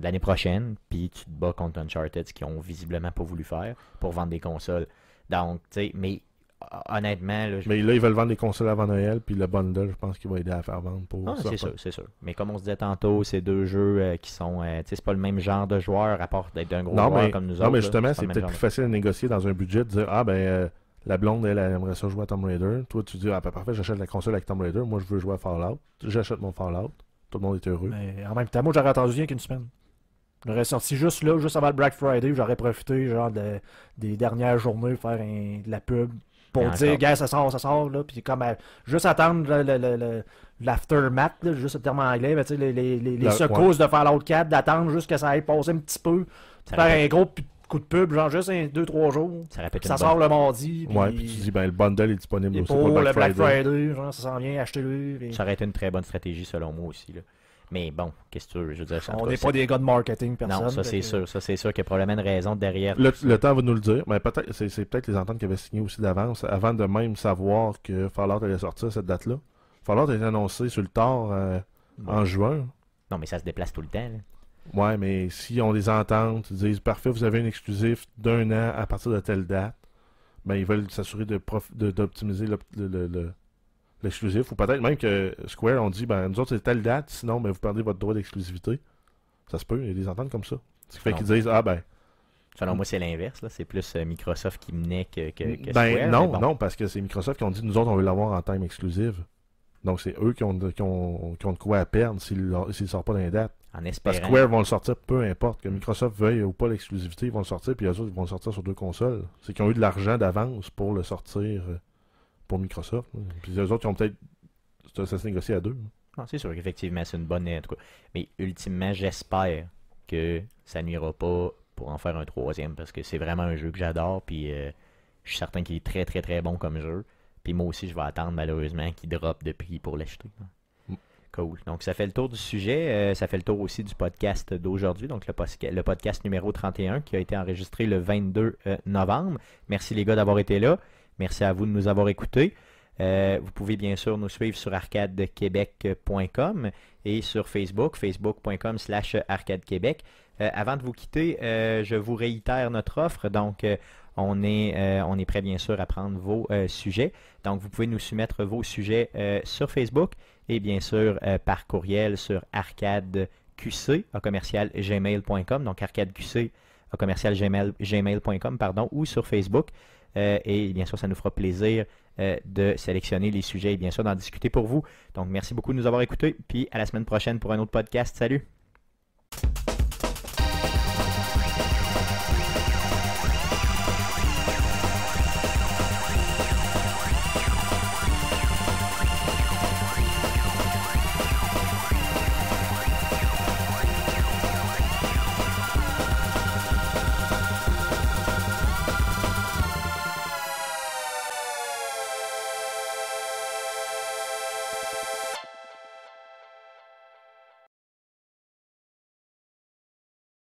[SPEAKER 1] l'année prochaine puis tu te bats contre Uncharted ce qu'ils ont visiblement pas voulu faire pour vendre des consoles donc tu sais mais honnêtement. Là, Mais là, ils
[SPEAKER 3] veulent vendre les consoles avant Noël, puis le bundle, je pense qu'il va aider à faire vendre pour. Ah, c'est sûr, c'est sûr. Mais
[SPEAKER 1] comme on se disait tantôt, ces
[SPEAKER 3] deux jeux euh, qui sont. Euh, c'est pas le même genre de joueur à part d'être d'un gros joueur comme nous autres. Non, mais justement, c'est peut-être plus facile de négocier dans un budget de dire Ah, ben, euh, la blonde, elle, aimerait ça jouer à Tomb Raider. Toi, tu dis Ah, ben, parfait, j'achète la console avec Tomb Raider. Moi, je veux jouer à Fallout. J'achète mon Fallout. Tout le monde est heureux. Mais
[SPEAKER 2] en même temps, moi, j'aurais attendu rien qu'une semaine. J'aurais sorti juste là, juste avant le Black Friday, j'aurais profité genre des dernières journées, faire de la pub, pour dire, gars, ça sort, ça sort, là, puis comme euh, juste attendre le, le, juste le terme anglais, mais les, les, les, les secousses ouais. de l'autre cadre, d'attendre juste que ça aille passer un petit peu, faire un gros coup de pub, genre juste un 2-3 jours. Ça, ça sort le mardi. Puis...
[SPEAKER 3] Ouais, puis tu dis, ben, le bundle est disponible aussi pour, le Black Friday.
[SPEAKER 2] genre, ça s'en vient, achetez-le. Ça
[SPEAKER 1] aurait été une très bonne stratégie selon moi aussi. Là. Mais bon, qu'est-ce que tu veux, je veux dire, On n'est pas des gars de marketing, personne. Non, ça c'est sûr. Ça c'est sûr qu'il y a probablement une raison derrière. Le, temps
[SPEAKER 3] va nous le dire, mais peut-être c'est peut-être les ententes qui avaient signé aussi d'avance, avant de même savoir que Fallout allait sortir cette date-là. Fallout a été annoncé sur le tard euh, en juin.
[SPEAKER 1] Non, mais ça se déplace
[SPEAKER 3] tout le temps. Là. Ouais, mais si on les entend, ils disent parfait, vous avez un exclusif d'un an à partir de telle date, ben ils veulent s'assurer d'optimiser de, de, le, le l'exclusif, ben, ou peut-être même que Square ont dit, ben, nous autres, c'est telle date, sinon, ben, vous perdez votre droit d'exclusivité. Ça se peut, il y a comme ça. Ce qui fait qu'ils disent, ah, ben. Selon moi,
[SPEAKER 1] c'est l'inverse. Là. C'est plus euh, Microsoft qui menait que, que, ben, Square, Non, non,
[SPEAKER 3] parce que c'est Microsoft qui ont dit, nous autres, on veut l'avoir en time exclusive. Donc, c'est eux qui ont, ont, quoi à perdre s'ils ne sortent pas d'un date En espérant. Parce que Square vont le sortir, peu importe. Que mm. Microsoft veuille ou pas l'exclusivité, ils vont le sortir, puis les autres, ils vont le sortir sur deux consoles. C'est qu'ils ont eu de l'argent d'avance pour le sortir euh, Microsoft. Puis les autres, ils ont peut-être. Ça, s'est négocié à deux.
[SPEAKER 1] c'est sûr qu'effectivement, c'est une bonne en Mais ultimement, j'espère que ça nuira pas pour en faire un troisième parce que c'est vraiment un jeu que j'adore. Puis euh, je suis certain qu'il est très très très bon comme jeu. Puis moi aussi, je vais attendre malheureusement qu'il drop de prix pour l'acheter. Mm. Cool. Donc, ça fait le tour du sujet. Euh, ça fait le tour aussi du podcast d'aujourd'hui. Donc, le, podcast numéro 31 qui a été enregistré le 22 euh, novembre. Merci les gars d'avoir été là. Merci à vous de nous avoir écoutés. Euh, vous pouvez bien sûr nous suivre sur arcadequebec.com et sur Facebook, facebook.com slash arcadequebec. Euh, avant de vous quitter, euh, je vous réitère notre offre. Donc, on est, on est prêt bien sûr à prendre vos sujets. Donc, vous pouvez nous soumettre vos sujets sur Facebook et bien sûr par courriel sur arcadeqc commercial gmail.com, donc arcadeqc commercial gmail.com, pardon, ou sur Facebook. Euh, et bien sûr, ça nous fera plaisir euh, de sélectionner les sujets et bien sûr d'en discuter pour vous. Donc, merci beaucoup de nous avoir écoutés. Puis à la semaine prochaine pour un autre podcast. Salut!